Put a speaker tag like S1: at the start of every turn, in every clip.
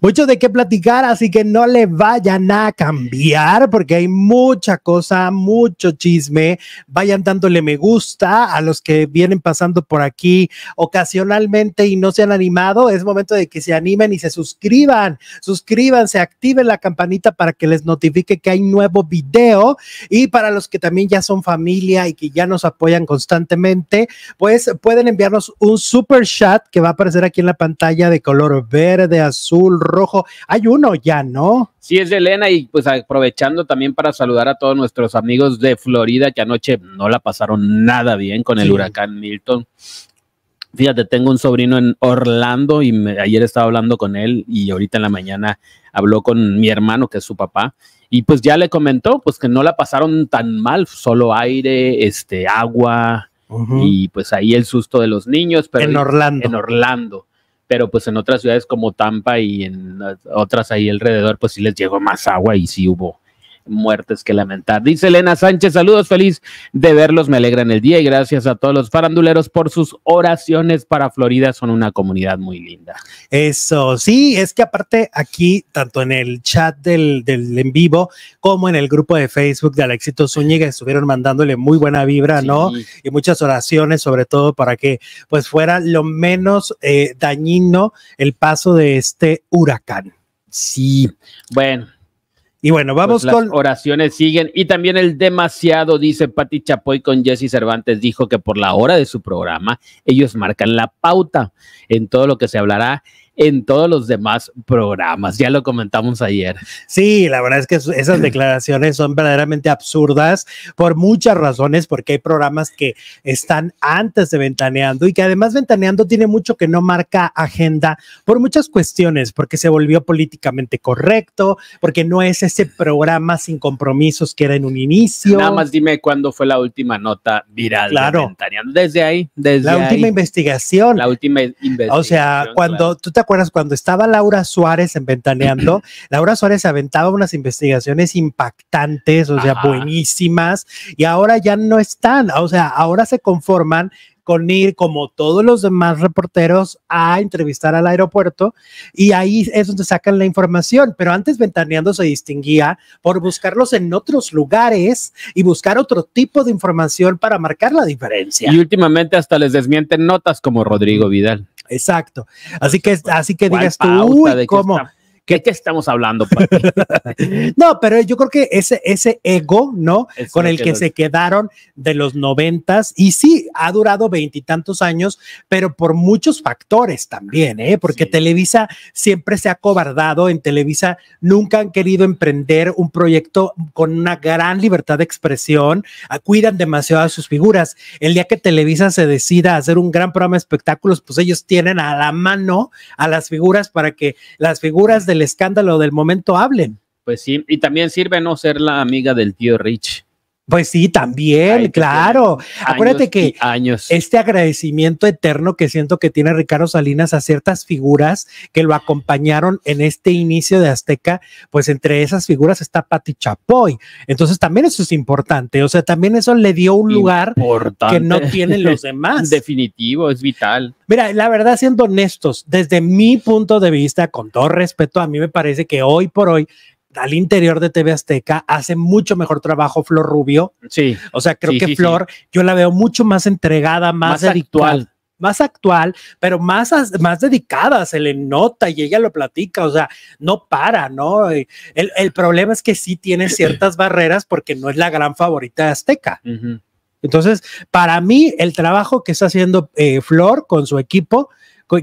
S1: mucho de qué platicar, así que no le vayan a cambiar porque hay mucha cosa, mucho chisme. Vayan dándole me gusta a los que vienen pasando por aquí ocasionalmente y no se han animado. Es momento de que se animen y se suscriban. Suscríbanse, activen la campanita para que les notifique que hay nuevo video. Y para los que también ya son familia y que ya nos apoyan constantemente, pues pueden enviarnos un super chat que va a aparecer aquí en la pantalla de color verde, azul, rojo. Hay uno ya, ¿no?
S2: Sí, es de Elena y pues aprovechando también para saludar a todos nuestros amigos de Florida que anoche no la pasaron nada bien con el huracán Milton. Fíjate, tengo un sobrino en Orlando y ayer estaba hablando con él y ahorita en la mañana habló con mi hermano, que es su papá, y pues ya le comentó pues que no la pasaron tan mal, solo aire, este agua y pues ahí el susto de los niños, pero en Orlando. En Orlando pero pues en otras ciudades como Tampa y en eh, otras ahí alrededor, pues sí les llegó más agua y sí hubo muertes que lamentar. Dice Elena Sánchez, saludos, feliz de verlos, me alegran el día y gracias a todos los faranduleros por sus
S1: oraciones para Florida, son una comunidad muy linda. Eso, sí, es que aparte aquí, tanto en el chat del, en vivo como en el grupo de Facebook de Alexito Zúñiga, estuvieron mandándole muy buena vibra, ¿no? Y muchas oraciones, sobre todo para que pues fuera lo menos eh, dañino el paso de este huracán. Sí, bueno, y bueno, vamos pues con. Las
S2: oraciones siguen. Y también el demasiado, dice Pati Chapoy con Jesse Cervantes, dijo que por la hora de su programa, ellos marcan la pauta en todo lo que se hablará en todos los demás
S1: programas. Ya lo comentamos ayer. Sí, la verdad es que esas declaraciones son verdaderamente absurdas por muchas razones, porque hay programas que están antes de Ventaneando y que además Ventaneando tiene mucho que no marca agenda por muchas cuestiones, porque se volvió políticamente correcto, porque no es ese programa sin compromisos que era en un inicio. Nada más
S2: dime cuándo fue la última nota viral claro. de Ventaneando. Desde ahí, desde la última investigación. La última investigación. O sea, cuando
S1: tú te acuerdas cuando estaba Laura Suárez en Ventaneando? Laura Suárez aventaba unas investigaciones impactantes, o sea, buenísimas, y ahora ya no están, o sea, ahora se conforman con ir como todos los demás reporteros a entrevistar al aeropuerto y ahí es donde sacan la información. Pero antes Ventaneando se distinguía por buscarlos en otros lugares y buscar otro tipo de información para marcar la diferencia. Y
S2: últimamente hasta les desmienten notas como Rodrigo Vidal. Exacto. Así que, así que digas tú, ¿cómo? ¿Qué estamos hablando?
S1: no, pero yo creo que ese, ego, ¿no? Con el que, se quedaron de los noventas y sí, ha durado veintitantos años, pero por muchos factores también, ¿eh? Porque Televisa siempre se ha cobardado, en Televisa nunca han querido emprender un proyecto con una gran libertad de expresión, ah, cuidan demasiado a sus figuras. El día que Televisa se decida hacer un gran programa de espectáculos, pues ellos tienen a la mano a las figuras para que las figuras de el escándalo del momento hablen.
S2: Pues sí, y también sirve no ser la amiga del tío Rich.
S1: Pues sí, también, pues, claro. Acuérdate que años. este agradecimiento eterno que siento que tiene Ricardo Salinas a ciertas figuras que lo acompañaron en este inicio de Azteca, pues entre esas figuras está Pati Chapoy. Entonces también eso es importante, o sea, también eso le dio un lugar que no tienen los demás.
S2: Definitivo, es vital.
S1: Mira, la verdad, siendo honestos, desde mi punto de vista, con todo respeto, a mí me parece que hoy por hoy al interior de TV Azteca hace mucho mejor trabajo Flor Rubio. Sí. O sea, creo que Flor, yo la veo mucho más entregada, más, habitual, actual. Más actual, pero más, más dedicada, se le nota y ella lo platica, o sea, no para, ¿no? El, el problema es que sí tiene ciertas barreras porque no es la gran favorita de Azteca. Entonces, para mí, el trabajo que está haciendo eh, Flor con su equipo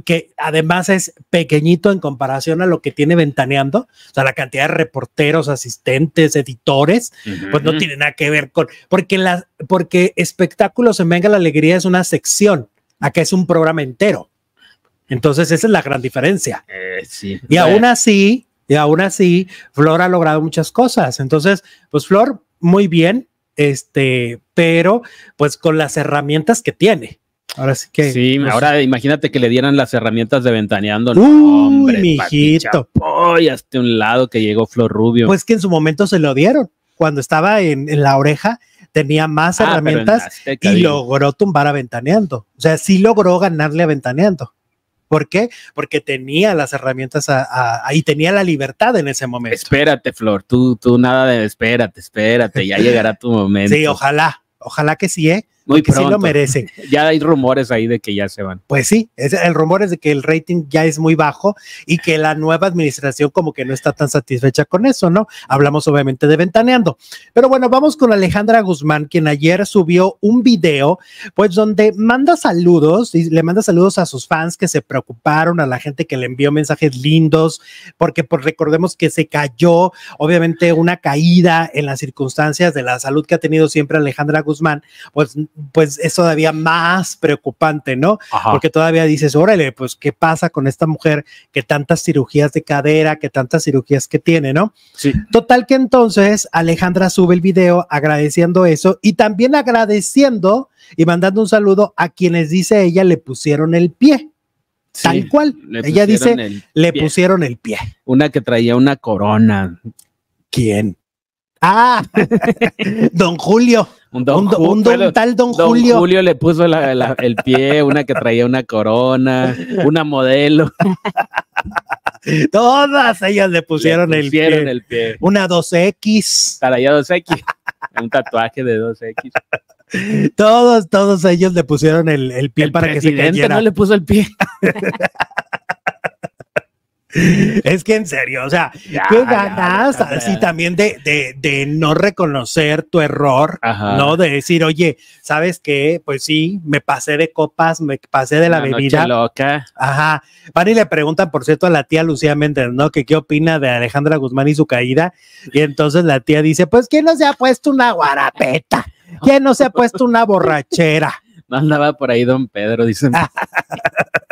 S1: que además es pequeñito en comparación a lo que tiene Ventaneando, o sea, la cantidad de reporteros, asistentes, editores, pues no tiene nada que ver con, porque, la, porque espectáculos en Venga la Alegría es una sección, acá es un programa entero. Entonces, esa es la gran diferencia.
S2: Eh, y aún
S1: así, y aún así, Flor ha logrado muchas cosas. Entonces, pues Flor, muy bien, este, pero pues con las herramientas que tiene. Ahora sí que. Sí, ahora
S2: imagínate que le dieran las herramientas de ventaneando. uy, hombre, mijito. hasta un lado que llegó Flor Rubio. Pues
S1: que en su momento se lo dieron. Cuando estaba en, la oreja, tenía más ah, herramientas y logró tumbar a ventaneando. O sea, sí logró ganarle a ventaneando. ¿Por qué? Porque tenía las herramientas ahí, tenía la libertad en ese momento.
S2: Espérate, Flor, tú, tú nada de espérate, espérate, ya llegará tu momento. Sí,
S1: ojalá, ojalá que sí, ¿eh?
S2: que sí lo merecen. ya hay rumores ahí de que ya se van.
S1: Pues sí, el rumor es de que el rating ya es muy bajo y que la nueva administración como que no está tan satisfecha con eso, ¿no? Hablamos obviamente de ventaneando. Pero bueno, vamos con Alejandra Guzmán, quien ayer subió un video, pues donde manda saludos y le manda saludos a sus fans que se preocuparon, a la gente que le envió mensajes lindos, porque pues recordemos que se cayó, obviamente una caída en las circunstancias de la salud que ha tenido siempre Alejandra Guzmán, pues pues es todavía más preocupante, ¿no? Porque todavía dices, órale, pues, ¿qué pasa con esta mujer que tantas cirugías de cadera, que tantas cirugías que tiene, ¿no? Sí. Total que entonces Alejandra sube el video agradeciendo eso y también agradeciendo y mandando un saludo a quienes dice ella le pusieron el pie. Tal cual. Ella dice, le pusieron el pie.
S2: Una que traía una corona. ¿Quién?
S1: Ah, don Julio. Un don, Julio, don, tal don, Julio. Julio
S2: le puso el pie, una que traía una corona, una modelo. Todas
S1: ellas le pusieron, le pusieron el, pie. el, pie. Una 2X. Para allá 2X. un tatuaje de 2X. Todos, todos ellos le pusieron el, el pie para que se cayera. no le puso el pie. Es que en serio, o sea, qué ganas así también de, de, no reconocer tu error, ¿no? De decir, oye, ¿sabes qué? Pues sí, me pasé de copas, me pasé de la bebida. Noche loca. Ajá. Van y le preguntan, por cierto, a la tía Lucía Méndez, ¿no? Que qué opina de Alejandra Guzmán y su caída. Y entonces la tía dice, pues, ¿quién no se ha puesto una guarapeta? ¿Quién no se ha puesto una borrachera? No andaba por ahí don Pedro, dicen.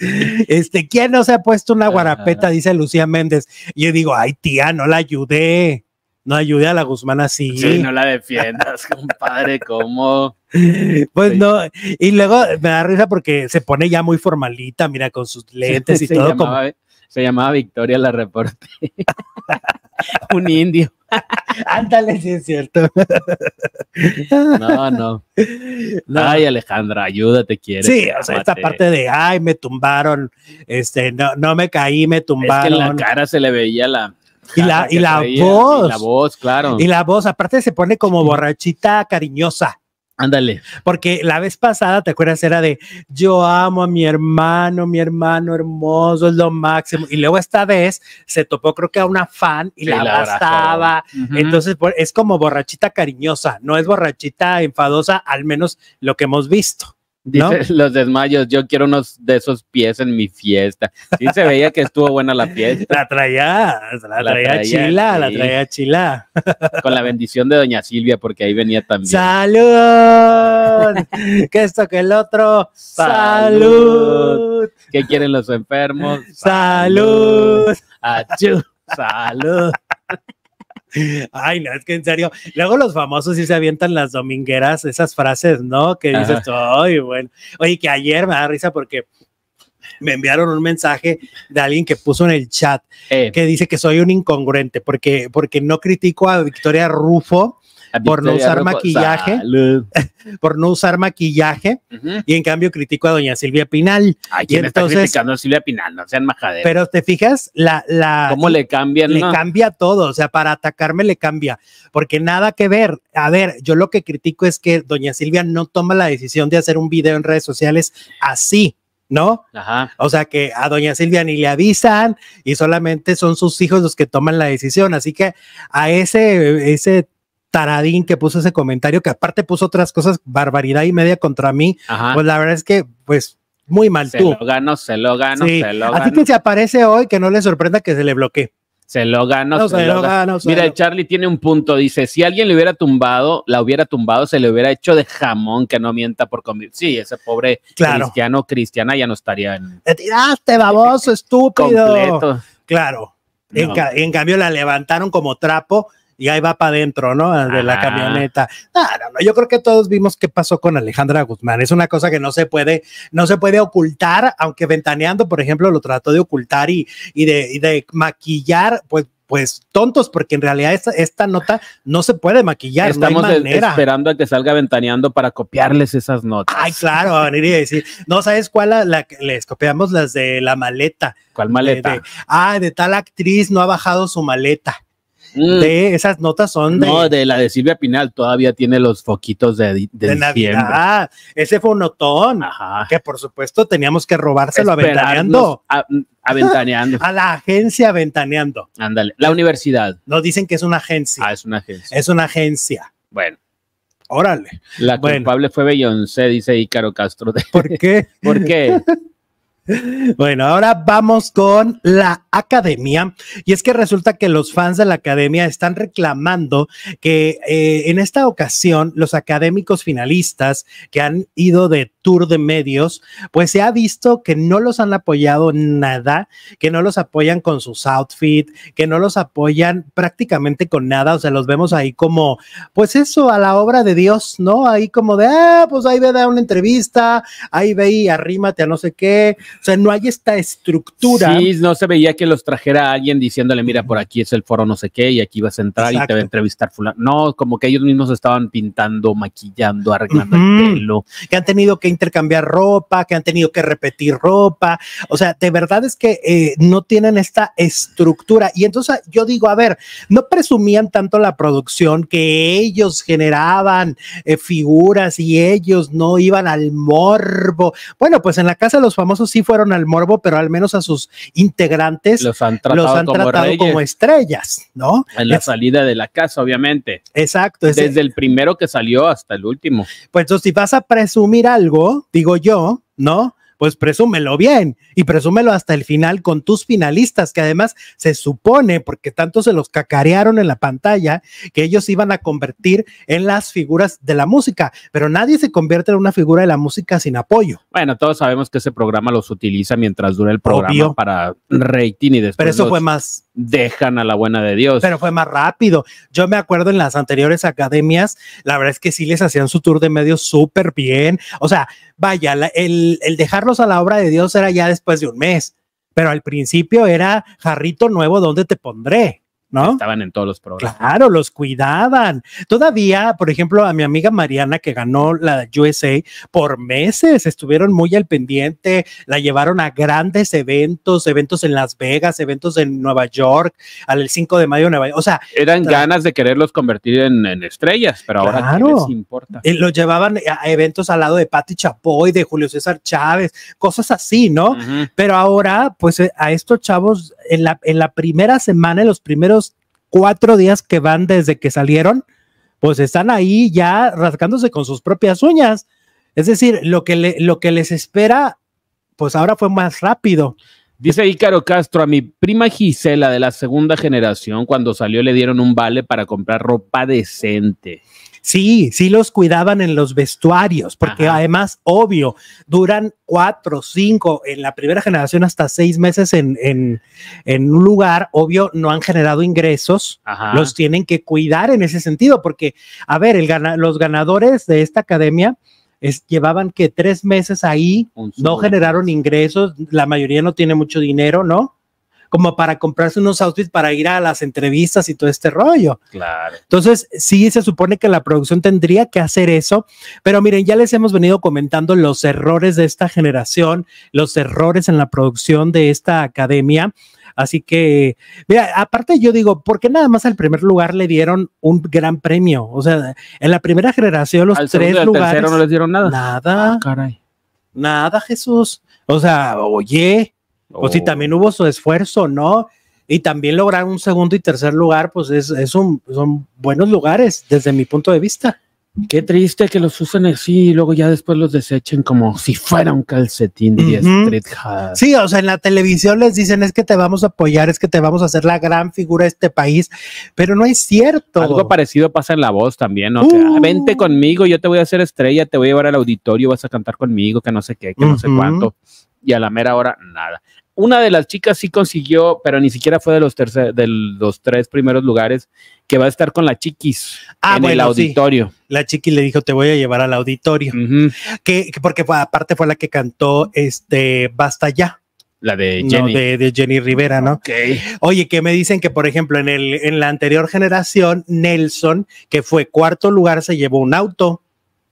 S1: Este, ¿quién no se ha puesto una guarapeta? Dice Lucía Méndez. Y yo digo, ay, tía, no la ayudé. No ayudé a la Guzmán así. Sí, no la defiendas, compadre, ¿cómo? Pues no, y luego me da risa porque se pone ya muy formalita, mira, con sus lentes y todo.
S2: Se llamaba Victoria la reporte.
S1: Un indio. Ándale, si es cierto.
S2: no, no, Ay, Alejandra, ayúdate, quieres. Sí, o sea, esta parte
S1: de, ay, me tumbaron, este, no, no me caí, me tumbaron. Es que en la cara
S2: se le veía la,
S1: y la, y la voz. Y la voz,
S2: claro. Y la
S1: voz, aparte se pone como borrachita cariñosa. Ándale. Porque la vez pasada, ¿te acuerdas? Era de yo amo a mi hermano, mi hermano hermoso, es lo máximo. Y luego esta vez se topó, creo que a una fan y la, abrazaba. Entonces es como borrachita cariñosa, no es borrachita enfadosa, al menos lo que hemos visto. los desmayos,
S2: yo quiero unos de esos pies en mi fiesta. Sí se veía que estuvo buena la fiesta. La traía,
S1: la, traía, chila, la traía
S2: chila. Con la bendición de doña Silvia, porque ahí venía también.
S1: ¡Salud! que esto, que el otro. ¡Salud!
S2: ¿Qué quieren los enfermos? ¡Salud!
S1: ¡Salud! Ay, no, es que en serio, luego los famosos sí se avientan las domingueras, esas frases, ¿no? Que dices, bueno. Oye, que ayer me da risa porque me enviaron un mensaje de alguien que puso en el chat eh. que dice que soy un incongruente porque, porque no critico a Victoria Rufo por no usar maquillaje, por no usar maquillaje, y en cambio critico a doña Silvia Pinal. Ay, entonces, está criticando a Silvia Pinal? No sean majaderos. Pero te fijas, la, la ¿Cómo le cambian? Le cambia todo, o sea, para atacarme le cambia, porque nada que ver. A ver, yo lo que critico es que doña Silvia no toma la decisión de hacer un video en redes sociales así. ¿no? Ajá. O sea que a doña Silvia ni le avisan y solamente son sus hijos los que toman la decisión. Así que a ese taradín que puso ese comentario, que aparte puso otras cosas, barbaridad y media contra mí, pues la verdad es que, pues, muy mal se tú. Lo
S2: gano, se lo gano, se lo ganó gano. Así que
S1: se aparece hoy, que no le sorprenda que se le bloquee. Se lo ganó. se, lo, ganó. Mira,
S2: Charlie tiene un punto. Dice: si alguien le hubiera tumbado, la hubiera tumbado, se le hubiera hecho de jamón que no mienta por comer. Sí, ese pobre cristiano,
S1: cristiana ya no estaría en. Te tiraste, baboso, estúpido. Claro. en, cambio, la levantaron como trapo y ahí va para adentro, ¿no? De la camioneta. No, no, yo creo que todos vimos qué pasó con Alejandra Guzmán. Es una cosa que no se puede, no se puede ocultar, aunque Ventaneando, por ejemplo, lo trató de ocultar y, y, de, de maquillar, pues pues tontos, porque en realidad esta, nota no se puede maquillar. Estamos no manera. esperando
S2: a que salga ventaneando para copiarles esas notas.
S1: Ay, claro, venir y decir, no sabes cuál la, que les copiamos las de la maleta. ¿Cuál maleta? ah, de tal actriz no ha bajado su maleta.
S2: Mm. esas notas son de. No, de la de Silvia Pinal todavía tiene los foquitos de, de, Navidad.
S1: Ese fonotón que por supuesto teníamos que robárselo aventaneando. A, mm, aventaneando. a la agencia aventaneando. Ándale, la universidad. No dicen que es una agencia. Ah, es una agencia. Es una agencia. Bueno.
S2: Órale. La culpable fue Beyoncé, dice Ícaro Castro. ¿Por
S1: qué? ¿Por qué? Bueno, ahora vamos con la academia. Y es que resulta que los fans de la academia están reclamando que eh, en esta ocasión los académicos finalistas que han ido de de medios, pues se ha visto que no los han apoyado nada, que no los apoyan con sus outfits, que no los apoyan prácticamente con nada, o sea, los vemos ahí como, pues eso, a la obra de Dios, ¿no? Ahí como de, ah, pues ahí ve, da una entrevista, ahí ve y arrímate a no sé qué, o sea, no hay esta estructura. Sí,
S2: no se veía que los trajera alguien diciéndole, mira, por aquí es el foro no sé qué y aquí vas a entrar y te va a entrevistar fulano. No, como que ellos mismos estaban
S1: pintando, maquillando, arreglando el pelo. Que han tenido que intercambiar ropa, que han tenido que repetir ropa. O sea, de verdad es que eh, no tienen esta estructura. Y entonces yo digo, a ver, no presumían tanto la producción que ellos generaban eh, figuras y ellos no iban al morbo. Bueno, pues en la casa los famosos sí fueron al morbo, pero al menos a sus integrantes los han tratado, como, estrellas, ¿no? En la
S2: salida de la casa, obviamente. Exacto. Desde el primero que salió hasta el último.
S1: Pues entonces, si vas a presumir algo, digo yo, ¿no? Pues presúmelo bien y presúmelo hasta el final con tus finalistas, que además se supone, porque tanto se los cacarearon en la pantalla, que ellos iban a convertir en las figuras de la música, pero nadie se convierte en una figura de la música sin apoyo.
S2: Bueno, todos sabemos que ese programa los utiliza mientras dura el programa para rating y después. Pero eso fue más dejan a la buena de Dios.
S1: Pero fue más rápido. Yo me acuerdo en las anteriores academias, la verdad es que sí les hacían su tour de medios súper bien. O sea, vaya, el, el dejarlos a la obra de Dios era ya después de un mes, pero al principio era jarrito nuevo, ¿dónde te pondré? Estaban en todos los programas. Claro, los cuidaban. Todavía, por ejemplo, a mi amiga Mariana, que ganó la USA por meses, estuvieron muy al pendiente, la llevaron a grandes eventos, eventos en Las Vegas, eventos en Nueva York, al 5 de mayo en Nueva York. O sea, eran ganas
S2: de quererlos convertir en, estrellas, pero ahora no les
S1: importa. Y eh, lo llevaban a eventos al lado de Patti Chapoy, de Julio César Chávez, cosas así, ¿no? Pero ahora, pues eh, a estos chavos, en la, en la primera semana, en los primeros cuatro días que van desde que salieron, pues están ahí ya rascándose con sus propias uñas. Es decir, lo que, lo que les espera, pues ahora fue más rápido.
S2: Dice Ícaro Castro, a mi prima Gisela de la segunda generación, cuando salió le dieron un vale para comprar ropa decente.
S1: Sí, sí los cuidaban en los vestuarios, porque además, obvio, duran cuatro, cinco, en la primera generación hasta seis meses en, en, un lugar, obvio, no han generado ingresos, los tienen que cuidar en ese sentido, porque, a ver, el los ganadores de esta academia, es, llevaban que tres meses ahí, no generaron ingresos, la mayoría no tiene mucho dinero, ¿no? como para comprarse unos outfits para ir a las entrevistas y todo este rollo. Claro. Entonces, sí se supone que la producción tendría que hacer eso, pero miren, ya les hemos venido comentando los errores de esta generación, los errores en la producción de esta academia. Así que, mira, aparte yo digo, ¿por qué nada más al primer lugar le dieron un gran premio? O sea, en la primera generación los tres lugares. no les dieron nada. Nada. Ah, caray. Nada, Jesús. O sea, oye, o pues si también oh. hubo su esfuerzo, ¿no? Y también lograr un segundo y tercer lugar, pues es, un, son buenos lugares desde mi punto de vista.
S2: Qué triste que los usen así y luego ya después los desechen como si fuera un calcetín de Street
S1: Sí, o sea, en la televisión les dicen es que te vamos a apoyar, es que te vamos a hacer la gran figura de este país, pero no es cierto. Algo
S2: parecido pasa en la voz también, no. Ah, uh. vente conmigo, yo te voy a hacer estrella, te voy a llevar al auditorio, vas a cantar conmigo, que no sé qué, que no sé cuánto y a la mera hora nada. Una de las chicas sí consiguió, pero ni siquiera fue de los, tres primeros lugares, que va a estar con la chiquis ah, en el auditorio.
S1: La chiquis le dijo, te voy a llevar al auditorio. que, porque aparte fue la que cantó este Basta ya. La de Jenny. de, Jenny Rivera, ¿no? Oye, que me dicen que, por ejemplo, en, el, en la anterior generación, Nelson, que fue cuarto lugar, se llevó un auto.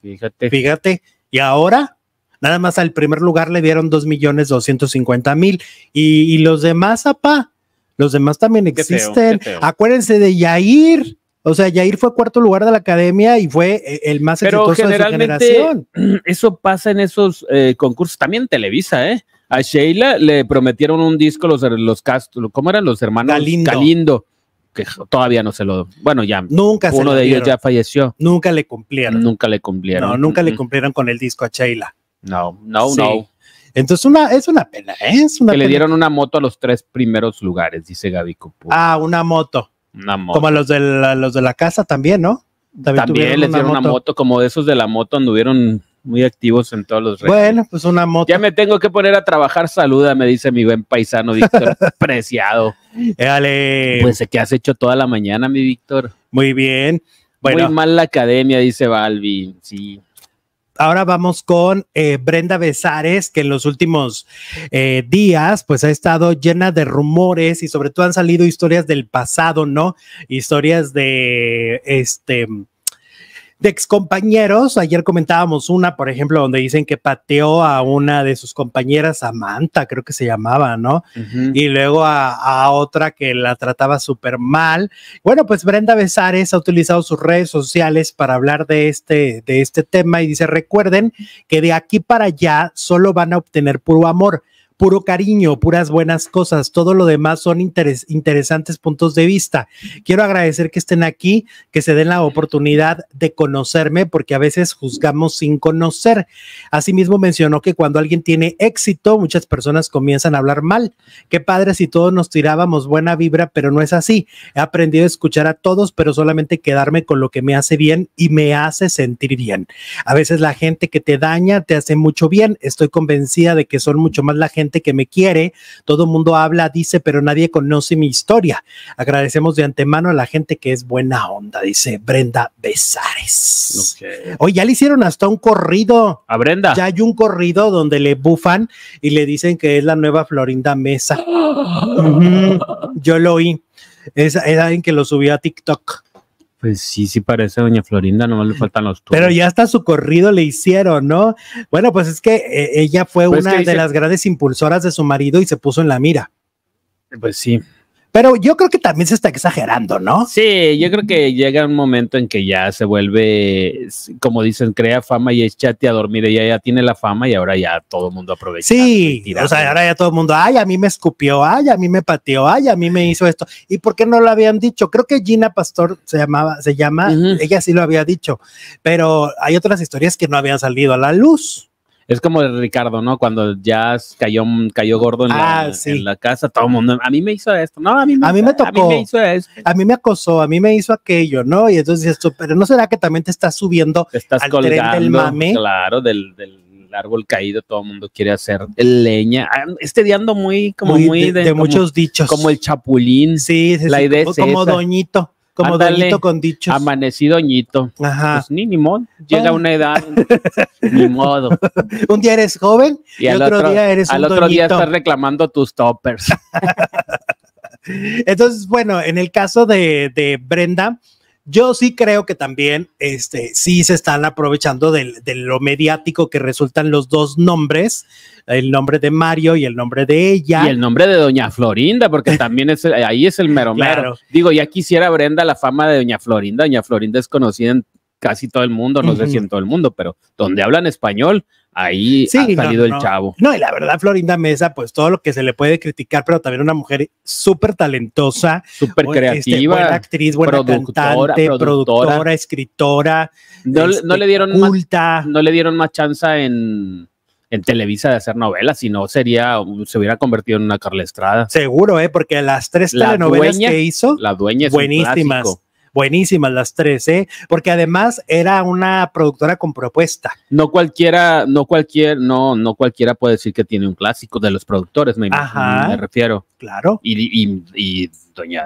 S1: Fíjate. Fíjate. Y ahora Nada más al primer lugar le dieron 2.250.000. millones Y, los demás, apá, los demás también existen. Acuérdense de Yair. O sea, Yair fue cuarto lugar de la academia y fue eh, el más Pero exitoso de su generación.
S2: Eso pasa en esos eh, concursos. También Televisa, ¿eh? A Sheila le prometieron un disco los, los ¿cómo eran los hermanos? Calindo que todavía no se lo. Bueno, ya. Nunca Uno de ellos ya
S1: falleció. Nunca
S2: le cumplieron. Nunca le cumplieron. No, nunca le cumplieron con el disco a Sheila. No, no, no.
S1: Entonces una, es una pena, ¿eh? es que le dieron
S2: una moto a los tres primeros lugares, dice Gaby Coppola.
S1: Ah, una moto. Una moto. Como los de la, los de la casa también, ¿no? También, le dieron una moto,
S2: como de esos de la moto anduvieron muy activos en todos los Bueno,
S1: pues una moto. Ya me
S2: tengo que poner a trabajar, saluda, me dice mi buen paisano Víctor, preciado. Dale. Pues que has hecho toda la mañana, mi Víctor. Muy bien. Muy mal la academia,
S1: dice Balvin, sí ahora vamos con eh, Brenda Besares, que en los últimos eh, días pues ha estado llena de rumores y sobre todo han salido historias del pasado, ¿no? Historias de este de excompañeros. Ayer comentábamos una, por ejemplo, donde dicen que pateó a una de sus compañeras, Samantha, creo que se llamaba, ¿no? Y luego a, a, otra que la trataba súper mal. Bueno, pues Brenda Besares ha utilizado sus redes sociales para hablar de este, de este tema y dice, recuerden que de aquí para allá solo van a obtener puro amor puro cariño, puras buenas cosas. Todo lo demás son interesantes puntos de vista. Quiero agradecer que estén aquí, que se den la oportunidad de conocerme, porque a veces juzgamos sin conocer. Asimismo, mencionó que cuando alguien tiene éxito, muchas personas comienzan a hablar mal. Qué padre si todos nos tirábamos buena vibra, pero no es así. He aprendido a escuchar a todos, pero solamente quedarme con lo que me hace bien y me hace sentir bien. A veces la gente que te daña te hace mucho bien. Estoy convencida de que son mucho más la gente que me quiere, todo el mundo habla, dice, pero nadie conoce mi historia. Agradecemos de antemano a la gente que es buena onda, dice Brenda Besares. Hoy ya le hicieron hasta un corrido. A Brenda. Ya hay un corrido donde le bufan y le dicen que es la nueva Florinda Mesa. Yo lo oí. Es, es alguien que lo subió a TikTok.
S2: Pues sí, sí parece Doña Florinda, nomás le faltan los tubos.
S1: Pero ya hasta su corrido le hicieron, ¿no? Bueno, pues es que eh, ella fue pues una de las grandes impulsoras de su marido y se puso en la mira. Pues sí, pero yo creo que también se está exagerando, ¿no?
S2: Sí, yo creo que llega un momento en que ya se vuelve, como dicen, crea fama y échate a dormir. Ella ya tiene la fama y ahora ya todo el mundo aprovecha.
S1: Sí, o sea, ahora ya todo el mundo, ay, a mí me escupió, ay, a mí me pateó, ay, a mí me hizo esto. ¿Y por qué no lo habían dicho? Creo que Gina Pastor se llamaba, se llama, ella sí lo había dicho, pero hay otras historias que no habían salido a la luz. Es como el Ricardo, ¿no? Cuando
S2: ya cayó, cayó gordo ah, en, la, casa, todo el mundo, a mí me hizo esto,
S1: no, a mí me, a mí me tocó, a mí me hizo A mí me acosó, a mí me hizo aquello, ¿no? Y entonces esto, pero ¿no será que también te estás subiendo estás al tren del mame?
S2: Claro, del, del árbol caído, todo el mundo quiere hacer leña. Ah, este día muy, como muy, de, muchos dichos. Como el chapulín. Sí, la idea como doñito
S1: como dalito
S2: con dichos. Amanecido ñito. Ajá. Pues ni, ni modo. Llega una edad, ni modo.
S1: un día eres joven
S2: y, al otro, día eres Al otro día estás reclamando tus toppers.
S1: Entonces, bueno, en el caso de, de Brenda, yo sí creo que también, este, sí se están aprovechando de, lo mediático que resultan los dos nombres, el nombre de Mario y el nombre de ella. Y el nombre de Doña Florinda, porque también es ahí es el
S2: mero mero. Digo, ya quisiera Brenda la fama de Doña Florinda. Doña Florinda es conocida en casi todo el mundo, no sé si en todo el mundo, pero donde hablan español, ahí ha salido el chavo.
S1: No, y la verdad, Florinda Mesa, pues todo lo que se le puede criticar, pero también una mujer súper talentosa, súper este, creativa, buena actriz, buena cantante, productora, escritora,
S2: no, este, le dieron multa. no le dieron más chance en en Televisa de hacer novelas, si no sería, se hubiera convertido en una Carla Estrada. Seguro, ¿eh? Porque las tres la telenovelas que hizo, la dueña buenísimas buenísimas las tres, ¿eh?
S1: Porque además era
S2: una productora con propuesta. No cualquiera, no cualquier, no, no cualquiera puede decir que tiene un clásico de los productores, me, Ajá, me refiero. Claro. y, doña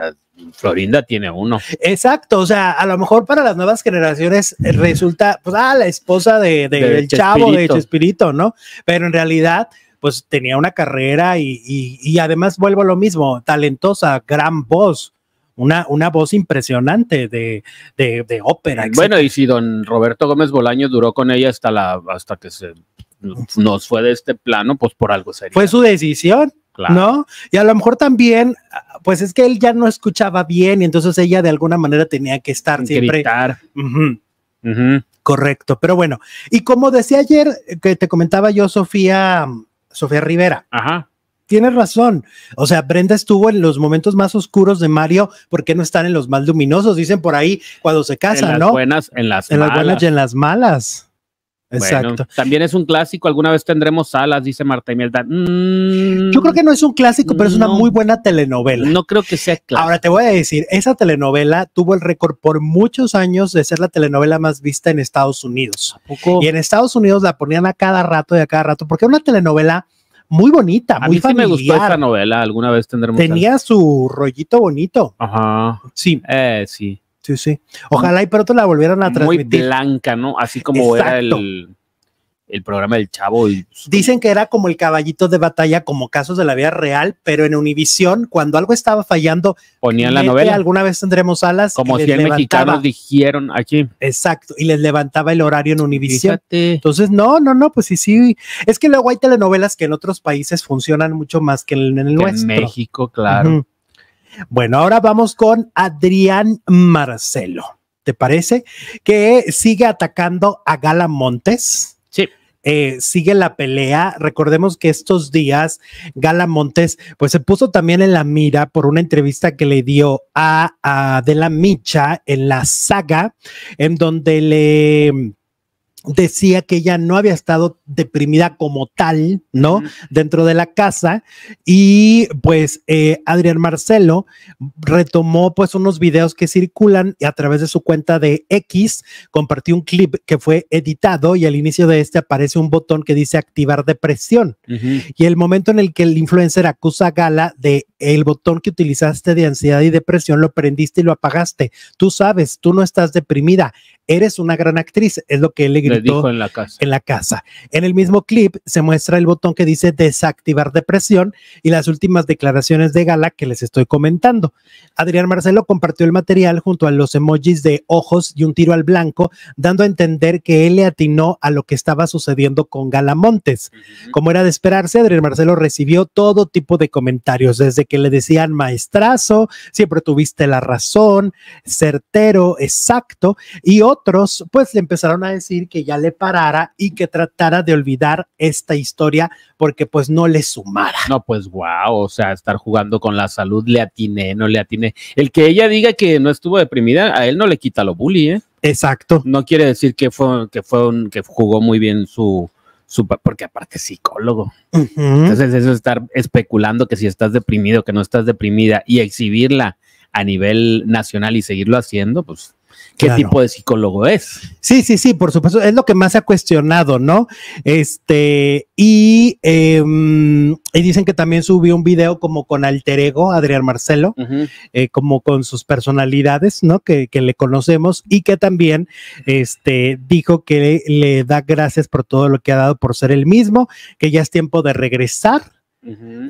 S2: Florinda tiene uno.
S1: Exacto, o sea, a lo mejor para las nuevas generaciones resulta, pues, ah, la esposa de, del chavo de Chespirito, ¿no? Pero en realidad, pues tenía una carrera y, y, y además vuelvo a lo mismo, talentosa, gran voz una, una voz impresionante de, ópera. Bueno,
S2: y si don Roberto Gómez Bolaño duró con ella hasta, la, hasta que nos fue de este plano, pues por algo sería. Fue
S1: su decisión. ¿No? Y a lo mejor también, pues es que él ya no escuchaba bien y entonces ella de alguna manera tenía que estar siempre. Gritar. Correcto, pero bueno, y como decía ayer eh, que te comentaba yo, Sofía, mm, Sofía Rivera, Ajá tienes razón. O sea, Brenda estuvo en los momentos más oscuros de Mario, ¿por qué no están en los más luminosos? Dicen por ahí cuando se casan, en las ¿no?
S2: Buenas, en las en las buenas y
S1: en las malas.
S2: Exacto. también es un clásico. Alguna vez tendremos alas, dice Marta
S1: y Mm, Yo creo que no es un clásico, pero es una muy buena telenovela. No creo que sea clásico. Ahora te voy a decir, esa telenovela tuvo el récord por muchos años de ser la telenovela más vista en Estados Unidos. Y en Estados Unidos la ponían a cada rato y a cada rato, porque una telenovela muy bonita, a muy mí Sí me gustó esta
S2: novela, alguna vez tendremos. Tenía
S1: su rollito
S2: bonito. Ajá. Sí. Eh, sí. Sí, sí. Ojalá y
S1: pronto la volvieran a transmitir. Muy blanca, ¿no? Así como era el el programa del Chavo. Pues, Dicen que era como el caballito de batalla, como casos de la vida real, pero en Univisión, cuando algo estaba fallando, ponían la novela. Alguna vez tendremos alas. Como si el mexicano dijeron aquí. Exacto, y les levantaba el horario en Univisión. Entonces, no, no, no, pues sí, sí. Es que luego hay telenovelas que en otros países funcionan mucho más que en, el nuestro. En México, claro. Bueno, ahora vamos con Adrián Marcelo. ¿Te parece? Que sigue atacando a Gala Montes. Sí. Eh, sigue la pelea. Recordemos que estos días Gala Montes pues se puso también en la mira por una entrevista que le dio a, a De La Micha en la saga, en donde le decía que ella no había estado deprimida como tal, ¿no? Dentro de la casa. Y pues eh, Adrián Marcelo retomó pues unos videos que circulan a través de su cuenta de X compartió un clip que fue editado y al inicio de este aparece un botón que dice activar depresión. Y el momento en el que el influencer acusa a Gala de el botón que utilizaste de ansiedad y depresión lo prendiste y lo apagaste. Tú sabes, tú no estás deprimida, eres una gran actriz, es lo que él le dijo en, la casa. en la casa. En el mismo clip se muestra el botón que dice desactivar depresión y las últimas declaraciones de Gala que les estoy comentando. Adrián Marcelo compartió el material junto a los emojis de ojos y un tiro al blanco, dando a entender que él le atinó a lo que estaba sucediendo con Gala Montes. Como era de esperarse, Adrián Marcelo recibió todo tipo de comentarios, desde que le decían maestrazo, siempre tuviste la razón, certero, exacto, y otros pues le empezaron a decir que ya le parara y que tratara de olvidar esta historia porque pues no le sumara.
S2: No, pues wow, o sea, estar jugando con la salud le atiné, no le atiné. El que ella diga que no estuvo deprimida, a él no le quita lo bully, ¿eh? Exacto. No quiere decir que fue, que fue un, que jugó muy bien su, su porque aparte es psicólogo. Entonces, eso estar especulando que si estás deprimido, que no estás deprimida y exhibirla a nivel nacional y seguirlo haciendo, pues qué tipo de psicólogo es.
S1: Sí, sí, sí, por supuesto, es lo que más se ha cuestionado, ¿no? Este, y, em, y dicen que también subió un video como con alter ego, Adrián Marcelo, eh, como con sus personalidades, ¿no? Que, le conocemos y que también, este, dijo que le, da gracias por todo lo que ha dado por ser el mismo, que ya es tiempo de regresar,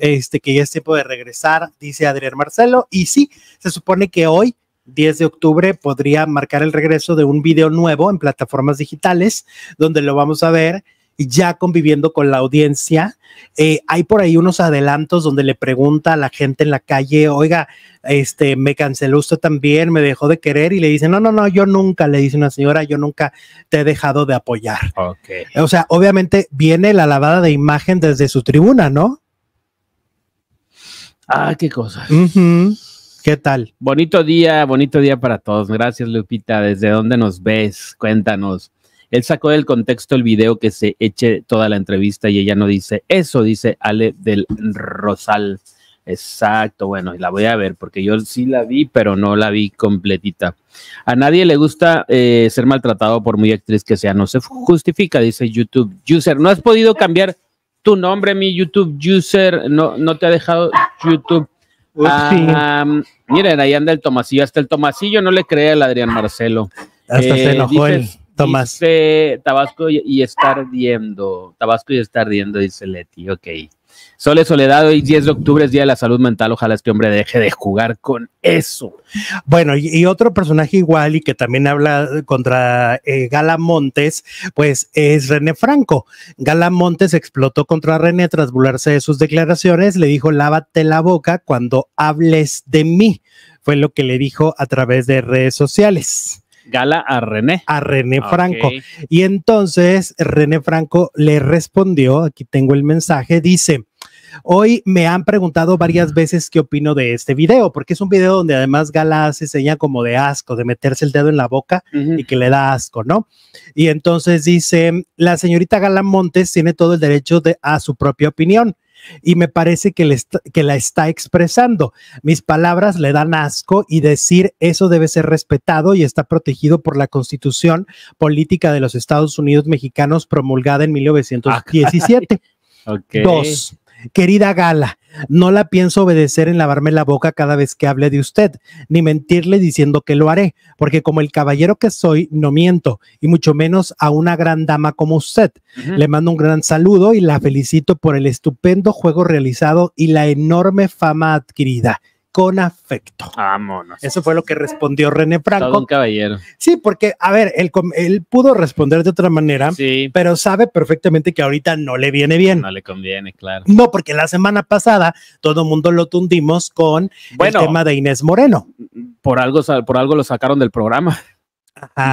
S1: este, que ya es tiempo de regresar, dice Adrián Marcelo. Y sí, se supone que hoy 10 de octubre podría marcar el regreso de un video nuevo en plataformas digitales, donde lo vamos a ver ya conviviendo con la audiencia. Eh, hay por ahí unos adelantos donde le pregunta a la gente en la calle, oiga, este, me canceló usted también, me dejó de querer y le dice, no, no, no, yo nunca, le dice una señora, yo nunca te he dejado de apoyar. Okay. O sea, obviamente viene la lavada de imagen desde su tribuna, ¿no? Ah, qué cosa. ¿Qué tal?
S2: Bonito día, bonito día para todos. Gracias, Lupita. ¿Desde dónde nos ves? Cuéntanos. Él sacó del contexto el video que se eche toda la entrevista y ella no dice eso, dice Ale del Rosal. Exacto, bueno, la voy a ver porque yo sí la vi, pero no la vi completita. A nadie le gusta eh, ser maltratado por muy actriz que sea, no se justifica, dice YouTube User. No has podido cambiar tu nombre, mi YouTube User, no, no te ha dejado YouTube Ah, miren, ahí anda el Tomasillo. Hasta el Tomasillo no le cree al Adrián Marcelo. Hasta se eh, enojó el Tomás. Tabasco y, y, está ardiendo. Tabasco y está ardiendo, dice Leti. Ok. Sole Soledad, hoy 10 de octubre es Día de la Salud Mental. Ojalá este hombre deje de jugar con
S1: eso. Bueno, y, otro personaje igual y que también habla contra eh, Gala Montes, pues es René Franco. Gala Montes explotó contra René tras burlarse de sus declaraciones. Le dijo, lávate la boca cuando hables de mí. Fue lo que le dijo a través de redes sociales. Gala a René. A René ah, Franco. Y entonces René Franco le respondió, aquí tengo el mensaje, dice, Hoy me han preguntado varias veces qué opino de este video, porque es un video donde además Gala hace seña como de asco, de meterse el dedo en la boca y que le da asco, ¿no? Y entonces dice, la señorita Gala Montes tiene todo el derecho a su propia opinión y me parece que, que, la está expresando. Mis palabras le dan asco y decir eso debe ser respetado y está protegido por la Constitución Política de los Estados Unidos Mexicanos promulgada en 1917.
S2: Ah, okay. Dos,
S1: Querida Gala, no la pienso obedecer en lavarme la boca cada vez que hable de usted, ni mentirle diciendo que lo haré, porque como el caballero que soy, no miento, y mucho menos a una gran dama como usted. Le mando un gran saludo y la felicito por el estupendo juego realizado y la enorme fama adquirida con afecto. Vámonos. Eso fue lo que respondió René Franco. Con caballero. Sí, porque, a ver, él, él pudo responder de otra manera, pero sabe perfectamente que ahorita no le viene bien. No le conviene, claro. No, porque la semana pasada todo el mundo lo tundimos con el tema de Inés Moreno.
S2: Por algo, por algo lo sacaron del programa.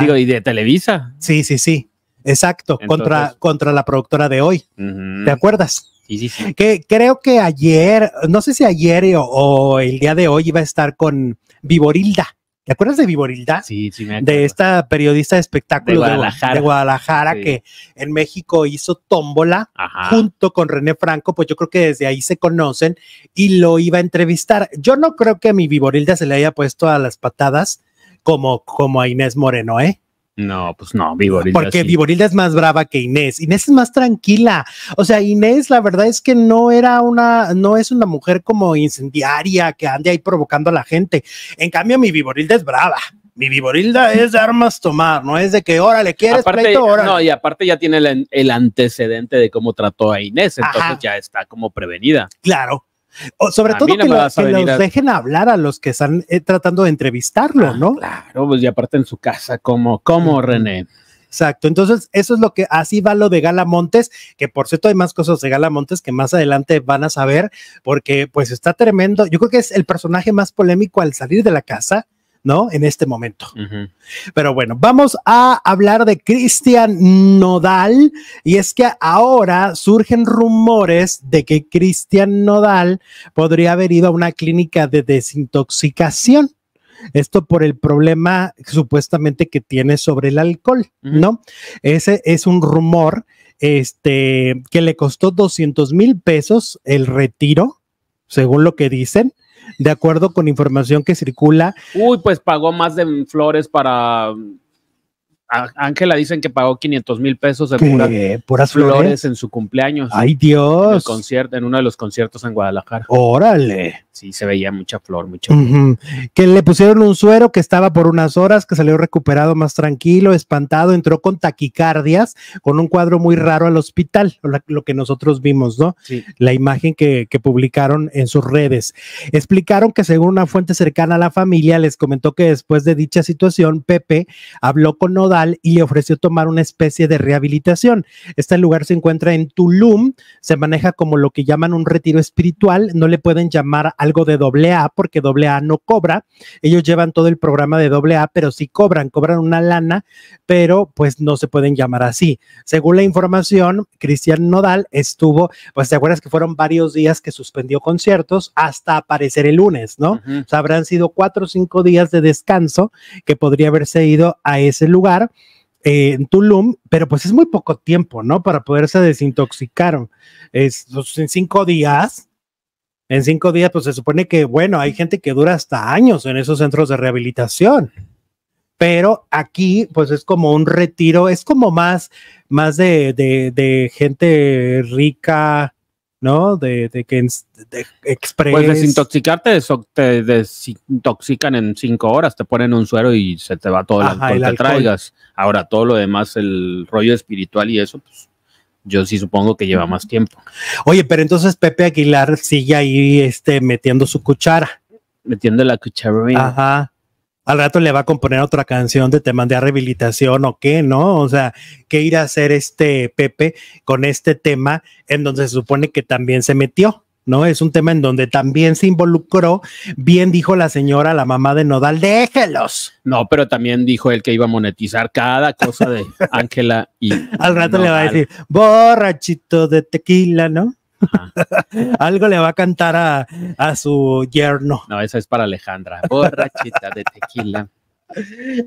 S2: Digo, y de Televisa. Sí,
S1: sí, sí. Exacto, contra, contra la productora de hoy. ¿Te acuerdas? Sí, sí, Que creo que ayer, no sé si ayer o, el día de hoy iba a estar con Viborilda. ¿Te acuerdas de Viborilda? Sí, sí, me De esta periodista de espectáculo de Guadalajara, que en México hizo tómbola junto con René Franco, pues yo creo que desde ahí se conocen y lo iba a entrevistar. Yo no creo que a mi Viborilda se le haya puesto a las patadas como, como a Inés Moreno, ¿eh? No, pues no, Viborilda. Porque Viborilda es más brava que Inés. Inés es más tranquila. O sea, Inés, la verdad es que no era una, no es una mujer como incendiaria que ande ahí provocando a la gente. En cambio, mi Viborilda es brava. Mi Viborilda es de armas tomar, no es de que órale, quieres aparte, pleito, No,
S2: y aparte ya tiene el, antecedente de cómo trató a Inés, entonces ya está como prevenida. Claro sobre todo que, los dejen
S1: hablar a los que están eh, tratando de entrevistarlo, ah, ¿no? Claro, pues y aparte en su casa, como, como René. Exacto, entonces eso es lo que así va lo de Gala Montes, que por cierto hay más cosas de Gala Montes que más adelante van a saber, porque pues está tremendo. Yo creo que es el personaje más polémico al salir de la casa ¿no? En este momento. Pero bueno, vamos a hablar de Cristian Nodal y es que ahora surgen rumores de que Cristian Nodal podría haber ido a una clínica de desintoxicación. Esto por el problema supuestamente que tiene sobre el alcohol, ¿no? Ese es un rumor este, que le costó 200 mil pesos el retiro, según lo que dicen de acuerdo con información que circula.
S2: Uy, pues pagó más de flores para Ángela dicen que pagó 500 mil pesos de puras flores? en su cumpleaños. Ay
S1: Dios. En,
S2: concierto, en uno de los conciertos en Guadalajara. Órale sí se veía mucha flor, mucho.
S1: Que le pusieron un suero que estaba por unas horas, que salió recuperado más tranquilo, espantado, entró con taquicardias, con un cuadro muy raro al hospital, lo, que nosotros vimos, ¿no? Sí. La imagen que, que, publicaron en sus redes. Explicaron que según una fuente cercana a la familia, les comentó que después de dicha situación, Pepe habló con Nodal y le ofreció tomar una especie de rehabilitación. Este lugar se encuentra en Tulum, se maneja como lo que llaman un retiro espiritual, no le pueden llamar a algo de doble A, porque doble A no cobra. Ellos llevan todo el programa de doble A, pero sí cobran, cobran una lana, pero pues no se pueden llamar así. Según la información, Cristian Nodal estuvo, pues te acuerdas que fueron varios días que suspendió conciertos hasta aparecer el lunes, ¿no? O sea, habrán sido cuatro o cinco días de descanso que podría haberse ido a ese lugar eh, en Tulum, pero pues es muy poco tiempo, ¿no? Para poderse desintoxicar. Es, pues, en cinco días, en cinco días, pues se supone que, bueno, hay gente que dura hasta años en esos centros de rehabilitación. Pero aquí, pues es como un retiro, es como más, más de, gente rica, ¿no? De, que expresa. Pues
S2: desintoxicarte, te desintoxican en cinco horas, te ponen un suero y se te va todo el, que traigas. Ahora, todo lo demás, el rollo espiritual y eso, pues yo sí supongo que lleva más tiempo.
S1: Oye, pero entonces Pepe Aguilar sigue ahí este, metiendo su cuchara. Metiendo la cuchara. Ajá. Al rato le va a componer otra canción de tema de rehabilitación o qué, ¿no? O sea, ¿qué irá a hacer este Pepe con este tema en donde se supone que también se metió? ¿no? Es un tema en donde también se involucró, bien dijo la señora, la mamá de Nodal, déjelos.
S2: No, pero también dijo él que iba a monetizar cada cosa de
S1: Ángela y... Al rato le va a decir, borrachito de tequila, ¿no? Algo le va a cantar a, a, su yerno. No, esa es para Alejandra. Borrachita de tequila.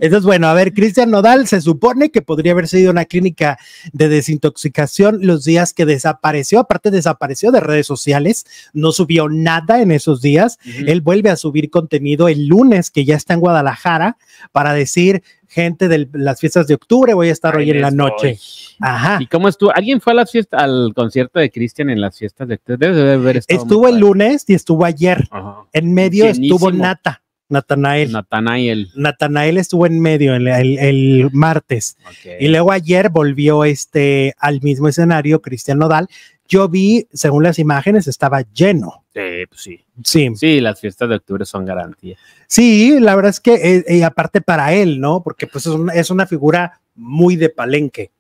S1: Eso es bueno. A ver, Cristian Nodal se supone que podría haber sido una clínica de desintoxicación los días que desapareció. Aparte, desapareció de redes sociales, no subió nada en esos días. Él vuelve a subir contenido el lunes, que ya está en Guadalajara, para decir, gente de las fiestas de octubre, voy a estar hoy en la noche.
S2: Ajá. ¿Y cómo estuvo? ¿Alguien fue a la al concierto de Cristian en las fiestas de
S1: octubre? estuvo el lunes y estuvo ayer. En medio estuvo Nata. Natanael. Natanael. Natanael estuvo en medio el, el, martes. Y luego ayer volvió este al mismo escenario Cristian Nodal. Yo vi, según las imágenes, estaba lleno.
S2: sí. Pues sí. Sí, las fiestas de octubre son garantía.
S1: Sí, la verdad es que, eh, y aparte para él, ¿no? Porque pues es una, figura muy de palenque.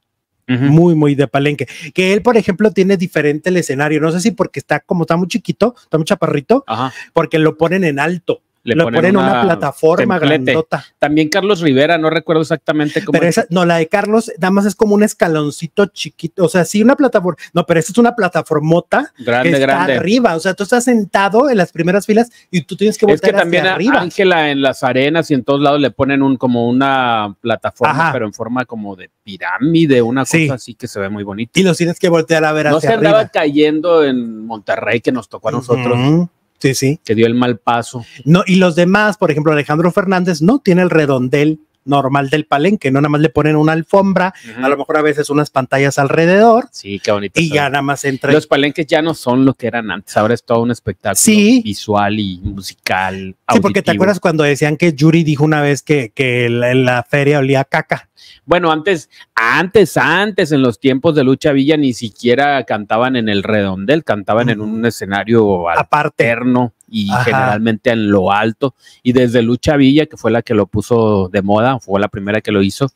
S1: Muy, muy de palenque. Que él, por ejemplo, tiene diferente el escenario. No sé si porque está como está muy chiquito, está muy chaparrito, porque lo ponen en alto. Le lo ponen, una, plataforma grandota.
S2: También Carlos Rivera, no recuerdo exactamente cómo.
S1: no, la de Carlos, nada más es como un escaloncito chiquito. O sea, sí, una plataforma. No, pero esa es una plataformota. Grande, grande. arriba. O sea, tú estás sentado en las primeras filas y tú tienes que voltear Es que también arriba.
S2: Ángela en las arenas y en todos lados le ponen un como una plataforma, pero en forma como de pirámide, una cosa así que se ve muy bonita. Y los tienes que voltear a ver no hacia arriba. No se andaba cayendo en
S1: Monterrey que nos tocó a nosotros.
S2: Sí, Que dio el mal paso.
S1: No, y los demás, por ejemplo, Alejandro Fernández no tiene el redondel normal del palenque, no nada más le ponen una alfombra, a lo mejor a veces unas pantallas alrededor.
S2: Sí, qué bonito. Y ya nada más entra. Los palenques ya no son lo que eran antes, ahora es todo un espectáculo visual y musical. Sí, porque te acuerdas
S1: cuando decían que Yuri dijo una vez que, que la, feria olía caca.
S2: Bueno, antes, antes, antes, en los tiempos de Lucha Villa, ni siquiera cantaban en el redondel, cantaban en un escenario alterno y generalmente en lo alto. Y desde Lucha Villa, que fue la que lo puso de moda, fue la primera que lo hizo,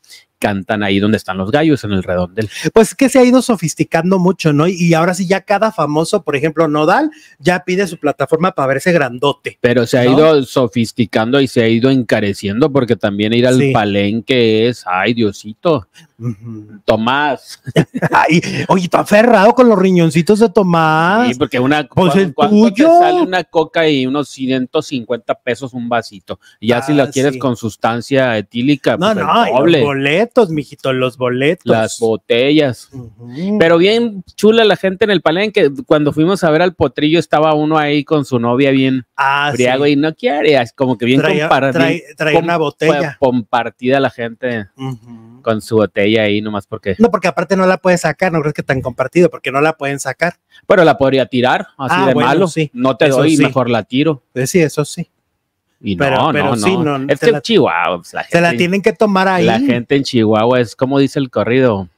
S2: cantan ahí donde están los gallos,
S1: en el redondel. Pues que se ha ido sofisticando mucho, ¿no? Y ahora sí ya cada famoso, por ejemplo, Nodal, ya pide su plataforma para verse grandote. Pero se ha ido
S2: sofisticando y se ha ido encareciendo porque también ir al sí. que es, ay Diosito,
S1: Tomás. oye, está aferrado con los riñoncitos de Tomás. Sí, porque una, pues sale
S2: una coca y unos 150 pesos un vasito. Y ya si la ah, quieres con sustancia etílica, no, pues no, doble. El boletos, mijito, los boletos. Las botellas. Pero bien chula la gente en el que Cuando fuimos a ver al potrillo, estaba uno ahí con su novia bien ah, y no quiere, como que bien compartida. una botella. Compartida la gente con su botella ahí, nomás
S1: porque. No, porque aparte no la puede sacar, no creo que tan compartido, porque no la pueden sacar. Pero la podría tirar, así ah, de malo. Sí. No te doy, mejor la
S2: tiro. Sí, eso sí pero, no, no, no. Es Chihuahua. se pues, la tienen
S1: que tomar ahí. La gente
S2: en Chihuahua es como dice el corrido.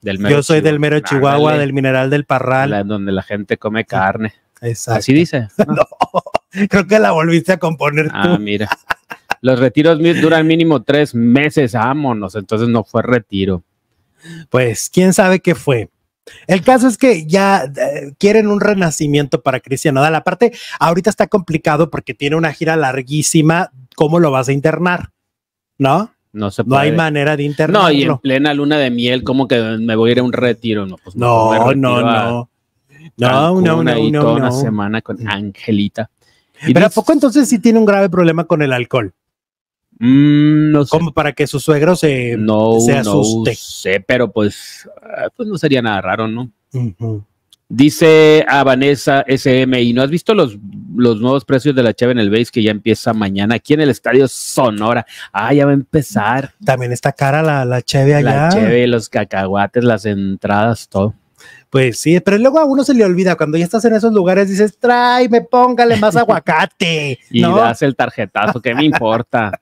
S2: Del Yo soy del mero Chihuahua, del mineral del Parral. donde la gente come carne. Exacto. Así dice.
S1: creo que la volviste a componer ah, tú. Ah,
S2: mira. Los retiros duran mínimo tres meses, vámonos. Entonces no fue retiro.
S1: Pues quién sabe qué fue. El caso es que ya eh, quieren un renacimiento para Cristian La parte ahorita está complicado porque tiene una gira larguísima. ¿Cómo lo vas a internar? ¿No? No
S2: se No hay manera
S1: de internarlo. No, y en
S2: plena luna de miel, como que me voy a ir a un retiro. No, pues, no, no, no, no. No, no, no, Una semana
S1: con Angelita. Pero ¿a poco entonces sí tiene un grave problema con el alcohol? Mm, no Como para que su suegro se, se asuste.
S2: pero pues, ah, pues no sería nada raro, ¿no? Dice a Vanessa SM, ¿y no has visto los, los nuevos precios de la cheve en el base que ya empieza mañana aquí en el
S1: Estadio Sonora? Ah, ya va a empezar. También está cara la, la cheve allá. La cheve, los cacahuates, las entradas, todo. Pues sí, pero luego a uno se le olvida cuando ya estás en esos lugares, dices, tráeme, póngale más aguacate. y ¿no? das
S2: el tarjetazo, ¿qué me
S1: importa?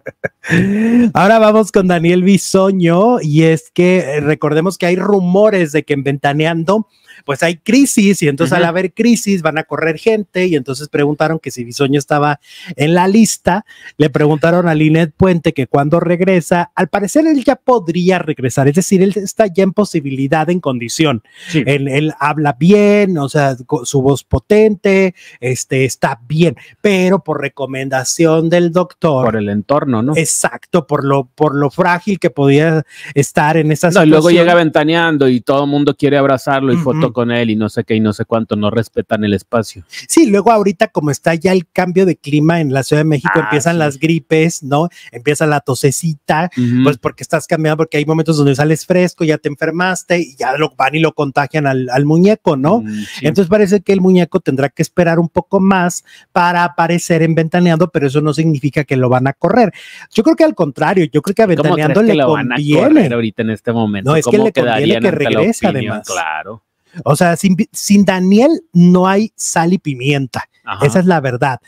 S1: Ahora vamos con Daniel Bisoño, y es que eh, recordemos que hay rumores de que en Ventaneando pues hay crisis y entonces al haber crisis van a correr gente y entonces preguntaron que si Bisoño estaba en la lista, le preguntaron a Linet Puente que cuando regresa, al parecer él ya podría regresar, es decir, él está ya en posibilidad, en condición. Él, habla bien, o sea, su voz potente, este, está bien, pero por recomendación del doctor. Por el entorno, ¿no? Exacto, por lo, por lo frágil que podía estar en esa no, Y luego llega
S2: ventaneando y todo el mundo quiere abrazarlo y fotografiarlo con él y no sé qué y no sé cuánto, no respetan el
S1: espacio. Sí, luego ahorita como está ya el cambio de clima en la Ciudad de México, ah, empiezan las gripes, ¿no? Empieza la tosecita, pues porque estás cambiando, porque hay momentos donde sales fresco, ya te enfermaste y ya lo van y lo contagian al, muñeco, ¿no? Mm, Entonces parece que el muñeco tendrá que esperar un poco más para aparecer en Ventaneando, pero eso no significa que lo van a correr. Yo creo que al contrario, yo creo que a Ventaneando le conviene.
S2: ahorita en este momento. No, es que le conviene que regrese además. Claro.
S1: O sea, sin, Daniel no hay sal y pimienta. Esa es la verdad.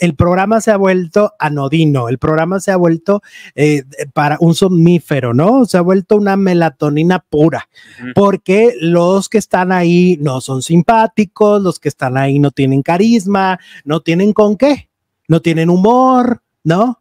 S1: El programa se ha vuelto anodino, el programa se ha vuelto eh, para un somnífero, ¿no? Se ha vuelto una melatonina pura, porque los que están ahí no son simpáticos, los que están ahí no tienen carisma, no tienen con qué, no tienen humor, ¿no?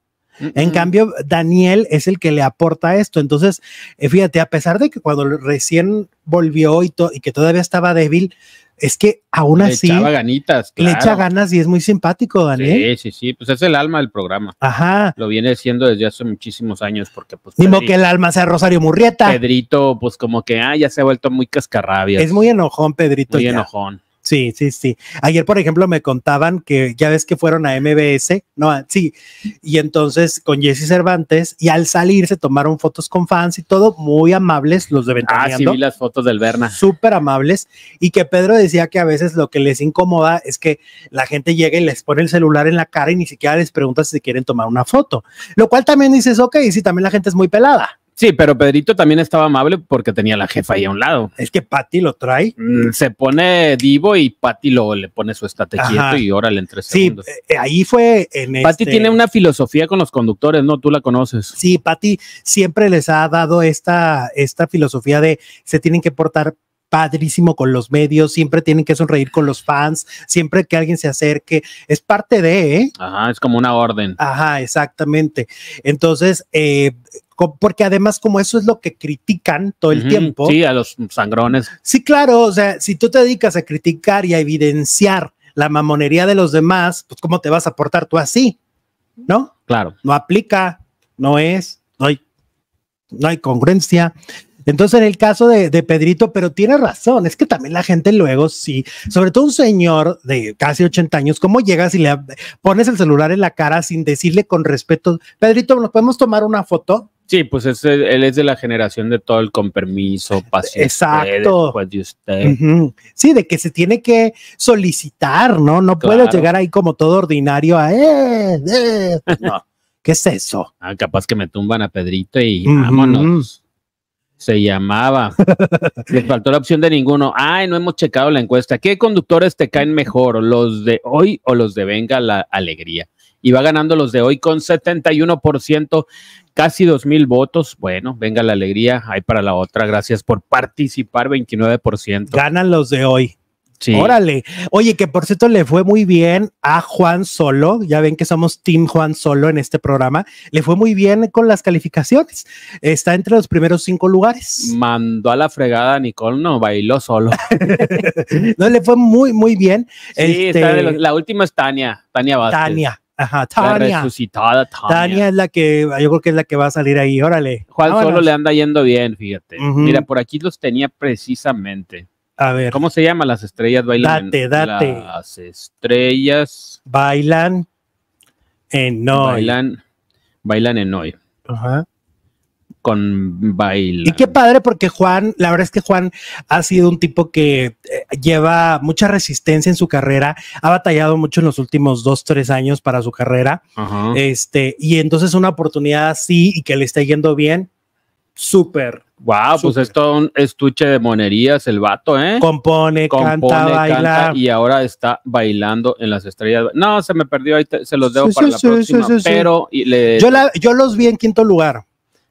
S1: En cambio, Daniel es el que le aporta esto. Entonces, eh, fíjate, a pesar de que cuando recién volvió y, y que todavía estaba débil, es que aún así le,
S2: ganitas, echa
S1: ganas y es muy simpático, Daniel.
S2: Sí, sí, sí, pues es el alma del programa. Ajá. Lo viene siendo desde hace muchísimos años porque pues... Mismo que el alma
S1: sea Rosario Murrieta.
S2: Pedrito, pues como que, ah, ya se ha vuelto muy cascarrabia. Es
S1: muy enojón, Pedrito. Muy enojón. Sí, sí, sí. Ayer, por ejemplo, me contaban que ya ves que fueron a MBS, ¿no? Ah, sí. Y entonces con Jesse Cervantes y al salir se tomaron fotos con fans y todo, muy amables los de Ah, sí, las fotos del Berna. Súper amables. Y que Pedro decía que a veces lo que les incomoda es que la gente llega y les pone el celular en la cara y ni siquiera les pregunta si quieren tomar una foto. Lo cual también dices, ok, sí, también la gente es muy pelada. Sí, pero Pedrito también estaba amable porque
S2: tenía la jefa ahí a un lado. Es que Patty lo trae. Mm, se pone divo y Patty lo le pone su estrategia y órale le sí, segundos. Sí, eh, ahí fue en Patty este tiene una filosofía con los conductores, ¿no? Tú la conoces.
S1: Sí, Patty siempre les ha dado esta, esta filosofía de se tienen que portar padrísimo con los medios, siempre tienen que sonreír con los fans, siempre que alguien se acerque, es parte de... ¿eh?
S2: Ajá, es como una orden.
S1: Ajá, exactamente. Entonces, eh, porque además como eso es lo que critican todo el tiempo. Sí,
S2: a los sangrones.
S1: Sí, claro, o sea, si tú te dedicas a criticar y a evidenciar la mamonería de los demás, pues cómo te vas a portar tú así, ¿no? Claro. No aplica, no es, no hay, no hay congruencia. Entonces, en el caso de, de, Pedrito, pero tiene razón, es que también la gente luego sí, sobre todo un señor de casi 80 años, ¿cómo llegas y le pones el celular en la cara sin decirle con respeto, Pedrito, ¿nos podemos tomar una foto?
S2: Sí, pues él es de la generación de todo el compromiso, permiso, Exacto.
S1: Sí, de que se tiene que solicitar, ¿no? No puedo llegar ahí como todo ordinario a... Eh, eh". ¿Qué
S2: es eso? Ah, capaz que me tumban a Pedrito y vámonos. Se llamaba. Les faltó la opción de ninguno. Ay, no hemos checado la encuesta. ¿Qué conductores te caen mejor, los de hoy o los de Venga la Alegría? y va ganando los de hoy con 71% casi dos mil votos. Bueno, venga la alegría, hay para la otra. Gracias por participar, 29%. Ganan los de hoy. Sí. Órale.
S1: Oye, que por cierto le fue muy bien a Juan Solo. Ya ven que somos Team Juan Solo en este programa. Le fue muy bien con las calificaciones. Está entre los primeros cinco lugares. Mandó
S2: a la fregada Nicole, no, bailó solo.
S1: no, le fue muy, muy bien. Este, la
S2: última es Tania, Tania Vázquez. Tania.
S1: Ajá, Tania. Tania. es la que, yo creo que es la que va a salir ahí, órale. Juan solo le
S2: anda yendo bien, fíjate. Mira, por aquí los tenía precisamente. A ver. ¿Cómo se llama? Las estrellas bailan. Date, date. Las estrellas. Bailan en hoy. Bailan,
S1: bailan en hoy. Ajá con Y qué padre, porque Juan, la verdad es que Juan ha sido un tipo que eh, lleva mucha resistencia en su carrera, ha batallado mucho en los últimos dos, tres años para su carrera. Este, y entonces una oportunidad así y que le está yendo bien, súper.
S2: Wow, pues es todo un estuche de monerías el vato, ¿eh? Compone, canta, baila. y ahora está bailando en las estrellas. No, se me perdió, ahí se los dejo para la próxima, pero... yo, yo los vi en quinto lugar.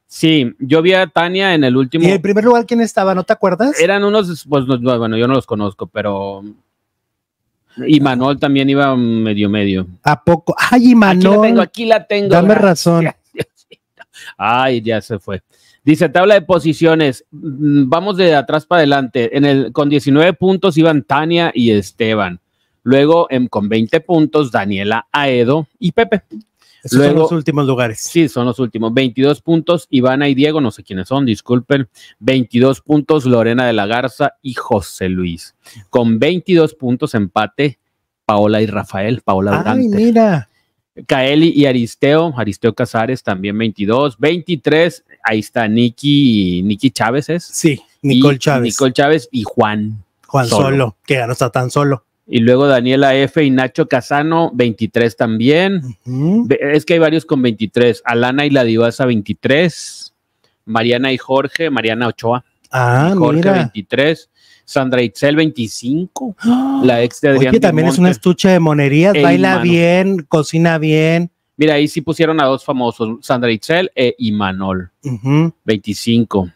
S2: Sí, yo vi a Tania en el último. ¿Y en primer lugar quién
S1: estaba? ¿No te acuerdas?
S2: Eran unos, pues bueno, yo no los conozco, pero. Y Manuel también iba medio medio. ¿A
S1: poco? Ay, Manuel. Aquí la tengo, aquí la tengo. Dame razón.
S2: Ay, ya se fue. Dice, tabla de posiciones. Mm, vamos de atrás para adelante. En el, con 19 puntos iban Tania y Esteban. Luego en, em, con 20 puntos, Daniela Aedo y Pepe.
S1: Esos Luego, son los últimos lugares.
S2: Sí, son los últimos. 22 puntos, Ivana y Diego, no sé quiénes son, disculpen. 22 puntos, Lorena de la Garza y José Luis. Con 22 puntos, empate, Paola y Rafael, Paola Durante. Ay, mira. Kaeli y Aristeo, Aristeo Casares también 22, 23, ahí está Nicky Nicky Chávez es. Sí, Nicole Chávez. Nicole Chávez y Juan. Juan solo. solo,
S1: que ya no está tan solo.
S2: Y luego Daniela F. y Nacho Casano, 23 también. Es que hay varios con 23. Alana y la Divasa, 23. Mariana y Jorge, Mariana Ochoa.
S1: Ah, Jorge,
S2: veintitrés. 23. Sandra Itzel 25,
S1: ¡Ah! la
S2: ex de Adrián. Que también es una
S1: estuche de monerías, baila bien, cocina bien.
S2: Mira, ahí sí pusieron a dos famosos, Sandra Itzel e Imanol, veinticinco. 25.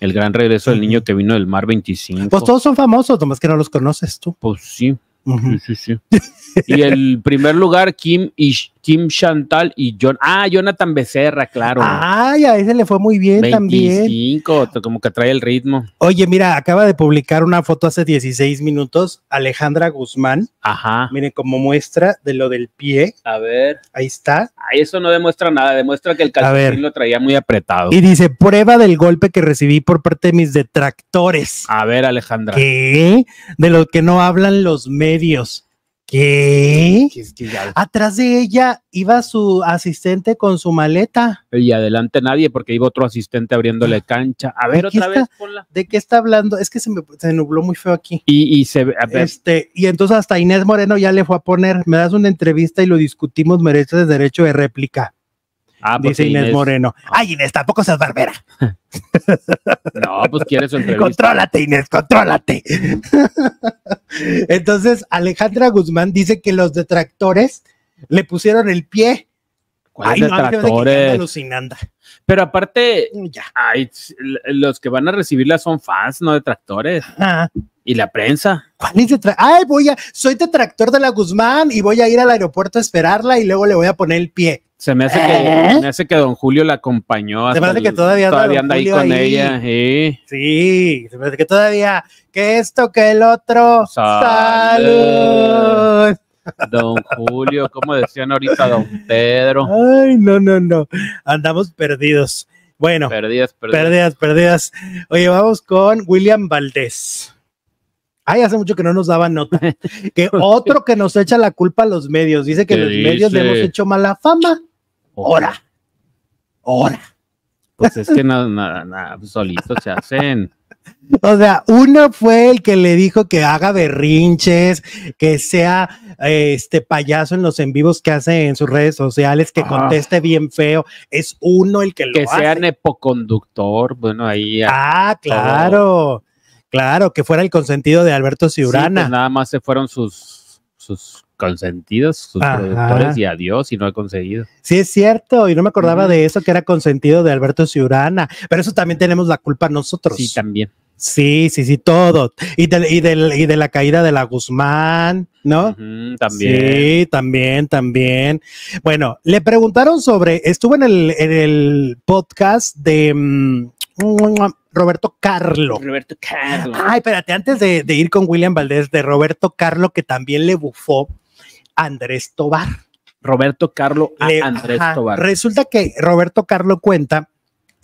S2: El gran regreso del niño que vino del mar 25. Pues todos son
S1: famosos, nomás que no los conoces tú. Pues sí. Sí, sí, sí. y
S2: el primer lugar, Kim Ish Kim Chantal y John. Ah, Jonathan
S1: Becerra, claro. Ay, a ese le fue muy bien 25,
S2: también. como que trae el ritmo.
S1: Oye, mira, acaba de publicar una foto hace 16 minutos, Alejandra Guzmán. Ajá. Miren, como muestra de lo del pie. A ver. Ahí está.
S2: Ay, eso no demuestra nada, demuestra que el calcetín lo traía muy apretado. Y dice,
S1: prueba del golpe que recibí por parte de mis detractores. A ver, Alejandra. ¿Qué? De lo que no hablan los medios. ¿Qué? que Atrás de ella iba su asistente con su maleta.
S2: Y adelante nadie, porque iba otro asistente abriéndole ah. cancha. A ver, otra vez,
S1: ponla. ¿De qué está hablando? Es que se me se nubló muy feo aquí. Y, se a Este, y entonces hasta Inés Moreno ya le fue a poner, me das una entrevista y lo discutimos, mereces derecho de réplica. Ah, pues dice Inés, Moreno. Ah. Ay, Inés, tampoco seas barbera. no, pues quieres su entrevista. Contrólate, Inés, contrólate. Entonces, Alejandra Guzmán dice que los detractores le pusieron el pie. Ay, no, detractores?
S2: alucinando. Pero aparte, mm, los que van a recibirla son fans, no detractores. Y la prensa.
S1: Ay, voy a, soy detractor de la Guzmán y voy a ir al aeropuerto a esperarla y luego le voy a poner el pie. Se me hace, que, ¿Eh?
S2: hace que Don Julio la acompañó. Se me que todavía, anda, ahí con ella. Sí. ¿eh? sí. se
S1: me que todavía, que esto, que el otro. Salud.
S2: Don Julio, como decían ahorita, don Pedro.
S1: Ay, no, no, no. Andamos perdidos. Bueno, perdidas, perdidas. Perdidas, Oye, vamos con William Valdés. Ay, hace mucho que no nos daba nota. Que otro que nos echa la culpa a los medios. Dice que los medios le hemos hecho mala fama. ¡Hora!
S2: ¡Hora! Pues es que nada nada pues solitos se hacen.
S1: O sea, uno fue el que le dijo que haga berrinches, que sea este payaso en los en vivos que hace en sus redes sociales, que ah. conteste bien feo. Es uno el que lo que Que sea
S2: nepoconductor, bueno, ahí. Ah, claro.
S1: Claro, que fuera el consentido de Alberto pues Ciurana.
S2: nada más se fueron sus, sus consentidos, sus productores y adiós y no ha conseguido.
S1: Sí, es cierto, y no me acordaba de eso que era consentido de Alberto Ciurana, pero eso también tenemos la culpa nosotros. Sí, también. Sí, sí, sí, todo. Y de, y la caída de la Guzmán, ¿no? también. Sí, también, también. Bueno, le preguntaron sobre, estuvo en el, podcast de... Mm, Roberto Carlo.
S2: Roberto Carlo.
S1: Ay, espérate, antes de, de, ir con William Valdés, de Roberto Carlo, que también le bufó Andrés Tobar. Roberto Carlo Andrés Tobar. Resulta que Roberto Carlo cuenta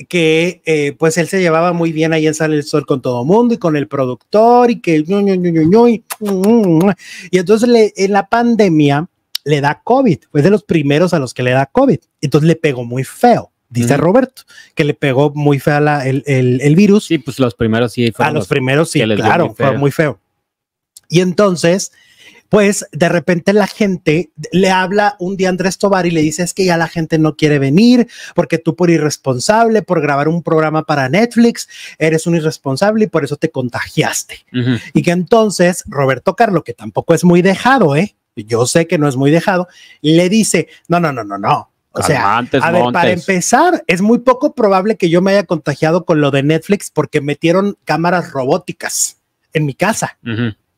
S1: que eh, pues él se llevaba muy bien ahí en sale El Sol con todo mundo y con el productor y que y, entonces en la pandemia le da COVID, fue de los primeros a los que le da COVID, entonces le pegó muy feo dice Roberto, que le pegó muy feo el, virus. Sí, pues los primeros sí. a los, primeros sí, claro, fue muy feo. Y entonces pues de repente la gente le habla un día a Andrés Tobar y le dice es que ya la gente no quiere venir porque tú por irresponsable, por grabar un programa para Netflix, eres un irresponsable y por eso te contagiaste. Y que entonces Roberto Carlo, que tampoco es muy dejado, ¿eh? yo sé que no es muy dejado, le dice, no, no, no, no, no. O sea, a ver, para empezar, es muy poco probable que yo me haya contagiado con lo de Netflix porque metieron cámaras robóticas en mi casa.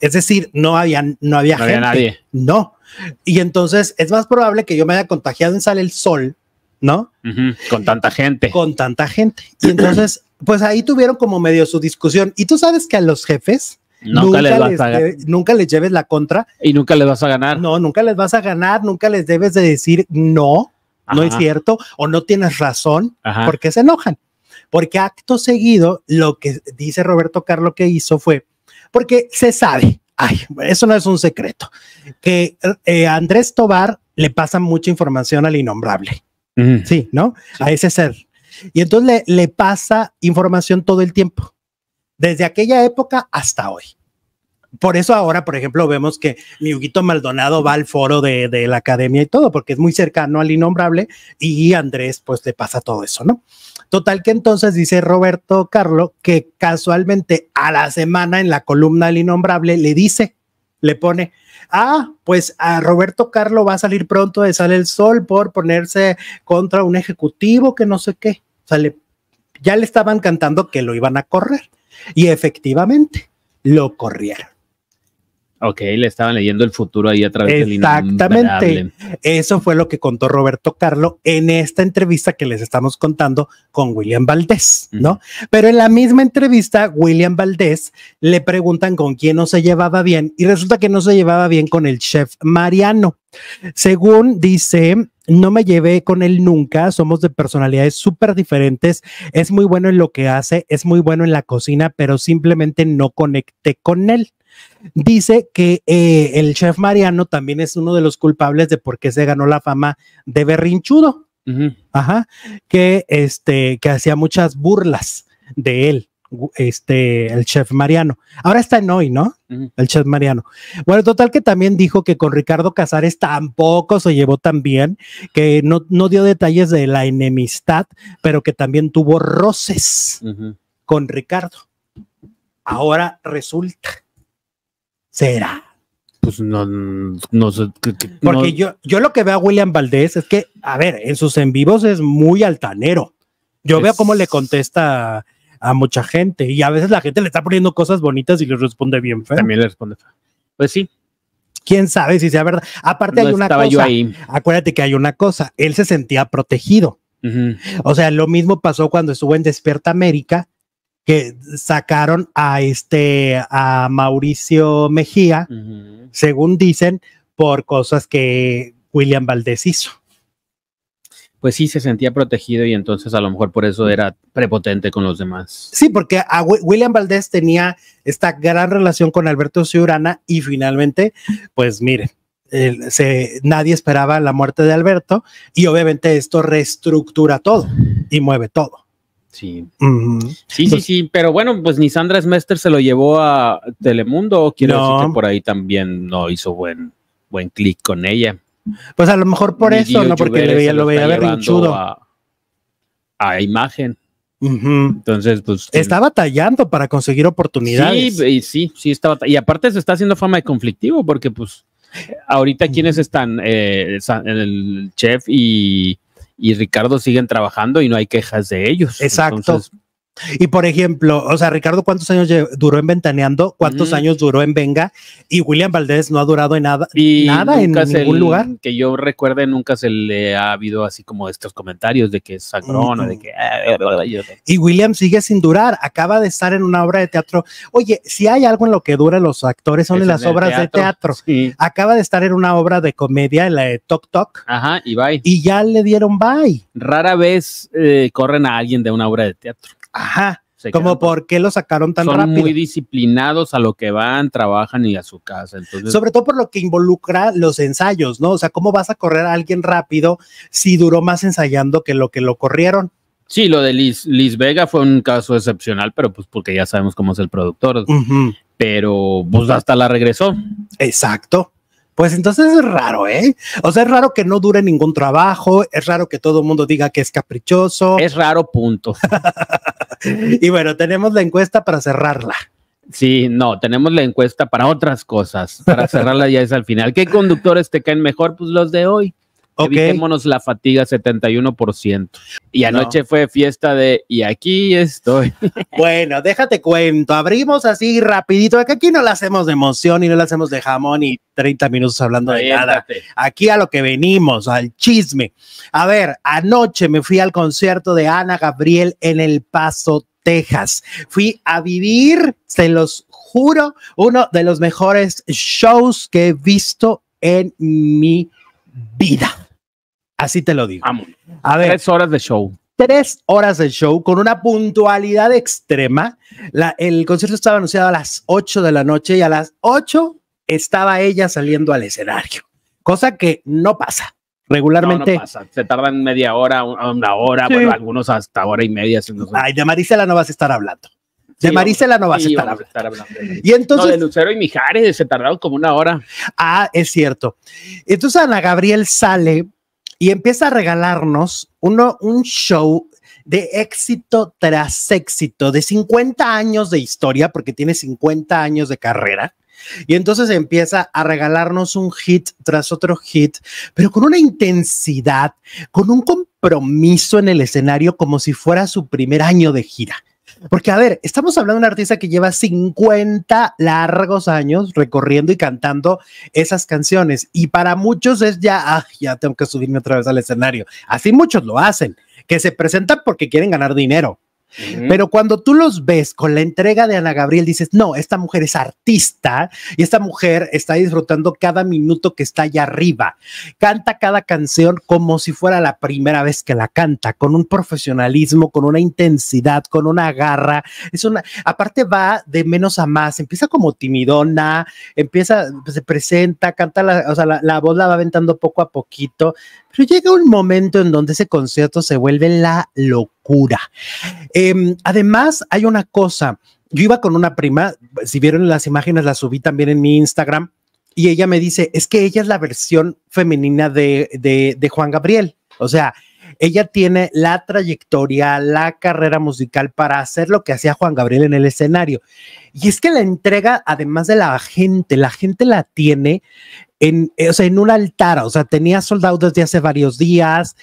S1: Es decir, no había, no había no gente. nadie. No. Y entonces es más probable que yo me haya contagiado en Sale el Sol, ¿no? Con tanta gente. Con tanta gente. Y entonces, pues ahí tuvieron como medio su discusión. Y tú sabes que a los jefes, Nunca, les, lleves la contra. Y nunca les vas a ganar. No, nunca les vas a ganar, nunca les debes de decir no, no es cierto, o no tienes razón, porque se enojan. Porque acto seguido, lo que dice Roberto Carlo que hizo fue porque se sabe, ay, eso no es un secreto, que eh, Andrés Tobar le pasa mucha información al innombrable. Sí, ¿no? A ese ser. Y entonces le, le pasa información todo el tiempo, desde aquella época hasta hoy por eso ahora, por ejemplo, vemos que mi Maldonado va al foro de, de, la academia y todo, porque es muy cercano al innombrable y Andrés pues le pasa todo eso, ¿no? Total que entonces dice Roberto Carlo que casualmente a la semana en la columna del innombrable le dice, le pone, ah, pues a Roberto Carlo va a salir pronto de Sale el Sol por ponerse contra un ejecutivo que no sé qué. O sea, ya le estaban cantando que lo iban a correr y efectivamente lo corrieron.
S2: Ok, le estaban leyendo el futuro ahí a través del Exactamente.
S1: Eso fue lo que contó Roberto Carlo en esta entrevista que les estamos contando con William Valdés, ¿no? Pero en la misma entrevista, William Valdés le preguntan con quién no se llevaba bien y resulta que no se llevaba bien con el chef Mariano. Según dice, no me llevé con él nunca, somos de personalidades súper diferentes, es muy bueno en lo que hace, es muy bueno en la cocina, pero simplemente no conecté con él dice que eh, el chef Mariano también es uno de los culpables de por qué se ganó la fama de berrinchudo. Ajá, que este, que hacía muchas burlas de él este, el chef Mariano. Ahora está en hoy, ¿no? El chef Mariano. Bueno, total que también dijo que con Ricardo Casares tampoco se llevó tan bien, que no, no dio detalles de la enemistad, pero que también tuvo roces con Ricardo. Ahora resulta ¿Será? Pues no, no sé. Porque Yo, yo lo que veo a William Valdés es que, a ver, en sus en vivos es muy altanero. Yo veo cómo le contesta a mucha gente y a veces la gente le está poniendo cosas bonitas y le responde bien feo. También le responde feo. Pues sí, quién sabe si sea verdad. Aparte hay una cosa, ahí. acuérdate que hay una cosa, él se sentía protegido. O sea, lo mismo pasó cuando estuvo en Despierta América, que sacaron a este a Mauricio Mejía, según dicen, por cosas que William Valdés hizo. Pues sí, se sentía
S2: protegido y entonces a lo mejor por eso era prepotente con los demás.
S1: Sí, porque William Valdés tenía esta gran relación con Alberto Ciurana y finalmente, pues miren, se, nadie esperaba la muerte de Alberto y obviamente esto reestructura todo y mueve todo. Sí. Sí,
S2: sí, pues sí, pero bueno, pues ni Sandra Smester se lo llevó a Telemundo, quiero decir que por ahí también no hizo buen, buen clic con ella.
S1: Pues a lo mejor por eso, no porque lo veía berrinchudo. A,
S2: a imagen. Entonces, pues. Está
S1: batallando para conseguir oportunidades.
S2: Sí, sí, sí, está Y aparte se está haciendo fama de conflictivo, porque pues ahorita quienes están, eh, el chef y y Ricardo siguen trabajando y no hay quejas de ellos. Exacto.
S1: Y por ejemplo, o sea, Ricardo, ¿cuántos años duró en Ventaneando? ¿Cuántos años duró en Venga? Y William Valdés no ha durado en nada, nada en ningún lugar.
S2: Que yo recuerde, nunca se le ha habido así como estos comentarios de que es sacrón o de que. Ah,
S1: y William sigue sin durar. Acaba de estar en una obra de teatro. Oye, si hay algo en lo que duran los actores, son en las obras de teatro. Acaba de estar en una obra de comedia, en la de Tok Tok. Ajá, y bye. Y ya le dieron bye. Rara vez eh, corren a alguien de una obra de teatro. Ajá. Como por qué lo sacaron tan rápido. Son muy
S2: disciplinados a lo que van, trabajan y a su
S1: casa. Sobre todo por lo que involucra los ensayos, ¿no? O sea, ¿cómo vas a correr a alguien rápido si duró más ensayando que lo que lo corrieron?
S2: Sí, lo de Liz, Vega fue un caso excepcional, pero pues porque ya sabemos cómo es el productor. Pero pues hasta la regresó. Exacto.
S1: Pues entonces es raro, ¿eh? O sea, es raro que no dure ningún trabajo, es raro que todo el mundo diga que es caprichoso. Es raro, punto. y bueno, tenemos la encuesta para cerrarla.
S2: Sí, no, tenemos la encuesta para otras cosas. Para cerrarla ya es al final. ¿Qué conductores te caen mejor? Pues los de hoy. Evitémonos la fatiga 71%.
S1: Y anoche fue fiesta de y aquí estoy. bueno, déjate cuento. Abrimos así rapidito, que aquí no la hacemos de emoción y no la hacemos de jamón y 30 minutos hablando de nada. Aquí a lo que venimos, al chisme. A ver, anoche me fui al concierto de Ana Gabriel en El Paso, Texas. Fui a vivir, se los juro, uno de los mejores shows que he visto en mi vida. Así te lo digo. Tres horas de show. Tres horas de show con una puntualidad extrema. el concierto estaba anunciado a las ocho de la noche y a las ocho estaba ella saliendo al escenario, cosa que no pasa. Regularmente. No, pasa.
S2: Se tardan media hora, una hora, algunos hasta hora y media.
S1: Ay, de Marisela no vas a estar hablando.
S2: De Maricela Marisela no vas a, estar hablando. Y
S1: entonces. de Lucero y Mijares se tardaron como una hora. Ah, es cierto. Entonces Ana Gabriel sale y empieza a regalarnos uno, un show de éxito tras éxito, de 50 años de historia, porque tiene 50 años de carrera. Y entonces empieza a regalarnos un hit tras otro hit, pero con una intensidad, con un compromiso en el escenario como si fuera su primer año de gira. Porque, a ver, estamos hablando de un artista que lleva 50 largos años recorriendo y cantando esas canciones. Y para muchos es ya, ya tengo que subirme otra vez al escenario. Así muchos lo hacen, que se presentan porque quieren ganar dinero. Pero cuando tú los ves con la entrega de Ana Gabriel, dices, no, esta mujer es artista y esta mujer está disfrutando cada minuto que está allá arriba. Canta cada canción como si fuera la primera vez que la canta, con un profesionalismo, con una intensidad, con una garra. Es una, aparte va de menos a más, empieza como timidona, empieza, se presenta, canta, la, o sea, la, la voz la va aventando poco a poquito, pero llega un momento en donde ese concierto se vuelve la locura. Em, además, hay una cosa. Yo iba con una prima, si vieron las imágenes, las subí también en mi Instagram, y ella me dice, es que ella es la versión femenina de, de, de Juan Gabriel. O sea, ella tiene la trayectoria, la carrera musical para hacer lo que hacía Juan Gabriel en el escenario. Y es que la entrega, además de la gente, la gente la tiene en, eh, un altar, o sea, tenía soldados desde hace varios días,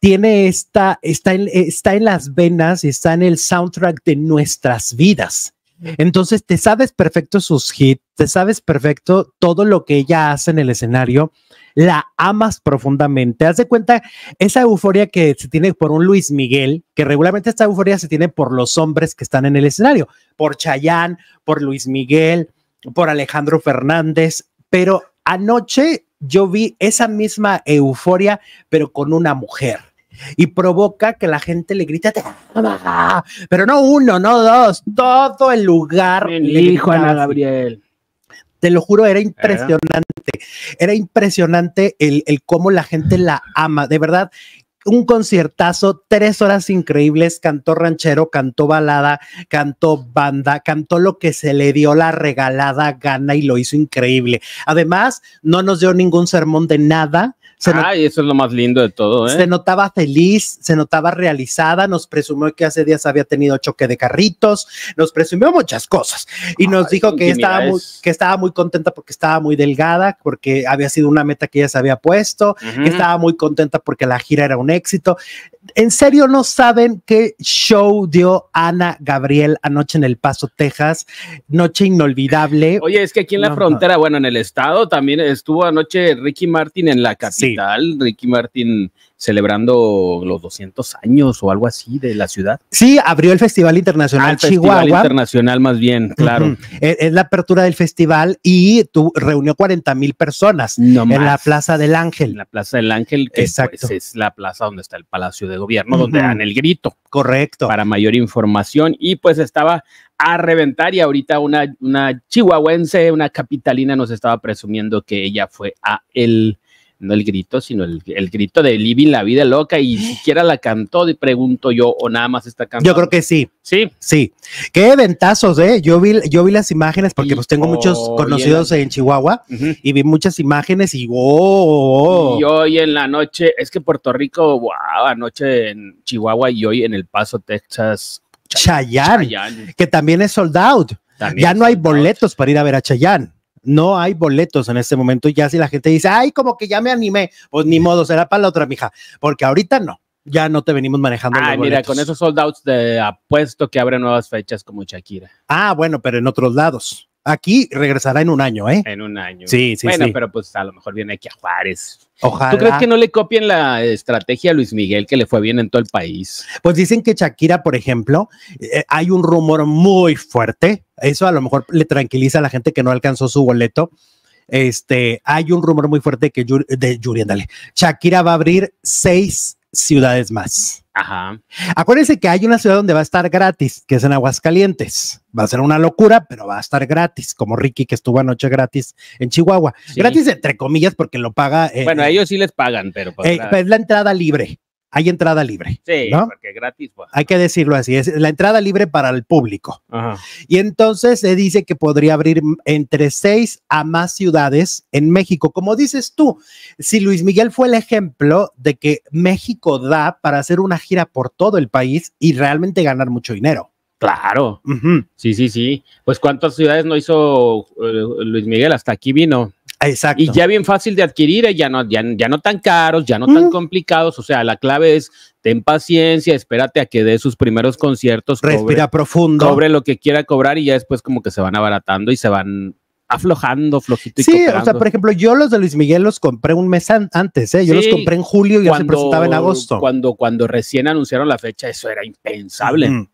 S1: tiene esta, está en, está en las venas está en el soundtrack de nuestras vidas. Entonces te sabes perfecto sus hits, te sabes perfecto todo lo que ella hace en el escenario, la amas profundamente. Haz de cuenta esa euforia que se tiene por un Luis Miguel, que regularmente esta euforia se tiene por los hombres que están en el escenario, por Chayán, por Luis Miguel, por Alejandro Fernández, pero anoche yo vi esa misma euforia, pero con una mujer y provoca que la gente le grite, pero no uno, no dos, todo el lugar. le Ana Gabriel. Te lo juro, era impresionante. Era impresionante el, el cómo la gente la ama. De verdad, un conciertazo, tres horas increíbles, cantó ranchero, cantó balada, cantó banda, cantó lo que se le dio la regalada gana y lo hizo increíble. Además, no nos dio ningún sermón de nada, Ay,
S2: eso es lo más lindo de todo, ¿eh? Se
S1: notaba feliz, se notaba realizada, nos presumió que hace días había tenido choque de carritos, nos presumió muchas cosas y nos dijo que estaba, muy, contenta porque estaba muy delgada, porque había sido una meta que ella se había puesto, que estaba muy contenta porque la gira era un éxito. En serio, no saben qué show dio Ana Gabriel anoche en El Paso, Texas, noche inolvidable. Oye, es que aquí en la frontera,
S2: bueno, en el estado también estuvo anoche Ricky Martin en la capital tal, Ricky Martin celebrando los 200
S1: años o algo así de la ciudad. Sí, abrió el Festival Internacional ah, Chihuahua. Festival
S2: Internacional más bien,
S1: claro. es, la apertura del festival y tu, reunió 40 mil personas en la Plaza del Ángel. la
S2: Plaza del Ángel, que pues es la plaza donde está el Palacio de Gobierno, donde dan el grito. Correcto. Para mayor información y pues estaba a reventar y ahorita una, una chihuahuense, una capitalina nos estaba presumiendo que ella fue a el no el grito, sino el, grito de Living la vida loca y eh. siquiera la cantó, y pregunto yo, o nada más está cantando. Yo creo que sí. Sí.
S1: Sí. Qué ventazos, ¿eh? Yo vi, yo vi las imágenes porque pues tengo muchos conocidos en, Chihuahua y vi muchas imágenes y oh, Y
S2: hoy en la noche, es que Puerto Rico, wow, anoche en Chihuahua y hoy en El Paso, Texas.
S1: Chayán que también es sold out. ya no hay boletos para ir a ver a Chayanne. No hay boletos en este momento. Ya si la gente dice, ay, como que ya me animé, pues ni modo, será para la otra, mija, porque ahorita no. Ya no te venimos manejando. Ay, mira, con esos
S2: sold outs de apuesto que abre nuevas fechas como Shakira.
S1: Ah, bueno, pero en otros lados aquí regresará en un año, ¿eh? En
S2: un año. Sí, sí, bueno, pero pues a lo mejor viene aquí a Juárez. Ojalá. ¿Tú crees que no le copien la estrategia a Luis Miguel que le fue bien en todo el
S1: país? Pues dicen que Shakira, por ejemplo, eh, hay un rumor muy fuerte. Eso a lo mejor le tranquiliza a la gente que no alcanzó su boleto. Este, hay un rumor muy fuerte que de Yuri, andale. Shakira va a abrir seis ciudades más. Ajá. Acuérdense que hay una ciudad donde va a estar gratis, que es en Aguascalientes. Va a ser una locura, pero va a estar gratis, como Ricky que estuvo anoche gratis en Chihuahua. Gratis entre comillas porque lo paga. Eh, bueno,
S2: eh, ellos sí les pagan, pero es pues eh, pues, la
S1: entrada libre hay entrada libre. Sí, ¿no?
S2: es gratis. Pues. Hay
S1: que decirlo así, es la entrada libre para el público. Y entonces se dice que podría abrir entre seis a más ciudades en México. Como dices tú, si Luis Miguel fue el ejemplo de que México da para hacer una gira por todo el país y realmente ganar mucho dinero.
S2: Claro, sí, sí, sí. Pues cuántas ciudades no hizo eh, Luis Miguel, hasta aquí vino. Exacto. Y ya bien fácil de adquirir, eh, ya no, ya, no tan caros, ya no tan complicados. O sea, la clave es ten paciencia, espérate a que dé sus primeros conciertos. Respira
S1: profundo. Cobre
S2: lo que quiera cobrar y ya después como que se van abaratando y se van aflojando, flojito. Y sí, o sea, por
S1: ejemplo, yo los de Luis Miguel los compré un mes antes, ¿eh? yo los compré en julio y cuando, en agosto.
S2: Cuando, cuando recién anunciaron la fecha, eso era impensable.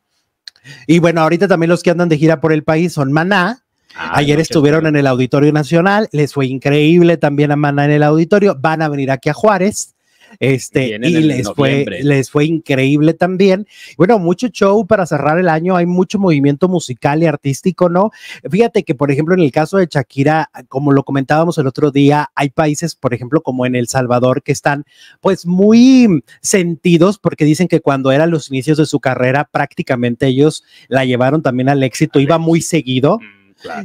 S1: Y bueno, ahorita también los que andan de gira por el país son Maná, Ah, Ayer estuvieron en el Auditorio Nacional, les fue increíble también a Mana en el auditorio, van a venir aquí a Juárez. Este, y les fue, les fue increíble también. Bueno, mucho show para cerrar el año, hay mucho movimiento musical y artístico, ¿no? Fíjate que, por ejemplo, en el caso de Shakira, como lo comentábamos el otro día, hay países, por ejemplo, como en El Salvador, que están pues muy sentidos porque dicen que cuando eran los inicios de su carrera, prácticamente ellos la llevaron también al éxito, iba muy seguido. Mm.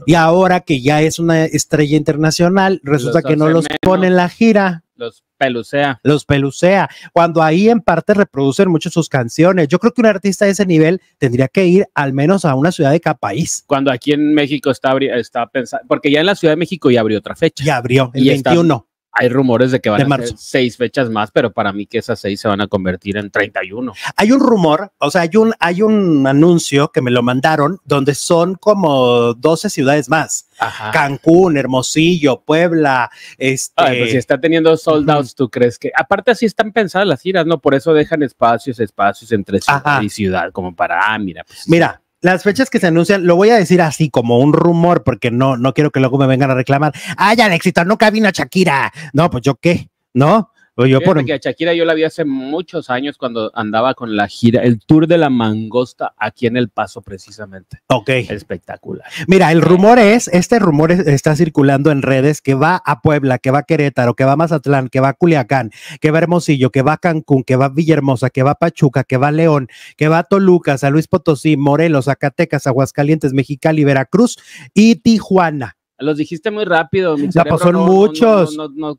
S1: Y ahora que ya es una estrella internacional, resulta que no los pone en la gira.
S2: Los pelucea.
S1: Los pelucea. Cuando ahí en parte reproducen mucho sus canciones. Yo creo que un artista de ese nivel tendría que ir al menos a una ciudad de cada país. Cuando
S2: aquí en México está, está pensando, porque ya en la Ciudad de México ya abrió otra fecha. Ya abrió, el 21.
S1: Hay rumores de que van a ser
S2: seis fechas más, pero para mí que esas seis se van a convertir en 31.
S1: Hay un rumor, o sea, hay un, hay un anuncio que me lo mandaron donde son como 12 ciudades más. Cancún, Hermosillo, Puebla, este... Pues si
S2: está teniendo soldados, ¿tú crees que? Aparte así están pensadas las giras, ¿no? Por eso dejan espacios, espacios entre ciudad y ciudad, como para, ah, mira. Pues,
S1: mira, las fechas que se anuncian, lo voy a decir así como un rumor, porque no, no quiero que luego me vengan a reclamar. Ay, ah, éxito, nunca vino Shakira. No, pues yo qué, ¿no? Yo por... a
S2: Shakira yo la vi hace muchos años cuando andaba con la gira, el tour de la mangosta aquí en El Paso precisamente. Ok. Espectacular.
S1: Mira, el rumor es, este rumor está circulando en redes que va a Puebla, que va a Querétaro, que va a Mazatlán, que va a Culiacán, que va a Hermosillo, que va a Cancún, que va a Villahermosa, que va a Pachuca, que va a León, que va a Toluca, San Luis Potosí, Morelos, Zacatecas, Aguascalientes, Mexicali, Veracruz y Tijuana.
S2: Los dijiste muy rápido. Son muchos. No,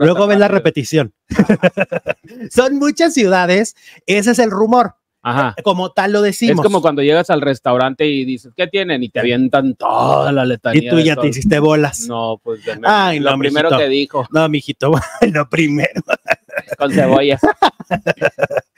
S2: Luego ven la repetición.
S1: Son muchas ciudades. Ese es el rumor.
S2: Ajá. Como tal lo decimos. Es como cuando llegas al restaurante y dices, ¿qué tienen? Y te avientan toda la letanía. Y tú ya te hiciste bolas.
S1: No, pues de Ay, lo primero te que dijo. No, mijito, lo primero. Con cebolla.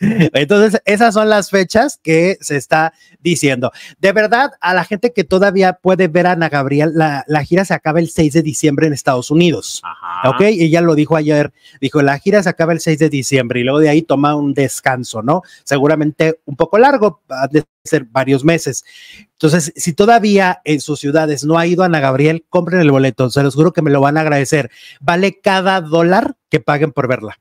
S1: Entonces, esas son las fechas que se está diciendo. De verdad, a la gente que todavía puede ver a Ana Gabriel, la, gira se acaba el 6 de diciembre en Estados Unidos. Ok, ella lo dijo ayer, dijo, la gira se acaba el 6 de diciembre y luego de ahí toma un descanso, ¿no? Seguramente un poco largo, de ser varios meses. Entonces, si todavía en sus ciudades no ha ido Ana Gabriel, compren el boleto, se los juro que me lo van a agradecer. Vale cada dólar que paguen por verla,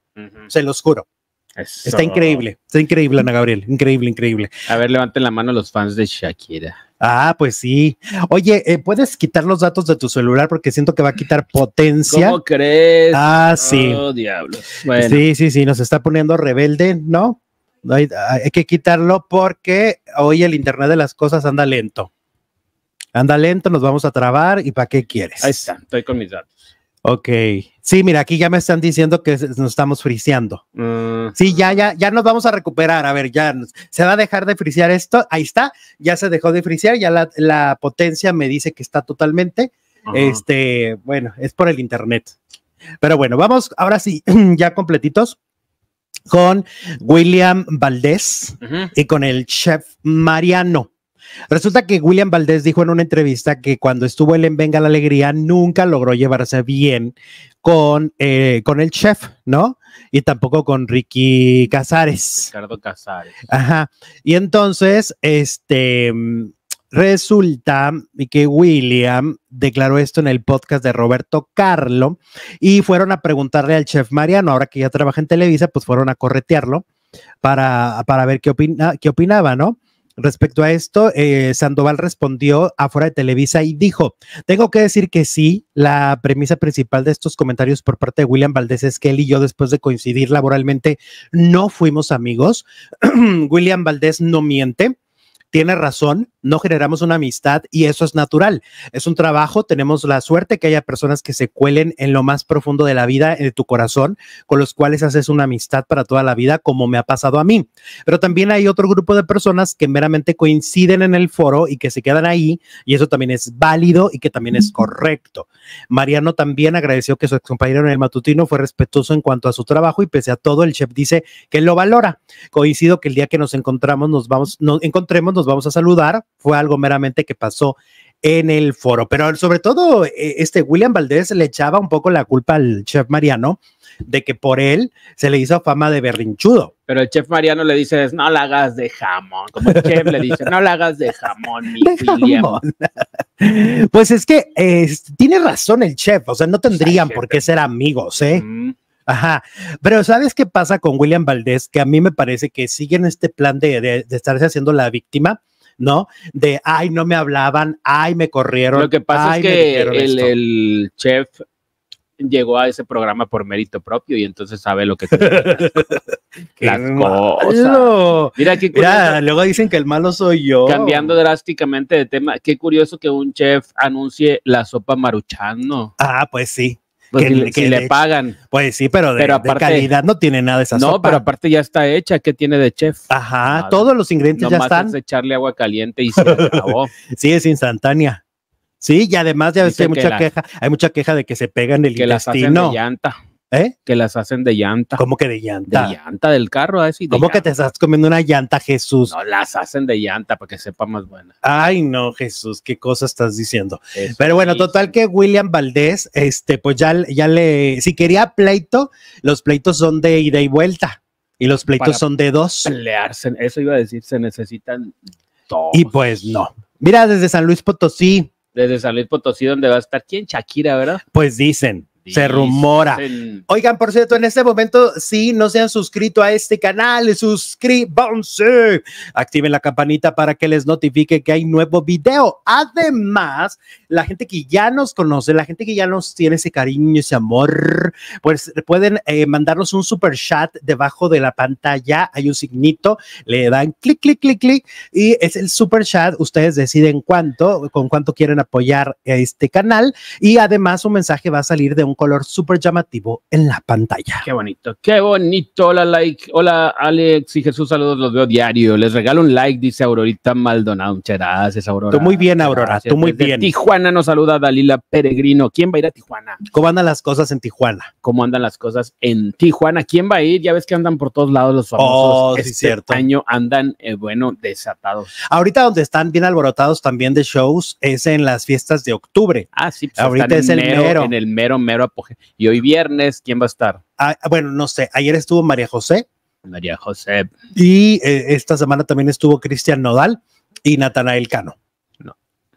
S1: se los juro. Está increíble, está increíble, Ana Gabriel, increíble, increíble. A ver, levanten la mano los fans de Shakira. Ah, pues sí. Oye, eh, ¿puedes quitar los datos de tu celular? Porque siento que va a quitar potencia. ¿Cómo
S2: crees? Ah, sí. Oh, diablos. Sí,
S1: sí, sí, nos está poniendo rebelde, ¿no? Hay, hay que quitarlo porque hoy el Internet de las Cosas anda lento. Anda lento, nos vamos a trabar y ¿para qué quieres? Ahí está,
S2: estoy con mis datos.
S1: Ok. Sí, mira, aquí ya me están diciendo que nos estamos friseando. Mm. Sí, ya, ya, ya nos vamos a recuperar. A ver, ya se va a dejar de frisear esto. Ahí está, ya se dejó de frisear, ya la, potencia me dice que está totalmente. Este, bueno, es por el internet. Pero bueno, vamos ahora sí, ya completitos con William Valdés y con el chef Mariano. Resulta que William Valdés dijo en una entrevista que cuando estuvo él en Venga la Alegría nunca logró llevarse bien con, eh, con el chef, ¿no? Y tampoco con Ricky Casares. Ricardo Casares. Ajá. Y entonces, este, mm, Resulta que William declaró esto en el podcast de Roberto Carlo y fueron a preguntarle al chef Mariano, ahora que ya trabaja en Televisa, pues fueron a corretearlo para, para ver qué, opina, qué opinaba, ¿no? Respecto a esto, eh, Sandoval respondió afuera de Televisa y dijo, tengo que decir que sí, la premisa principal de estos comentarios por parte de William Valdés es que él y yo después de coincidir laboralmente no fuimos amigos. William Valdés no miente, tiene razón, no generamos una amistad y eso es natural. Es un trabajo, tenemos la suerte que haya personas que se cuelen en lo más profundo de la vida, de tu corazón, con los cuales haces una amistad para toda la vida, como me ha pasado a mí. Pero también hay otro grupo de personas que meramente coinciden en el foro y que se quedan ahí y eso también es válido y que también es correcto. Mariano también agradeció que su compañero en el matutino fue respetuoso en cuanto a su trabajo y pese a todo el chef dice que lo valora. Coincido que el día que nos encontramos nos vamos nos encontremos nos vamos a saludar fue algo meramente que pasó en el foro. Pero sobre todo, eh, este William Valdés le echaba un poco la culpa al chef Mariano de que por él se le hizo fama de berrinchudo.
S2: Pero el chef Mariano le dice, no la hagas de jamón. Como el chef le dice, no la hagas de jamón,
S1: mi Pues es que tiene razón el chef, o sea, no pues tendrían por qué ser amigos, ¿eh? Ajá, pero ¿sabes qué pasa con William Valdés? Que a mí me parece que siguen este plan de estarse haciendo la víctima ¿no? De, ay, no me hablaban, ay, me corrieron. Lo que pasa es que el,
S2: chef llegó a ese programa por mérito propio y entonces sabe lo que las cosas.
S1: Mira, qué curioso. luego dicen que el malo soy yo. Cambiando
S2: drásticamente de tema, qué curioso que un chef anuncie la sopa maruchano. Ah, pues sí. Pues, que, le, pagan. Pues sí, pero de, calidad
S1: no tiene nada esa No, pero
S2: aparte ya está hecha. ¿Qué tiene de chef?
S1: Ajá, todos los ingredientes ya están. Es
S2: echarle agua caliente y se acabó.
S1: sí, es instantánea. Sí, y además ya ves que hay mucha queja, hay mucha queja de que se pegan el que Las hacen de llanta. ¿Eh? Que las hacen de llanta. ¿Cómo que de llanta? De llanta del carro, así. ¿Cómo que te estás comiendo una llanta, Jesús? No, las hacen de llanta para que sepa más buena. Ay, no, Jesús, qué cosa estás diciendo. Pero bueno, total que William Valdés, este, pues ya, ya le, si quería pleito, los pleitos son de ida y vuelta. Y los pleitos son de dos.
S2: Pelearse, eso iba a decir, se necesitan
S1: Y pues no. Mira, desde San Luis Potosí.
S2: Desde San Luis Potosí, donde va a estar quién? Shakira, ¿verdad? Pues dicen. Se rumora.
S1: Oigan, por cierto, en este momento, si no se han suscrito a este canal, suscríbanse. Activen la campanita para que les notifique que hay nuevo video. Además, la gente que ya nos conoce, la gente que ya nos tiene ese cariño, ese amor, pues pueden eh, mandarnos un super chat debajo de la pantalla. Hay un signito, le dan clic, clic, clic, clic, y es el super chat. Ustedes deciden cuánto, con cuánto quieren apoyar a este canal. Y además, un mensaje va a salir de un color súper llamativo en la pantalla. Qué bonito,
S2: qué bonito. Hola, like. Hola, Alex y Jesús, saludos, los veo diario. Les regalo un like, dice Aurorita Maldonado. Muchas gracias, Aurora. Tú muy bien, Aurora, tú muy bien. Tijuana nos saluda Dalila Peregrino. ¿Quién va a ir a Tijuana? ¿Cómo andan las cosas en Tijuana? ¿Cómo andan las cosas en
S1: Tijuana? ¿Quién va a ir? Ya ves que andan por todos lados los famosos. Oh, este cierto.
S2: año andan, eh, bueno, desatados.
S1: Ahorita donde están bien alborotados también de shows es en las fiestas de octubre. Ah, sí, pues ahorita es en el
S2: mero, mero y hoy viernes, ¿quién
S1: va a estar? Ah, bueno, no sé, ayer estuvo María José. María José. Y eh, esta semana también estuvo Cristian Nodal y Natanael Cano. No.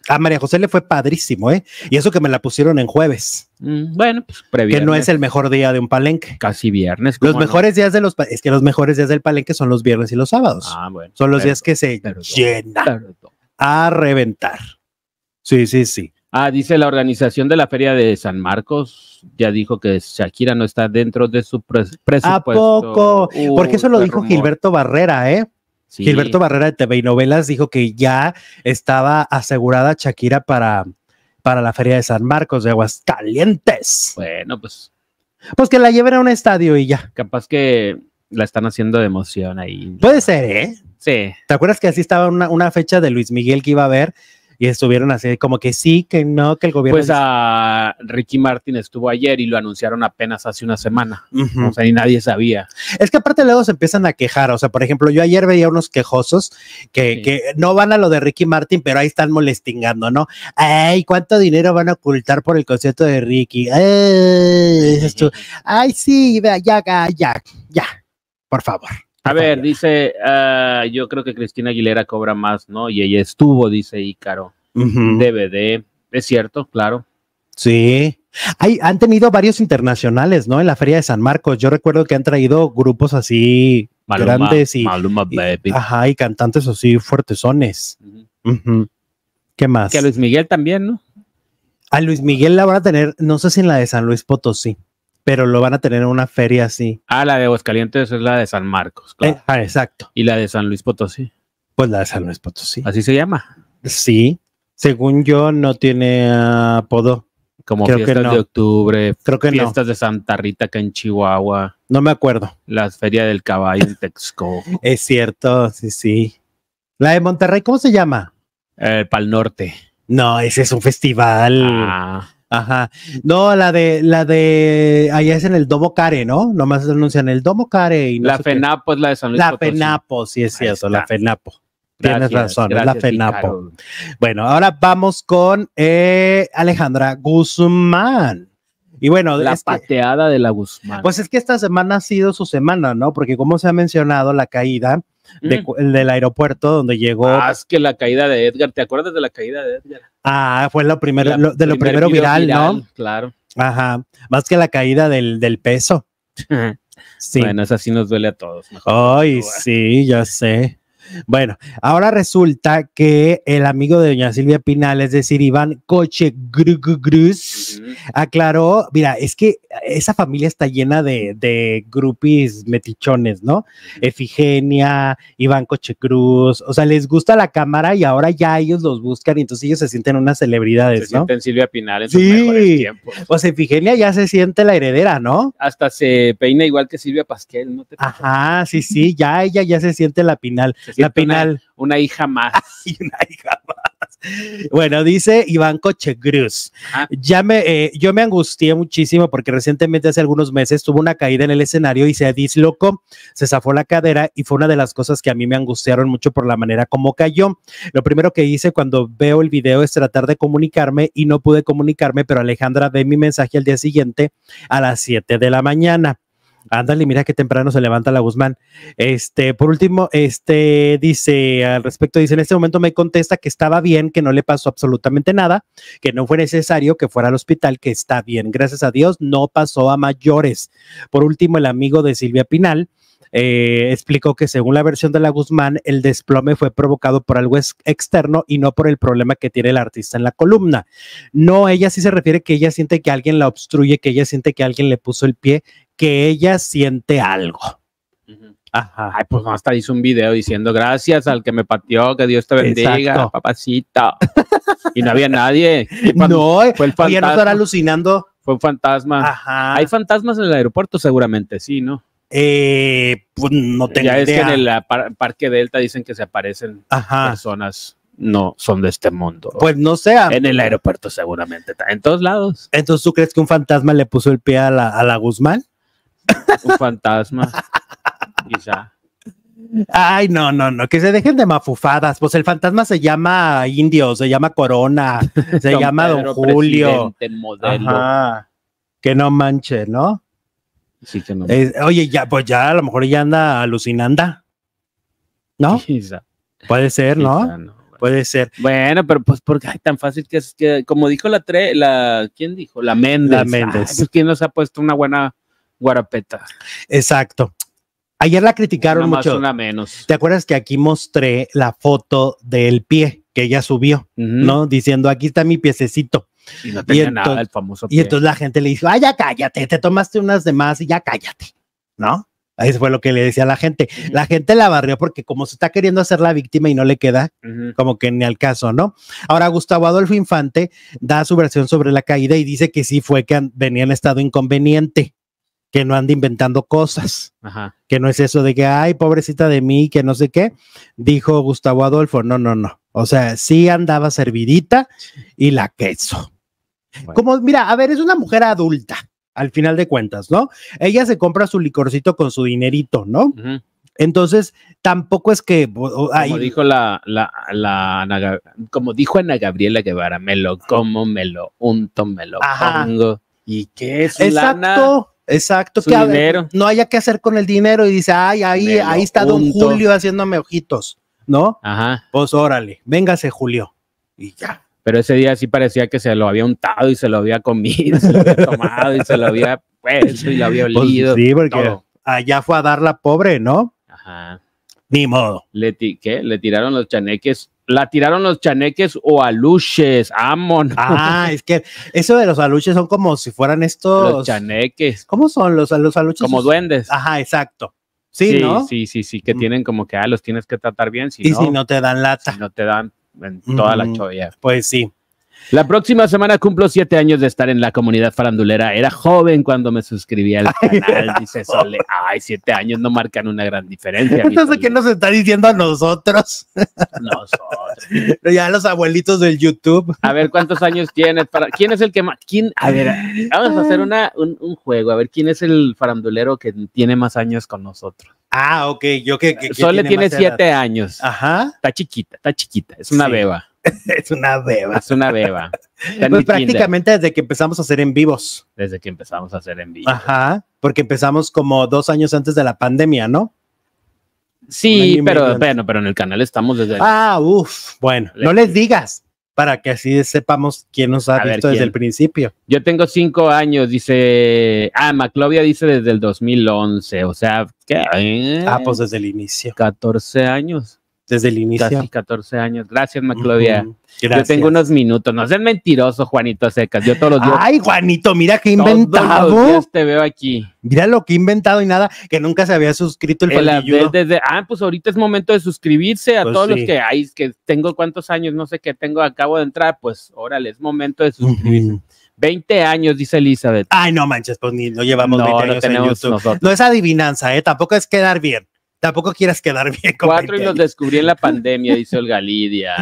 S1: A María José le fue padrísimo, ¿eh? Y eso que me la pusieron en jueves. Mm, bueno, pues previo. Que no es el mejor día de un palenque. Casi viernes. Los mejores días de los es que los mejores días del palenque son los viernes y los sábados. Ah, bueno. Son los días que se llena a reventar. Sí,
S2: sí, sí. Ah, dice la organización de la Feria de San Marcos, ya dijo que Shakira no está dentro de su presencia.
S1: presupuesto. ¿A poco? Porque eso lo dijo Gilberto Barrera, ¿eh? Gilberto Barrera de TV y Novelas dijo que ya estaba asegurada Shakira para, para la Feria de San Marcos de Aguascalientes. Bueno, pues. Pues que la lleven a un estadio y ya.
S2: Capaz que la están haciendo de emoción ahí.
S1: Puede ser, ¿eh? Sí. ¿Te acuerdas que así estaba una, fecha de Luis Miguel que iba a ver y estuvieron así como que sí, que no, que el gobierno... Pues a
S2: Ricky Martin estuvo ayer y lo anunciaron apenas hace una
S1: semana, o sea, y nadie sabía. Es que aparte luego se empiezan a quejar, o sea, por ejemplo, yo ayer veía unos quejosos que, que no van a lo de Ricky Martin, pero ahí están molestingando, ¿no? Ay, ¿cuánto dinero van a ocultar por el concierto de Ricky? Ay, ay, sí, ya, ya, ya, ya, por favor.
S2: A ver, dice, ah, yo creo que Cristina Aguilera cobra más, ¿no? Y ella estuvo, dice Ícaro. DVD, es cierto, claro.
S1: Sí. Hay, han tenido varios internacionales, ¿no? En la Feria de San Marcos. Yo recuerdo que han traído grupos así grandes y, Ajá, y cantantes así fuertesones. ¿Qué más? Que a Luis Miguel también, ¿no? A Luis Miguel la van a tener, no sé si en la de San Luis Potosí pero lo van a tener en una feria así.
S2: Ah, la de Aguascalientes es la de San Marcos, eh, ah, exacto. ¿Y la de San Luis
S1: Potosí? Pues la de San Luis Potosí. ¿Así se llama? Sí. Según yo, no tiene ah, apodo. Como fiestas que de octubre,
S2: Creo que fiestas de Santa Rita acá
S1: en Chihuahua. No me acuerdo. La Feria del caballo en Texcoco. es cierto, sí, sí. La de Monterrey, ¿cómo se llama? El eh, Pal Norte. No, ese es un festival. Ah. Ajá. No, la de, la de, allá es en el Domo Care, ¿no? Nomás se anuncian el Domo Care La FENAPO
S2: es la de San Luis La FENAPO, sí es cierto,
S1: la FENAPO. Tienes razón, la FENAPO. Bueno, ahora vamos con eh, Alejandra Guzmán. Y bueno, la pateada de la Guzmán. Pues es que esta semana ha sido su semana, ¿no? Porque como se ha mencionado, la caída mm. del aeropuerto donde llegó. Más ah,
S2: que la caída de Edgar, ¿te acuerdas de la caída de Edgar?
S1: Ah, fue lo primero, de lo primero viral, ¿no? Claro. Ajá, más que la caída del, peso. sí. Bueno, esa sí nos duele a todos. Ay, ¿eh? sí, ya sé. Bueno, ahora resulta que el amigo de doña Silvia Pinal, es decir, Iván Coche Gruz, aclaró, mira, es que esa familia está llena de, de grupis metichones, ¿no? Efigenia, Iván Coche Cruz, o sea, les gusta la cámara y ahora ya ellos los buscan y entonces ellos se sienten unas celebridades, se sienten Silvia Pinal en sus mejores tiempos. Pues Efigenia ya se siente la heredera, ¿no? Hasta
S2: se peina igual que Silvia Pasquel, ¿no? Te
S1: Ajá, sí, sí, ya ella ya se siente la Pinal la penal. Una, hija más. y una hija más. Bueno, dice Iván Cochegruz. Ya me, eh, yo me angustié muchísimo porque recientemente, hace algunos meses, tuvo una caída en el escenario y se dislocó, se zafó la cadera y fue una de las cosas que a mí me angustiaron mucho por la manera como cayó. Lo primero que hice cuando veo el video es tratar de comunicarme y no pude comunicarme, pero Alejandra ve mi mensaje al día siguiente a las 7 de la mañana. Ándale, mira qué temprano se levanta la Guzmán. Este, por último, este dice al respecto, dice, en este momento me contesta que estaba bien, que no le pasó absolutamente nada, que no fue necesario que fuera al hospital, que está bien. Gracias a Dios, no pasó a mayores. Por último, el amigo de Silvia Pinal. Eh, explicó que según la versión de la Guzmán, el desplome fue provocado por algo externo y no por el problema que tiene el artista en la columna. No, ella sí se refiere que ella siente que alguien la obstruye, que ella siente que alguien le puso el pie que ella siente algo.
S2: Ajá. Ay, pues hasta hizo un video diciendo gracias al que me pateó, que Dios te bendiga, papacita. y no había nadie. No, fue el fantasma. estar
S1: alucinando.
S2: Fue un fantasma. Ajá. Hay fantasmas en el aeropuerto, seguramente, sí, ¿no? Eh, pues no tengo ya es que en el Parque Delta dicen que se aparecen personas no son de este mundo. Pues
S1: no sea. En
S2: el aeropuerto seguramente, en todos lados.
S1: Entonces, ¿tú crees que un fantasma le puso el pie a la Guzmán?
S2: Un fantasma. Quizá.
S1: Ay, no, no, no, que se dejen de mafufadas. Pues el fantasma se llama Indio, se llama Corona, se llama Don Julio. Que no manche, ¿no? Sí, que no. Eh, oye, ya, pues ya a lo mejor ella anda alucinanda. ¿No? Puede ser, ¿no? Puede ser. Bueno, pero pues porque hay tan fácil que es que,
S2: como dijo la tre, la, ¿quién dijo? La Méndez. La Méndez. Pues, ¿Quién nos ha puesto una buena
S1: Guarapeta. Exacto. Ayer la criticaron una mucho. Más, una menos. ¿Te acuerdas que aquí mostré la foto del pie que ella subió, ¿no? Diciendo, aquí está mi piececito. Y no tenía nada el famoso pie. Y entonces la gente le dijo, ay, ya cállate, te tomaste unas demás y ya cállate, ¿no? Eso fue lo que le decía a la gente. La gente la barrió porque como se está queriendo hacer la víctima y no le queda, como que ni al caso, ¿no? Ahora Gustavo Adolfo Infante da su versión sobre la caída y dice que sí fue que venía en estado inconveniente que no ande inventando cosas, que no es eso de que, ay, pobrecita de mí, que no sé qué, dijo Gustavo Adolfo, no, no, no, o sea, sí andaba servidita y la queso. Como, mira, a ver, es una mujer adulta, al final de cuentas, ¿no? Ella se compra su licorcito con su dinerito, ¿no? Entonces, tampoco es que... como dijo
S2: la, la, Ana, como dijo Ana Gabriela Guevara, me lo
S1: como, me lo unto, me lo pongo. ¿Y qué es? Exacto. Exacto, que no haya que hacer con el dinero y dice, ay, ahí, ahí está don Julio haciéndome ojitos, ¿no? Ajá. Pues órale, véngase Julio y ya.
S2: Pero ese día sí parecía que se lo había untado y se lo había comido, se lo había tomado y se lo había puesto y lo había pues, olido. sí, porque
S1: allá fue a dar la pobre, ¿no?
S2: Ajá. Ni modo. Le, ¿qué? Le tiraron los chaneques la tiraron los chaneques o aluches, amon. Ah,
S1: es que eso de los aluches son como si fueran estos. Los
S2: chaneques.
S1: ¿Cómo son los, aluches? Como duendes.
S2: Ajá, exacto. Sí, sí, ¿no? sí, sí, sí, que mm. tienen como que ah, los tienes que tratar bien. Si y si no te dan lata. Si no te dan en mm, toda la chovia. Pues sí. La próxima semana cumplo siete años de estar en la comunidad farandulera. Era joven cuando me suscribí al canal, dice Sole. Ay, siete años no marcan una gran diferencia. Entonces,
S1: ¿qué nos está diciendo a nosotros?
S2: Nosotros. ya los abuelitos del YouTube. A ver, ¿cuántos años tienes? ¿Quién es el que más? A ver, vamos a hacer una, un, juego. A ver, ¿quién es el farandulero que tiene más años con nosotros?
S1: Ah, ok, yo que... Sole tiene, siete
S2: años. Ajá. Está chiquita, está chiquita, es una beba.
S1: es una beba. Es
S2: una beba. pues prácticamente
S1: desde que empezamos a hacer en vivos. Desde que empezamos a hacer en vivos. Ajá, porque empezamos como dos años antes de la pandemia, ¿no? Sí, pero, bueno, pero
S2: en el canal estamos desde...
S1: Ah, uff, bueno, no les digas, para que así sepamos quién nos ha visto desde el principio.
S2: Yo tengo cinco años, dice... Ah, Maclovia dice desde el 2011, o sea, ¿qué? Ah, pues desde el inicio. 14 años. Desde el inicio. Casi 14 años. Gracias, Maclovia. Yo tengo unos minutos. No seas mentiroso, Juanito Secas. Yo todos los días. Ay,
S1: Juanito, mira qué inventado. te
S2: veo aquí.
S1: Mira lo que he inventado y nada, que nunca se había suscrito el, el desde, Ah,
S2: pues ahorita es momento de suscribirse a pues todos los que hay, que tengo cuántos años, no sé qué tengo, acabo de entrar. Pues órale, es momento de suscribirse.
S1: 20 años, dice Elizabeth. Ay, no manches, pues ni lo llevamos 20 años No es adivinanza, ¿eh? Tampoco es quedar bien tampoco quieras quedar bien con Cuatro y los
S2: descubrí en la pandemia, dice Olga Lidia.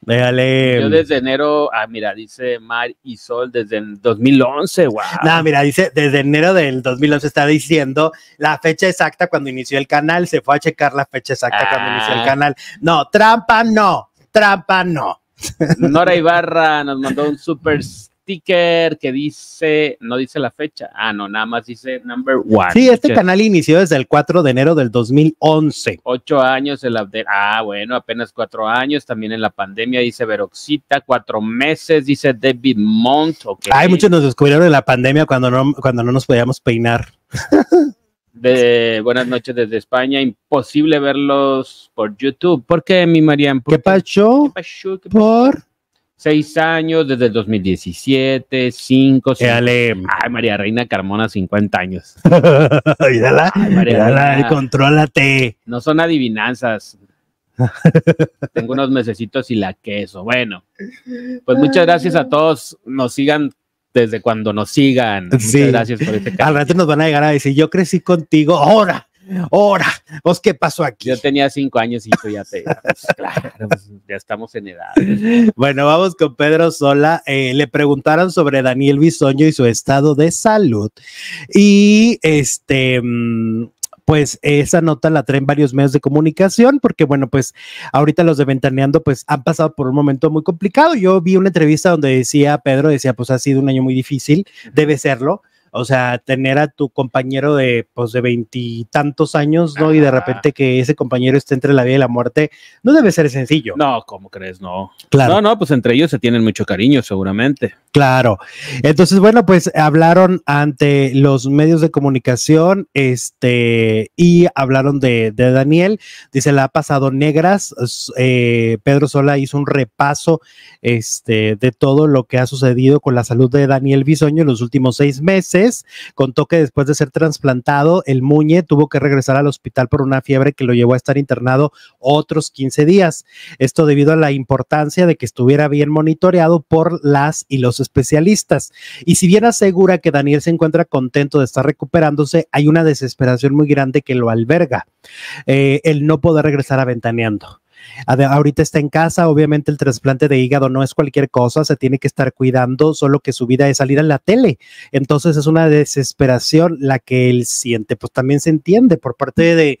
S1: Déjale. Yo desde
S2: enero, ah, mira, dice Mar y Sol desde el
S1: 2011, guau. No, mira, dice desde enero del 2011 está diciendo la fecha exacta cuando inició el canal, se fue a checar la fecha exacta cuando inició el ah. canal. No, trampa no, trampa no.
S2: Nora Ibarra nos mandó un super que dice, no dice la fecha, ah, no, nada más dice number one. Sí, este canal
S1: inició desde el 4 de enero del 2011.
S2: Ocho años el ah, bueno, apenas cuatro años, también en la pandemia dice Veroxita, cuatro meses, dice David Mont, Hay Ay, muchos
S1: nos descubrieron en la pandemia cuando no, cuando no nos podíamos peinar.
S2: De, buenas noches desde España. Imposible verlos por YouTube. ¿Por qué, mi María? ¿Qué, pasó? ¿Qué
S1: pasó? ¿Qué pasó?
S2: seis años, desde el 2017, cinco. Ay, María Reina Carmona, 50 años.
S1: Ay, contrólate.
S2: No son adivinanzas. Tengo unos mesecitos y la queso. Bueno, pues muchas gracias a todos. Nos sigan desde cuando nos sigan. Muchas gracias por este
S1: Al rato nos van a llegar a decir, yo crecí contigo ahora. Ahora, ¿Vos pues, qué pasó aquí?
S2: Yo tenía cinco años y tú ya te. Pues, claro, pues, ya estamos en edad.
S1: Bueno, vamos con Pedro Sola. Eh, le preguntaron sobre Daniel Bisoño y su estado de salud. Y este. Mm, pues esa nota la traen varios medios de comunicación, porque bueno, pues ahorita los de Ventaneando pues han pasado por un momento muy complicado. Yo vi una entrevista donde decía Pedro, decía, pues ha sido un año muy difícil, debe serlo, o sea, tener a tu compañero de, pues, de veintitantos años, ¿no? Y de repente que ese compañero esté entre la vida y la muerte, no debe ser sencillo. No, ¿cómo crees? No.
S2: Claro. No, no, pues entre ellos se tienen mucho cariño, seguramente.
S1: Claro. Entonces, bueno, pues hablaron ante los medios de comunicación, este, y hablaron de, Daniel. Dice, la ha pasado negras. Eh, Pedro Sola hizo un repaso, este, de todo lo que ha sucedido con la salud de Daniel Bisoño en los últimos seis meses Contó que después de ser trasplantado, el Muñe tuvo que regresar al hospital por una fiebre que lo llevó a estar internado otros 15 días. Esto debido a la importancia de que estuviera bien monitoreado por las y los especialistas. Y si bien asegura que Daniel se encuentra contento de estar recuperándose, hay una desesperación muy grande que lo alberga. Eh, el no poder regresar aventaneando ahorita está en casa, obviamente el trasplante de hígado no es cualquier cosa, se tiene que estar cuidando, solo que su vida es salir a la tele. Entonces es una desesperación la que él siente, pues también se entiende por parte de,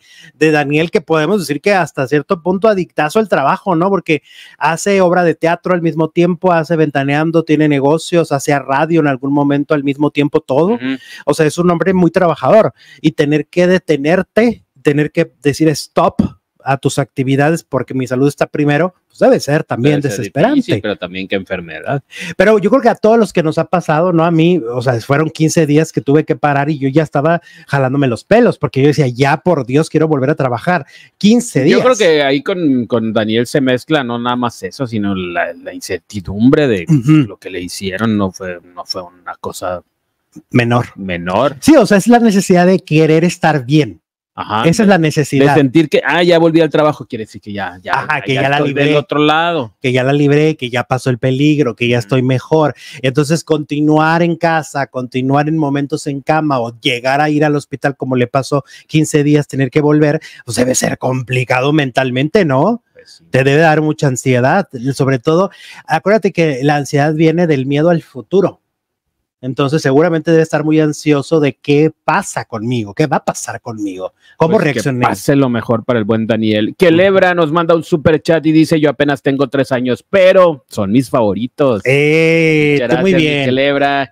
S1: Daniel que podemos decir que hasta cierto punto adictazo al trabajo, ¿no? Porque hace obra de teatro al mismo tiempo, hace ventaneando, tiene negocios, hace radio en algún momento al mismo tiempo todo. O sea, es un hombre muy trabajador y tener que detenerte, tener que decir stop a tus actividades porque mi salud está primero, pues debe ser también desesperante.
S2: pero también qué enfermedad.
S1: Pero yo creo que a todos los que nos ha pasado, ¿no? A mí, o sea, fueron 15 días que tuve que parar y yo ya estaba jalándome los pelos porque yo decía, ya por Dios, quiero volver a trabajar. 15 días. Yo creo
S2: que ahí con, Daniel se mezcla no nada más eso, sino la, incertidumbre de lo que le hicieron no fue, no fue una cosa menor. Menor.
S1: Sí, o sea, es la necesidad de querer estar bien. Esa es la necesidad. De sentir que, ah, ya volví al trabajo, quiere decir que ya, ya, que ya, la libré. Del otro lado. Que ya la libré, que ya pasó el peligro, que ya estoy mejor. Entonces, continuar en casa, continuar en momentos en cama o llegar a ir al hospital como le pasó 15 días, tener que volver, pues debe ser complicado mentalmente, ¿no? Pues te debe dar mucha ansiedad, sobre todo, acuérdate que la ansiedad viene del miedo al futuro. Entonces seguramente debe estar muy ansioso de qué pasa conmigo, qué va a pasar conmigo, cómo pues reaccioné. Que pase lo mejor para
S2: el buen Daniel. Que Lebra nos manda un super chat y dice, yo apenas tengo tres años, pero son mis favoritos. Eh, muy bien. Que Lebra.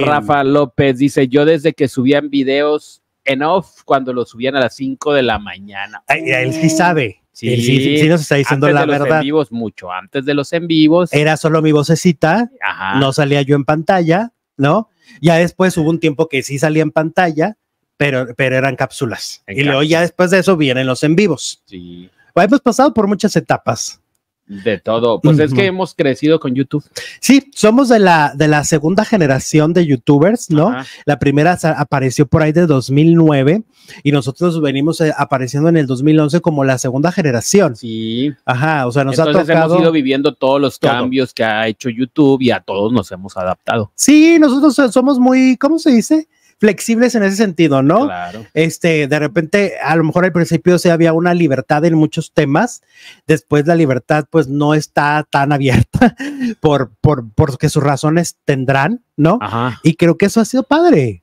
S2: Rafa López dice, yo desde que subían videos en off, cuando los subían a las 5 de la mañana. él sí sabe. Sí, sí, sí, nos está diciendo antes de los En vivos, mucho antes de los en vivos. Era
S1: solo mi vocecita, no salía yo en pantalla, ¿no? Ya después hubo un tiempo que sí salía en pantalla, pero, pero eran cápsulas. y luego ya después de eso vienen los en vivos.
S2: Hemos
S1: pasado por muchas etapas.
S2: De todo. Pues es que
S1: hemos crecido con YouTube. Sí, somos de la, de la segunda generación de YouTubers, ¿no? La primera apareció por ahí de 2009 y nosotros venimos eh, apareciendo en el 2011 como la segunda generación. Sí. Ajá, o sea, nos ha tocado. hemos ido
S2: viviendo todos los cambios que ha hecho YouTube y a todos nos hemos adaptado.
S1: Sí, nosotros eh, somos muy, ¿cómo se dice? flexibles en ese sentido, ¿no? Claro. Este, de repente, a lo mejor al principio sí había una libertad en muchos temas, después la libertad pues no está tan abierta por, por, que sus razones tendrán, ¿no? Ajá. Y creo que eso ha sido padre.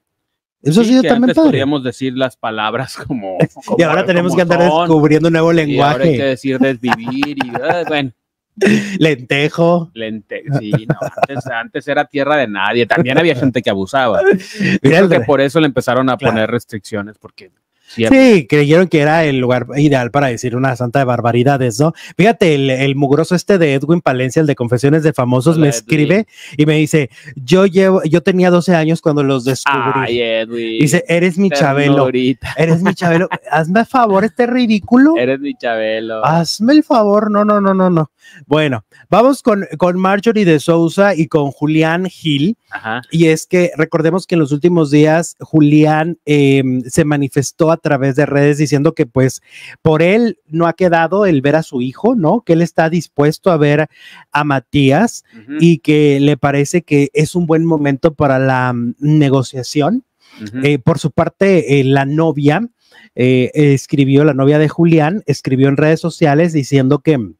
S1: Eso ha sido también padre.
S2: Podríamos decir las palabras como.
S1: y ahora tenemos que andar descubriendo un nuevo lenguaje. Y ahora hay que
S2: decir desvivir y. Eh, bueno. Lentejo. Lente ah. antes, era tierra de nadie. También había gente que abusaba. y por eso le empezaron a poner restricciones, porque
S1: Sí, creyeron que era el lugar ideal para decir una santa de barbaridades, ¿no? Fíjate, el, mugroso este de Edwin Palencia, el de Confesiones de Famosos, me escribe y me dice, yo llevo, yo tenía 12 años cuando los descubrí. Ay, Edwin. Dice, eres mi Chabelo. Eres mi Chabelo. Hazme el favor, este ridículo. Eres mi Chabelo. Hazme el favor. No, no, no, no, no. Bueno, vamos con, con Marjorie de Sousa y con Julián Gil y es que recordemos que en los últimos días Julián em, se manifestó a través de redes diciendo que pues por él no ha quedado el ver a su hijo, ¿no? Que él está dispuesto a ver a Matías y que le parece que es un buen momento para la mm, negociación. Eh, por su parte, eh, la novia eh, escribió, la novia de Julián, escribió en redes sociales diciendo que,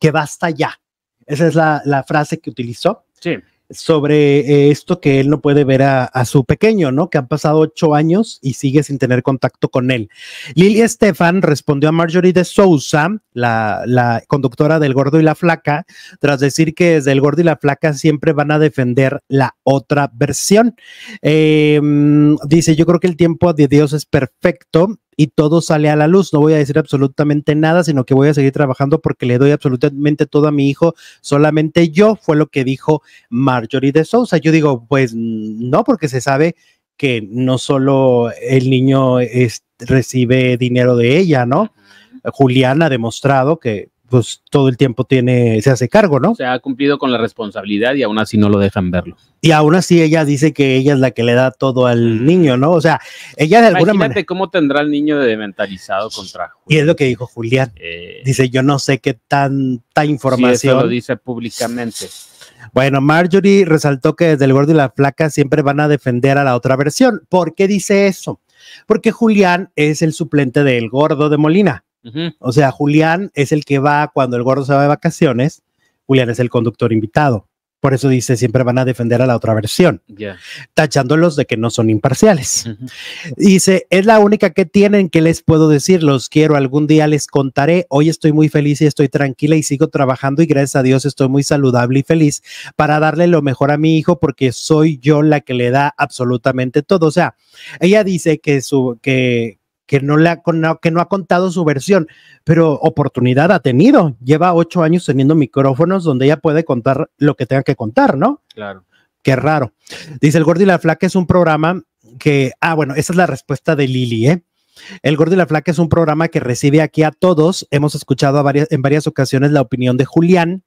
S1: que basta ya. Esa es la, la frase que utilizó. Sí sobre eh, esto que él no puede ver a, su pequeño, ¿no? Que han pasado ocho años y sigue sin tener contacto con él. Lily Estefan respondió a Marjorie de Sousa, la, la, conductora del Gordo y la Flaca, tras decir que desde el Gordo y la Flaca siempre van a defender la otra versión. Em, dice, yo creo que el tiempo de Dios es perfecto y todo sale a la luz. No voy a decir absolutamente nada, sino que voy a seguir trabajando porque le doy absolutamente todo a mi hijo, solamente yo, fue lo que dijo Marjorie de Sousa. Yo digo, pues no, porque se sabe que no solo el niño recibe dinero de ella, ¿no? Julián ha demostrado que pues todo el tiempo tiene, se hace cargo, ¿no?
S2: Se ha cumplido con la responsabilidad y aún así
S1: no lo dejan verlo. Y aún así ella dice que ella es la que le da todo al niño, ¿no? O sea, ella de alguna manera.
S2: cómo tendrá el niño de mentalizado contra
S1: Y es lo que dijo Julián. Eh, dice, yo no sé qué tanta información. Sí, eso lo dice
S2: públicamente.
S1: Bueno, Marjorie resaltó que desde el gordo y la flaca siempre van a defender a la otra versión. ¿Por qué dice eso? Porque Julián es el suplente del gordo de Molina. O sea, Julián es el que va cuando el gordo se va de vacaciones, Julián es el conductor invitado. Por eso dice, siempre van a defender a la otra versión, tachándolos de que no son imparciales. Dice, es la única que tienen que les puedo decir, los quiero, algún día les contaré, hoy estoy muy feliz y estoy tranquila y sigo trabajando y gracias a Dios estoy muy saludable y feliz para darle lo mejor a mi hijo porque soy yo la que le da absolutamente todo. O sea, ella dice que, su, que, que no, ha, que no ha contado su versión, pero oportunidad ha tenido. Lleva ocho años teniendo micrófonos donde ella puede contar lo que tenga que contar, ¿no? Claro. Qué raro. Dice el Gordo y la Flaca es un programa que, ah, bueno, esa es la respuesta de Lili, ¿eh? El Gordo y la Flaca es un programa que recibe aquí a todos. Hemos escuchado en varias ocasiones la opinión de Julián,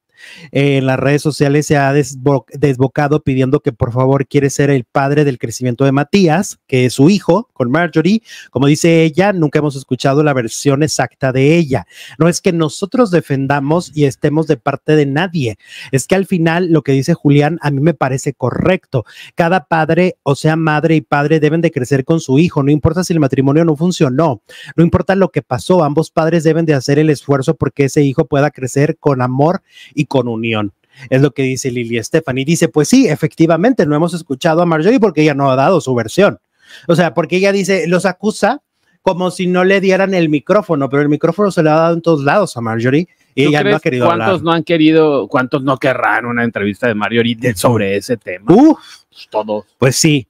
S1: en las redes sociales se ha desbocado pidiendo que por favor quiere ser el padre del crecimiento de Matías, que es su hijo, con Marjorie. Como dice ella, nunca hemos escuchado la versión exacta de ella. No es que nosotros defendamos y estemos de parte de nadie. Es que al final lo que dice Julián a mí me parece correcto. Cada padre, o sea, madre y padre, deben de crecer con su hijo. No importa si el matrimonio no funcionó, no importa lo que pasó, ambos padres deben de hacer el esfuerzo porque ese hijo pueda crecer con amor y con unión. Es lo que dice Lili Estefan. Y dice, pues sí, efectivamente, no hemos escuchado a Marjorie porque ella no ha dado su versión. O sea, porque ella dice, los acusa como si no le dieran el micrófono, pero el micrófono se le ha dado en todos lados a Marjorie y ella no ha querido ¿Cuántos
S2: no han querido, cuántos no querrán una entrevista de Marjorie
S1: sobre ese tema? Uf, pues todos. Pues sí,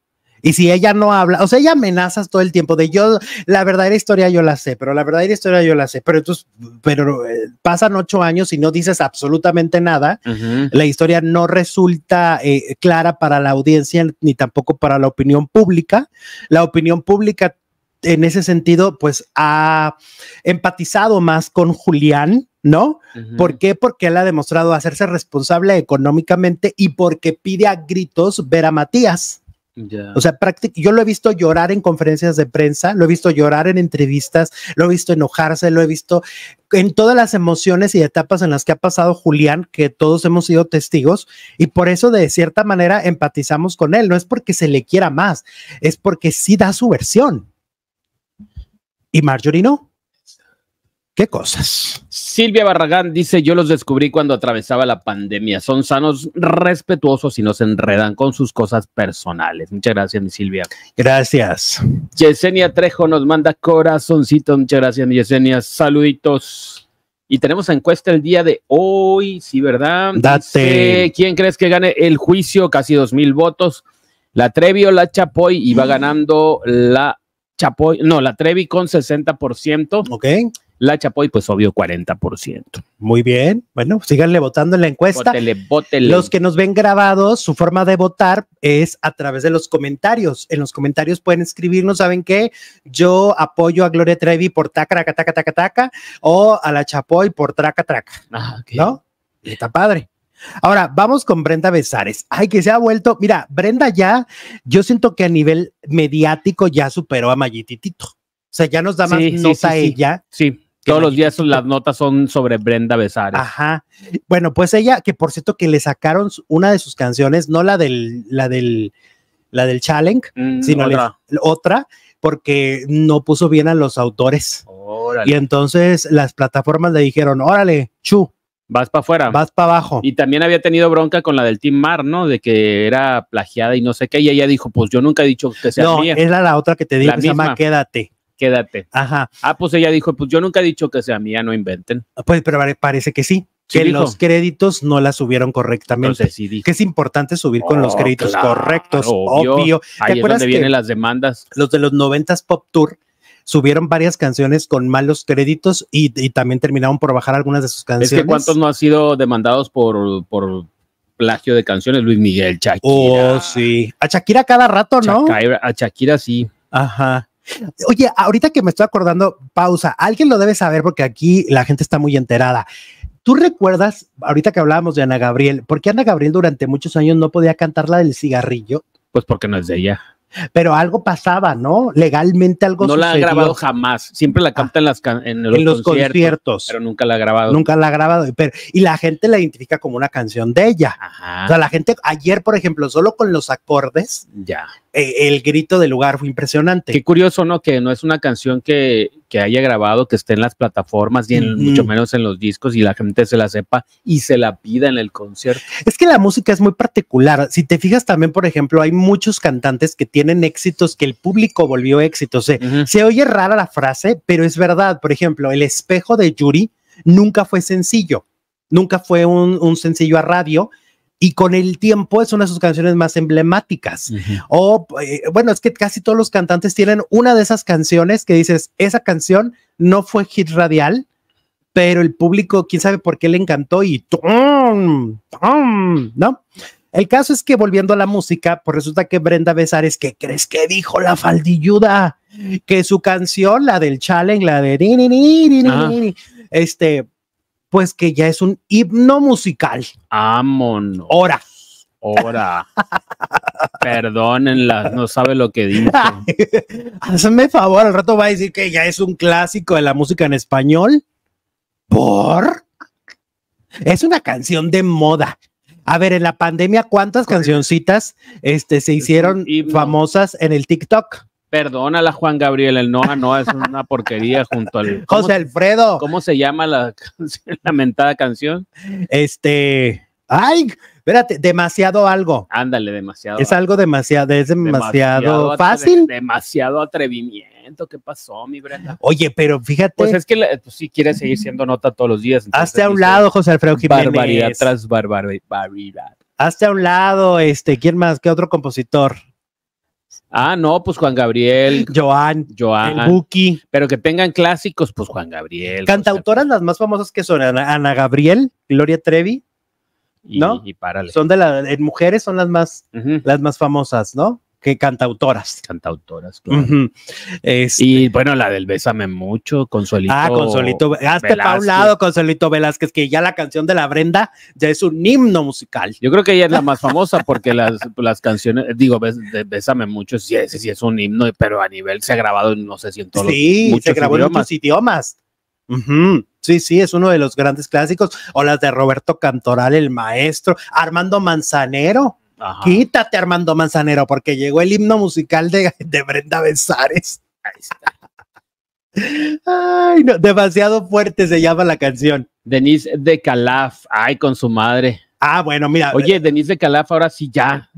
S1: y si ella no habla, o sea, ella amenazas todo el tiempo de yo, la verdadera historia yo la sé, pero la verdadera historia yo la sé, pero entonces, pero eh, pasan ocho años y no dices absolutamente nada, la historia no resulta eh, clara para la audiencia ni tampoco para la opinión pública. La opinión pública en ese sentido, pues ha empatizado más con Julián, ¿no? ¿Por qué? Porque él ha demostrado hacerse responsable económicamente y porque pide a gritos ver a Matías. O sea, yo lo he visto llorar en conferencias de prensa, lo he visto llorar en entrevistas, lo he visto enojarse, lo he visto en todas las emociones y etapas en las que ha pasado Julián, que todos hemos sido testigos, y por eso de cierta manera empatizamos con él. No es porque se le quiera más, es porque sí da su versión. Y Marjorie no. ¿Qué cosas?
S2: Silvia Barragán dice, yo los descubrí cuando atravesaba la pandemia. Son sanos, respetuosos y no se enredan con sus cosas personales. Muchas gracias, mi Silvia. Gracias. Yesenia Trejo nos manda corazoncito. Muchas gracias, Yesenia. Saluditos. Y tenemos encuesta el día de hoy, sí, ¿verdad? Date. ¿Quién crees que gane el juicio? Casi dos mil votos. La Trevi o la Chapoy y va mm. ganando la Chapoy, no, la Trevi con 60%. Ok la Chapoy, pues obvio, 40%.
S1: Muy bien. Bueno, síganle votando en la encuesta. Bótele,
S2: bótele. Los que
S1: nos ven grabados, su forma de votar es a través de los comentarios. En los comentarios pueden escribirnos, ¿saben qué? Yo apoyo a Gloria Trevi por taca, taca, taca, taca, o a La Chapoy por traca, traca. Ah, ¿No? Está padre. Ahora, vamos con Brenda Besares. Ay, que se ha vuelto. Mira, Brenda ya, yo siento que a nivel mediático ya superó a Mayititito. O sea, ya nos da más nota ella.
S2: Sí. Todos los días las notas son
S1: sobre Brenda Besares. Ajá. Bueno, pues ella, que por cierto que le sacaron una de sus canciones, no la del, la del, la del challenge, mm, sino otra. otra. porque no puso bien a los autores. Y entonces las plataformas le dijeron, órale, chu, Vas para afuera. Vas para abajo.
S2: Y también había tenido bronca con la del Team Mar, ¿no? De que era plagiada y no sé qué. Y ella dijo, pues yo nunca he dicho que sea no, mía.
S1: No, es la otra que te dije, la Quédate quédate. Ajá.
S2: Ah, pues ella dijo, pues yo nunca he dicho que sea mía, no inventen. Ah,
S1: pues, pero parece que sí. Que los créditos no la subieron correctamente. que es importante subir con los oh, créditos correctos, obvio. Ahí es donde vienen las demandas. Los de los 90 Pop Tour subieron varias canciones con malos créditos y, también terminaron por bajar algunas de sus canciones. Es que cuántos no
S2: han sido demandados por, por plagio de canciones, Luis
S1: Miguel, Shakira. Oh, sí. A Shakira cada rato, ¿no? a Shakira sí. Ajá. Oye, ahorita que me estoy acordando, pausa, alguien lo debe saber porque aquí la gente está muy enterada. ¿Tú recuerdas, ahorita que hablábamos de Ana Gabriel, por qué Ana Gabriel durante muchos años no podía cantar la del cigarrillo? Pues porque no es de ella. Pero algo pasaba, ¿no? Legalmente algo No la ha grabado
S2: jamás. Siempre la ah, canta en, los, conciertos, Pero nunca la ha grabado.
S1: Nunca la ha grabado. y la gente la identifica como una canción de ella. Ajá. O sea, la gente, ayer, por ejemplo, solo con los acordes. Ya eh, el grito del lugar fue impresionante. Qué curioso,
S2: ¿no? Que no es una canción que, haya grabado, que esté en las plataformas y en, mucho menos en los
S1: discos y la gente se la sepa y se la pida en el concierto. Es que la música es muy particular. Si te fijas también, por ejemplo, hay muchos cantantes que tienen éxitos que el público volvió éxitos. Se oye rara la frase, pero es verdad. Por ejemplo, El espejo de Yuri nunca fue sencillo. Nunca fue un, un sencillo a radio, y con el tiempo es una de sus canciones más emblemáticas. O eh, bueno, es que casi todos los cantantes tienen una de esas canciones que dices, esa canción no fue hit radial, pero el público, quién sabe por qué le encantó y ¿No? El caso es que volviendo a la música, pues resulta que Brenda Besares, ¿qué crees que dijo la faldilluda? Que su canción, la del challenge, la de... Ni, ni, ni, ni, Este, pues que ya es un himno musical. Amon. Hora. Ora
S2: Perdónenla, no sabe lo que dice.
S1: Hazme favor, al rato va a decir que ya es un clásico de la música en español. ¿Por? Es una canción de moda. A ver, en la pandemia, ¿cuántas cancioncitas este, se hicieron famosas en el TikTok?
S2: Perdónala, Juan Gabriel, el Noa no es una porquería junto al. José Alfredo. ¿Cómo se llama la lamentada canción? Este.
S1: ¡Ay! Espérate, demasiado algo. Ándale, demasiado. Es algo demasiado, es demasiado, fácil.
S2: demasiado atrevimiento. ¿Qué pasó, mi Brenda? Oye,
S1: pero fíjate. Pues es que si pues sí quieres seguir
S2: siendo nota todos los días.
S1: Hazte a un lado, José Alfredo Jiménez. Barbaridad tras
S2: barbaridad.
S1: Hazte a un lado, este, ¿quién más? ¿Qué otro compositor?
S2: Ah, no, pues Juan Gabriel. Joan. Joan. El Buki. Pero que tengan clásicos, pues Juan Gabriel.
S1: Cantautoras las más famosas que son Ana, Gabriel, Gloria Trevi, ¿no? Y párale. Son de las, mujeres son las más, las más famosas, ¿no? que cantautoras. Cantautoras, claro. autoras.
S2: Este y
S1: bueno, la del Bésame Mucho, Consuelito. Ah, Consuelito, hazte Velázquez. pa' un lado, Consuelito Velázquez, que ya la canción de la Brenda ya es un himno musical. Yo creo que ella es la más famosa
S2: porque las, las canciones, digo, Bésame Mucho, sí, sí, sí, es un himno, pero a nivel se ha grabado,
S1: no sé si en todos sí, se grabó idiomas. en muchos idiomas. Sí, sí, es uno de los grandes clásicos. O las de Roberto Cantoral, el maestro, Armando Manzanero Quítate, Armando Manzanero, porque llegó el himno musical de, Brenda Besares. Ahí Ay, no, demasiado fuerte se llama la canción.
S2: Denise de Calaf, ay, con su madre. Ah, bueno, mira. Oye, Denise de Calaf, ahora sí ya.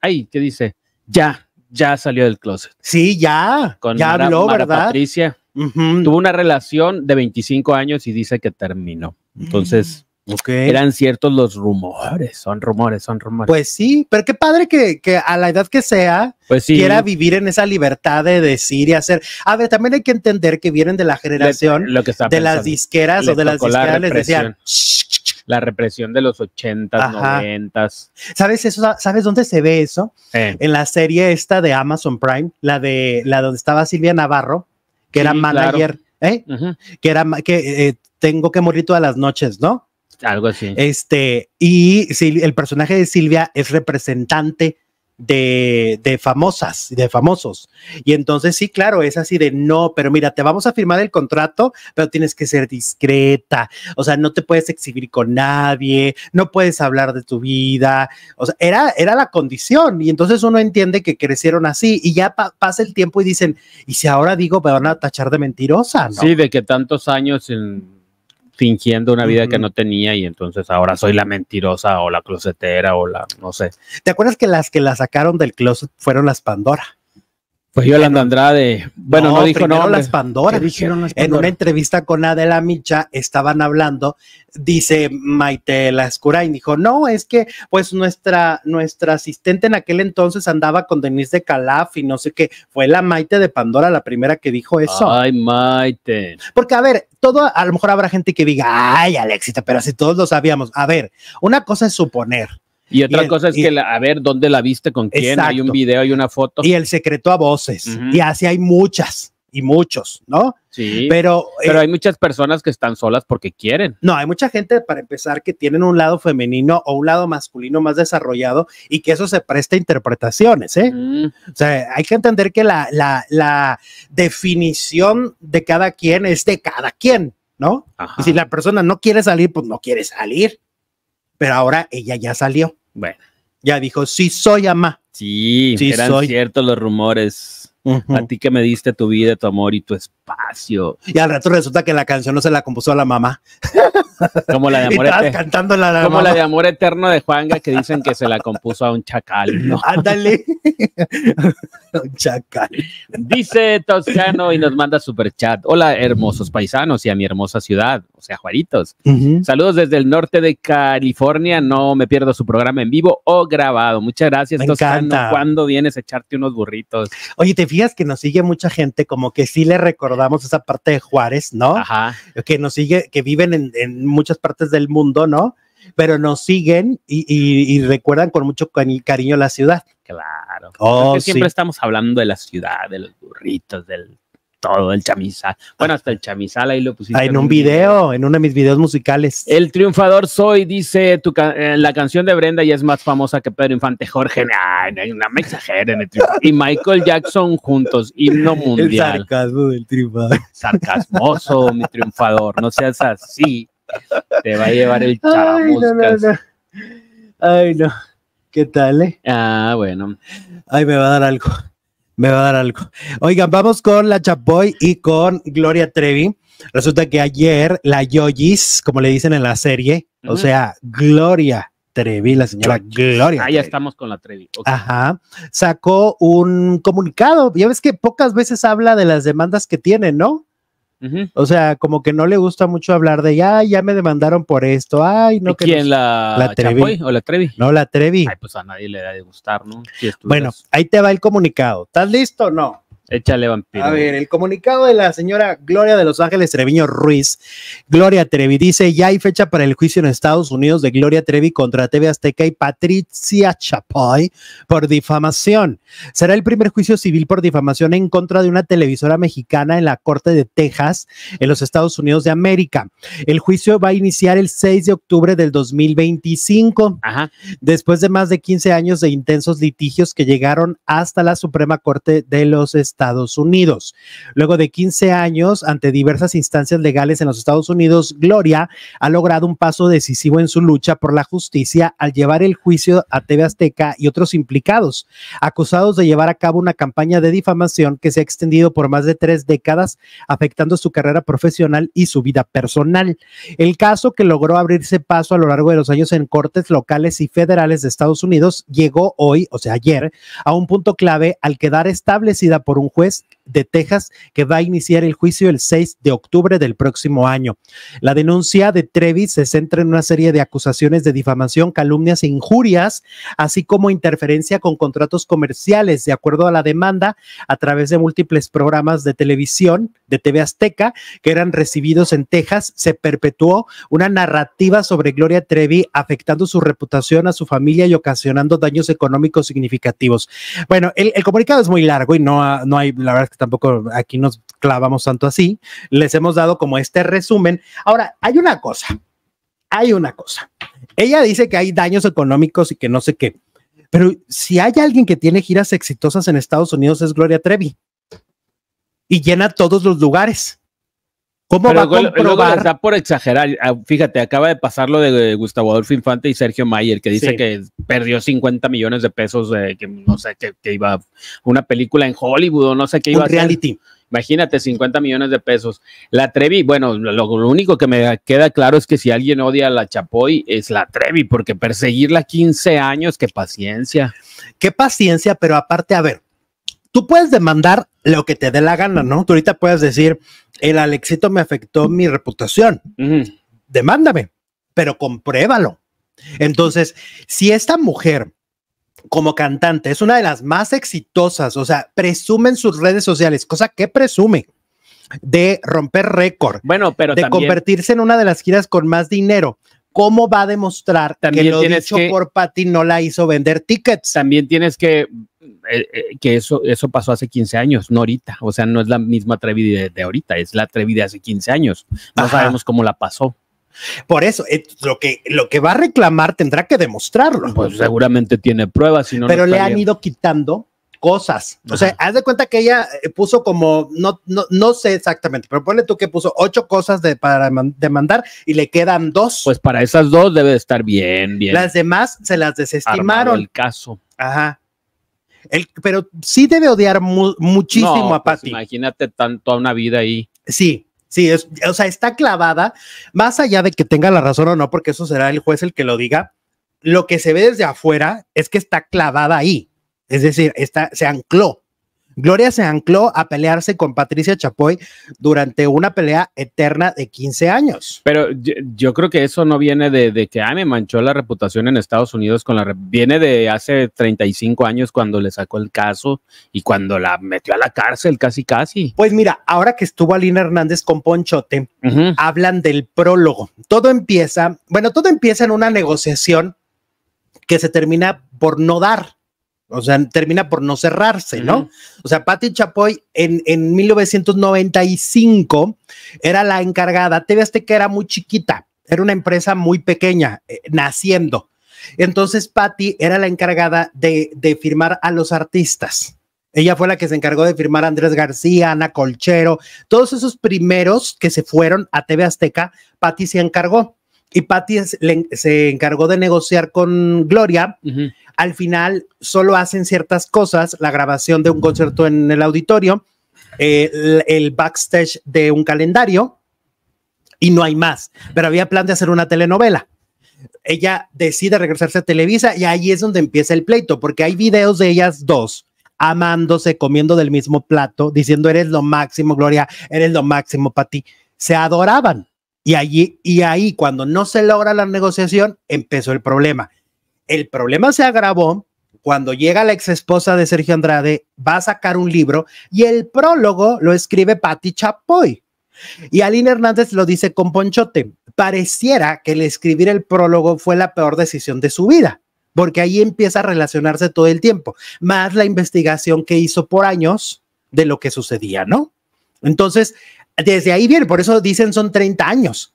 S2: ay, ¿qué dice? Ya, ya salió del closet. Sí, ya. Con ya habló, ¿verdad? Patricia. Tuvo una relación de 25 años y dice que terminó. Entonces. Eran ciertos los rumores, son rumores, son rumores. Pues
S1: sí, pero qué padre que, a la edad que sea pues sí. quiera vivir en esa libertad de decir y hacer. A ver, también hay que entender que vienen de la generación
S2: de las disqueras o de las disqueras les decían la represión de los ochentas, noventas
S1: ¿Sabes eso? ¿Sabes dónde se ve eso? Eh. En la serie esta de Amazon Prime, la de la donde estaba Silvia Navarro, que era manager, ¿eh? que era que eh, tengo que morir todas las noches, ¿no? Algo así. Este, y si el personaje de Silvia es representante de, de, famosas, de famosos. Y entonces sí, claro, es así de no, pero mira, te vamos a firmar el contrato, pero tienes que ser discreta, o sea, no te puedes exhibir con nadie, no puedes hablar de tu vida, o sea, era, era la condición. Y entonces uno entiende que crecieron así y ya pasa el tiempo y dicen, y si ahora digo, me van a tachar de mentirosa, ¿no? Sí,
S2: de que tantos años en fingiendo una vida que no tenía y entonces ahora soy la mentirosa o la closetera o la, no sé.
S1: ¿Te acuerdas que las que la sacaron del closet fueron las Pandora? Fue Yolanda Andrade. Bueno, no, dijo no. las Pandora. Dijeron En una entrevista con Adela Micha estaban hablando, dice Maite y dijo, no, es que pues nuestra, nuestra asistente en aquel entonces andaba con Denise de Calaf y no sé qué. Fue la Maite de Pandora la primera que dijo eso. Ay,
S2: Maite.
S1: Porque, a ver, todo, a lo mejor habrá gente que diga, ay, Alexita, pero si todos lo sabíamos. A ver, una cosa es suponer.
S2: Y otra cosa es que, a ver, ¿dónde la viste? ¿Con quién? Hay un video, hay una foto. Y el secreto a voces.
S1: Y así hay muchas y muchos, ¿no?
S2: Sí. Pero, pero eh, hay muchas personas que están solas porque quieren.
S1: No, hay mucha gente, para empezar, que tienen un lado femenino o un lado masculino más desarrollado y que eso se presta a interpretaciones, ¿eh? Mm. O sea, hay que entender que la, definición de cada quien es de cada quien, ¿no? Y si la persona no quiere salir, pues no quiere salir. Pero ahora ella ya salió. Bueno. Ya dijo, sí soy ama.
S2: Sí, sí eran ciertos los rumores. A ti que me diste tu vida, tu amor y tu espíritu
S1: y al rato resulta que la canción no se la compuso a la mamá. Como la de amor eterno. de
S2: amor eterno de Juanga que dicen que se la compuso a un chacal. Ándale.
S1: un chacal. Dice
S2: Toscano y nos manda super chat. Hola, hermosos paisanos y a mi hermosa ciudad, o sea, Juaritos. Saludos desde el norte de California. No me pierdo su programa en vivo o grabado. Muchas gracias, me Toscano. Encanta. ¿Cuándo vienes a echarte unos burritos?
S1: Oye, ¿te fijas que nos sigue mucha gente? Como que sí le recordó damos esa parte de Juárez, ¿no? Ajá. Que nos sigue, que viven en, muchas partes del mundo, ¿no? Pero nos siguen y, recuerdan con mucho cariño la ciudad.
S2: Claro. Oh, siempre estamos hablando de la ciudad, de los burritos, del todo, el chamizal. Bueno, hasta el chamizal ahí lo pusiste. Ah, en un video,
S1: en uno de mis videos musicales.
S2: El triunfador soy, dice eh, la canción de Brenda ya es más famosa que Pedro Infante Jorge. no, me exageren. y Michael Jackson juntos, himno mundial. El sarcasmo
S1: del triunfador.
S2: Sarcasmoso, mi triunfador. No seas así.
S1: Te va a llevar el chamuscas. Ay, no, no, Ay, no. ¿Qué tal, eh? Ah, bueno. Ay, me va a dar algo me va a dar algo. Oigan, vamos con la Chapoy y con Gloria Trevi. Resulta que ayer la Yoyis, como le dicen en la serie, o sea, Gloria Trevi, la señora Gloria. Ahí ya
S2: estamos con la Trevi. Ajá.
S1: Sacó un comunicado. Ya ves que pocas veces habla de las demandas que tiene, ¿no? O sea, como que no le gusta mucho hablar de, ya, ya me demandaron por esto, ay, no. que ¿Quién? La, Trevi? ¿O
S2: la Trevi? No, la Trevi. Ay, pues a nadie le da de gustar, ¿no?
S1: bueno, ahí te va el comunicado. ¿Estás listo? o No. Échale vampiro. A ver, el comunicado de la señora Gloria de Los Ángeles Treviño Ruiz. Gloria Trevi dice, ya hay fecha para el juicio en Estados Unidos de Gloria Trevi contra TV Azteca y Patricia Chapoy por difamación. Será el primer juicio civil por difamación en contra de una televisora mexicana en la Corte de Texas, en los Estados Unidos de América. El juicio va a iniciar el 6 de octubre del 2025, Ajá. después de más de 15 años de intensos litigios que llegaron hasta la Suprema Corte de los Estados Estados Unidos. Luego de 15 años, ante diversas instancias legales en los Estados Unidos, Gloria ha logrado un paso decisivo en su lucha por la justicia al llevar el juicio a TV Azteca y otros implicados, acusados de llevar a cabo una campaña de difamación que se ha extendido por más de tres décadas, afectando su carrera profesional y su vida personal. El caso que logró abrirse paso a lo largo de los años en cortes locales y federales de Estados Unidos llegó hoy, o sea, ayer, a un punto clave al quedar establecida por un juez de Texas, que va a iniciar el juicio el 6 de octubre del próximo año. La denuncia de Trevi se centra en una serie de acusaciones de difamación, calumnias e injurias, así como interferencia con contratos comerciales, de acuerdo a la demanda, a través de múltiples programas de televisión de TV Azteca que eran recibidos en Texas, se perpetuó una narrativa sobre Gloria Trevi afectando su reputación a su familia y ocasionando daños económicos significativos. Bueno, el, comunicado es muy largo y no, no hay, la verdad, tampoco aquí nos clavamos tanto así, les hemos dado como este resumen. Ahora, hay una cosa, hay una cosa. Ella dice que hay daños económicos y que no sé qué, pero si hay alguien que tiene giras exitosas en Estados Unidos es Gloria Trevi y llena todos los lugares. ¿Cómo va a comprobar?
S2: por exagerar. Ah, fíjate, acaba de pasar lo de Gustavo Adolfo Infante y Sergio Mayer, que dice que perdió 50 millones de pesos, que no sé, qué iba una película en Hollywood o no sé qué iba a reality. Imagínate, 50 millones de pesos. La Trevi, bueno, lo, lo, único que me queda claro es que si alguien odia a la Chapoy es la Trevi, porque perseguirla 15 años, qué paciencia.
S1: Qué paciencia, pero aparte, a ver, tú puedes demandar lo que te dé la gana, ¿no? Tú ahorita puedes decir, el Alexito me afectó mi reputación. Demándame, pero compruébalo. Entonces, si esta mujer como cantante es una de las más exitosas, o sea, presume en sus redes sociales, cosa que presume de romper récord, bueno, pero de convertirse en una de las giras con más dinero, ¿Cómo va a demostrar también que lo dicho por Patty no la hizo vender tickets? También tienes que eh,
S2: eh, que eso, eso pasó hace 15 años, no ahorita. O sea, no es la misma atrevida de, ahorita, es la atrevida de hace 15 años. No sabemos cómo la pasó.
S1: Por eso, eh, lo, que, lo que va a reclamar tendrá que demostrarlo.
S2: Pues seguramente tiene pruebas. Pero le han
S1: ido quitando cosas. O sea, haz de cuenta que ella eh, puso como, no, no, no sé exactamente, pero ponle tú que puso ocho cosas de, para demandar y le quedan dos.
S2: Pues para esas dos debe estar bien, bien. Las
S1: demás se las desestimaron. el caso. Ajá. El, pero sí debe odiar muchísimo a pues Patty.
S2: imagínate tanto a una vida ahí.
S1: Sí, Sí, o sea, está clavada, más allá de que tenga la razón o no, porque eso será el juez el que lo diga. Lo que se ve desde afuera es que está clavada ahí. Es decir, se ancló. Gloria se ancló a pelearse con Patricia Chapoy durante una pelea eterna de 15 años.
S2: Pero yo, creo que eso no viene de, que ah, me manchó la reputación en Estados Unidos con la viene de hace 35 años cuando le sacó el caso y cuando la metió a la cárcel casi casi.
S1: Pues mira, ahora que estuvo Alina Hernández con Ponchote, hablan del prólogo. Todo empieza, bueno, todo empieza en una negociación que se termina por no dar o sea, termina por no cerrarse, ¿no? O sea, Patti Chapoy en, en 1995 era la encargada. TV Azteca era muy chiquita, era una empresa muy pequeña, eh, naciendo. Entonces, Patti era la encargada de, de, firmar a los artistas. Ella fue la que se encargó de firmar a Andrés García, Ana Colchero, todos esos primeros que se fueron a TV Azteca, Patti se encargó y Patty se encargó de negociar con Gloria. Al final solo hacen ciertas cosas, la grabación de un concierto en el auditorio, eh, el, backstage de un calendario y no hay más. Pero había plan de hacer una telenovela. Ella decide regresarse a Televisa y ahí es donde empieza el pleito, porque hay videos de ellas dos amándose, comiendo del mismo plato, diciendo eres lo máximo, Gloria, eres lo máximo, Patty. Se adoraban y, allí, y ahí, cuando no se logra la negociación, empezó el problema. El problema se agravó cuando llega la ex esposa de Sergio Andrade, va a sacar un libro y el prólogo lo escribe Patti Chapoy. Y Aline Hernández lo dice con ponchote. Pareciera que el escribir el prólogo fue la peor decisión de su vida, porque ahí empieza a relacionarse todo el tiempo, más la investigación que hizo por años de lo que sucedía, ¿no? Entonces, desde ahí viene, por eso dicen son 30 años.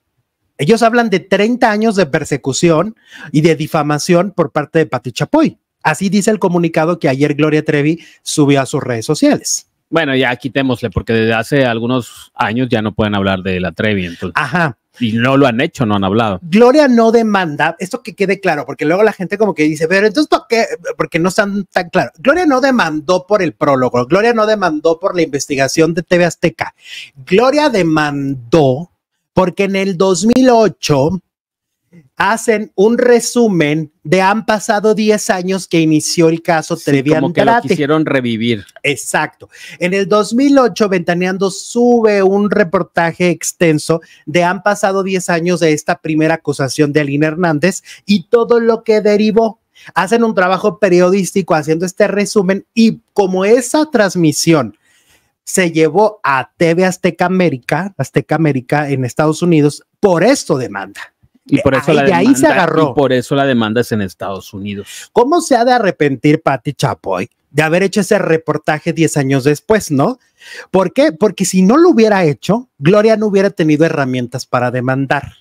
S1: Ellos hablan de 30 años de persecución y de difamación por parte de Pati Chapoy. Así dice el comunicado que ayer Gloria Trevi subió a sus redes sociales.
S2: Bueno, ya quitémosle, porque desde hace algunos años ya no pueden hablar de la Trevi. Entonces. Ajá, y no lo han hecho, no han hablado.
S1: Gloria no demanda, esto que quede claro, porque luego la gente como que dice, pero entonces, ¿por qué? Porque no están tan claros. Gloria no demandó por el prólogo, Gloria no demandó por la investigación de TV Azteca. Gloria demandó porque en el 2008 hacen un resumen de han pasado 10 años que inició el caso sí, como que lo quisieron
S2: revivir.
S1: Exacto. En el 2008, Ventaneando sube un reportaje extenso de han pasado 10 años de esta primera acusación de Alina Hernández y todo lo que derivó. Hacen un trabajo periodístico haciendo este resumen y como esa transmisión se llevó a TV Azteca América, Azteca América en Estados Unidos, por esto demanda. Y por eh, eso, ah, la demanda,
S2: por eso la demanda es en Estados Unidos.
S1: ¿Cómo se ha de arrepentir Patti Chapoy de haber hecho ese reportaje 10 años después, no? ¿Por qué? Porque si no lo hubiera hecho, Gloria no hubiera tenido herramientas para demandar.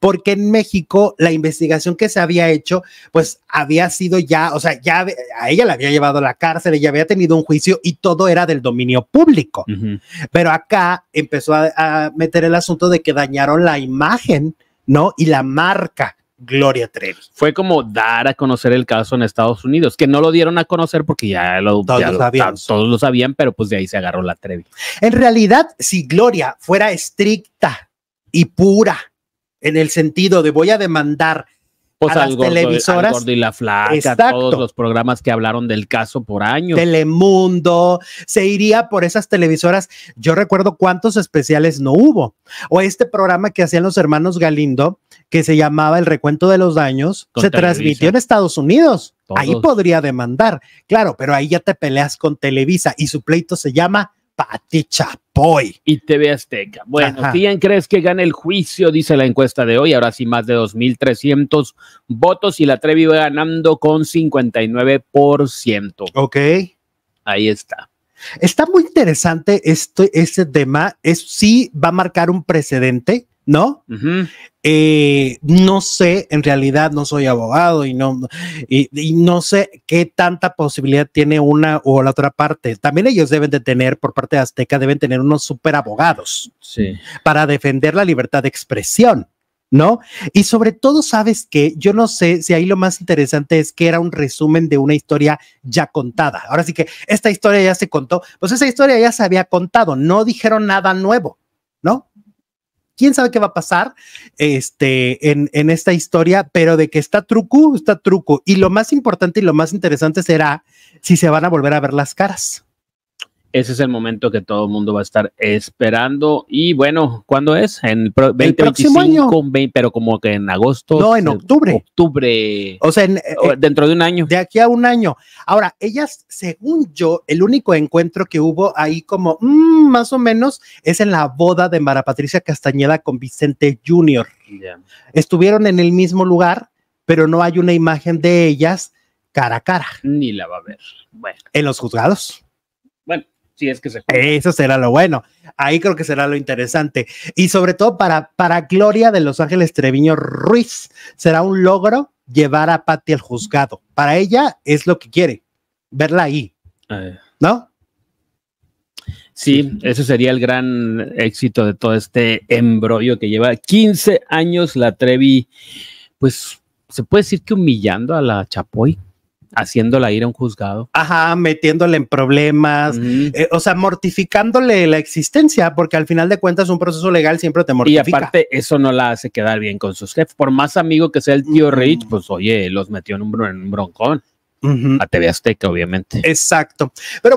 S1: Porque en México la investigación que se había hecho, pues había sido ya, o sea, ya a ella la había llevado a la cárcel, ya había tenido un juicio y todo era del dominio público. Pero acá empezó a meter el asunto de que dañaron la imagen ¿no? Y la marca
S2: Gloria Trevi. Fue como dar a conocer el caso en Estados Unidos, que no lo dieron a conocer porque ya lo, todos, sabían. todos lo sabían, pero pues de ahí se agarró la Trevi.
S1: En realidad, si Gloria fuera estricta y pura, en el sentido de voy a demandar pues a las televisoras. y la Flaca, todos los programas que hablaron del caso por años. Telemundo, se iría por esas televisoras. Yo recuerdo cuántos especiales no hubo. O este programa que hacían los hermanos Galindo, que se llamaba El Recuento de los Daños, se transmitió en Estados Unidos. Ahí podría demandar, claro, pero ahí ya te peleas con Televisa y su pleito se llama Pati Chapoy.
S2: Y TV Azteca. Bueno, ¿quién crees que gane el juicio? Dice la encuesta de hoy. Ahora sí, más de 2.300 votos y la Trevi va ganando con 59%. Ok. Ahí
S1: está. Está muy interesante este, este tema. Es, sí va a marcar un precedente ¿no? Eh, no sé, en realidad no soy abogado y no, y, no sé qué tanta posibilidad tiene una o la otra parte. También ellos deben de tener, por parte de Azteca, deben tener unos super abogados para defender la libertad de expresión. ¿No? Y sobre todo, sabes que yo no sé si ahí lo más interesante es que era un resumen de una historia ya contada. Ahora sí que esta historia ya se contó, pues esa historia ya se había contado, no dijeron nada nuevo quién sabe qué va a pasar este, en, en esta historia, pero de que está truco, está truco. Y lo más importante y lo más interesante será si se van a volver a ver las caras
S2: ese es el momento que todo el mundo va a estar esperando. Y bueno, ¿cuándo es? En el, próximo año. pero como
S1: que en agosto. No, en octubre. Octubre. O sea, eh, eh, dentro de un año. De aquí a un año. Ahora, ellas, según yo, el único encuentro que hubo ahí como mm, más o menos es en la boda de Mara Patricia Castañeda con Vicente Jr. Estuvieron en el mismo lugar, pero no hay una imagen de ellas cara a cara. Ni la va a ver. Bueno. En los juzgados.
S2: Bueno, es que
S1: Eso será lo bueno. Ahí creo que será lo interesante. Y sobre todo para, para Gloria de Los Ángeles Treviño Ruiz, será un logro llevar a Patti al juzgado. Para ella es lo que quiere, verla ahí. Eh, ¿No?
S2: Sí, ese sería el gran éxito de todo este embrollo que lleva 15 años la
S1: Trevi, pues se puede decir que humillando a la Chapoy haciéndola ir a un juzgado. Ajá, metiéndole en problemas, eh, o sea, mortificándole la existencia, porque al final de cuentas un proceso legal siempre te mortifica. Y aparte,
S2: eso no la hace quedar bien con sus jefes. Por más amigo que sea el tío Rich, pues oye, los metió en un, broncón. A TV Azteca, obviamente. Exacto. Pero bueno.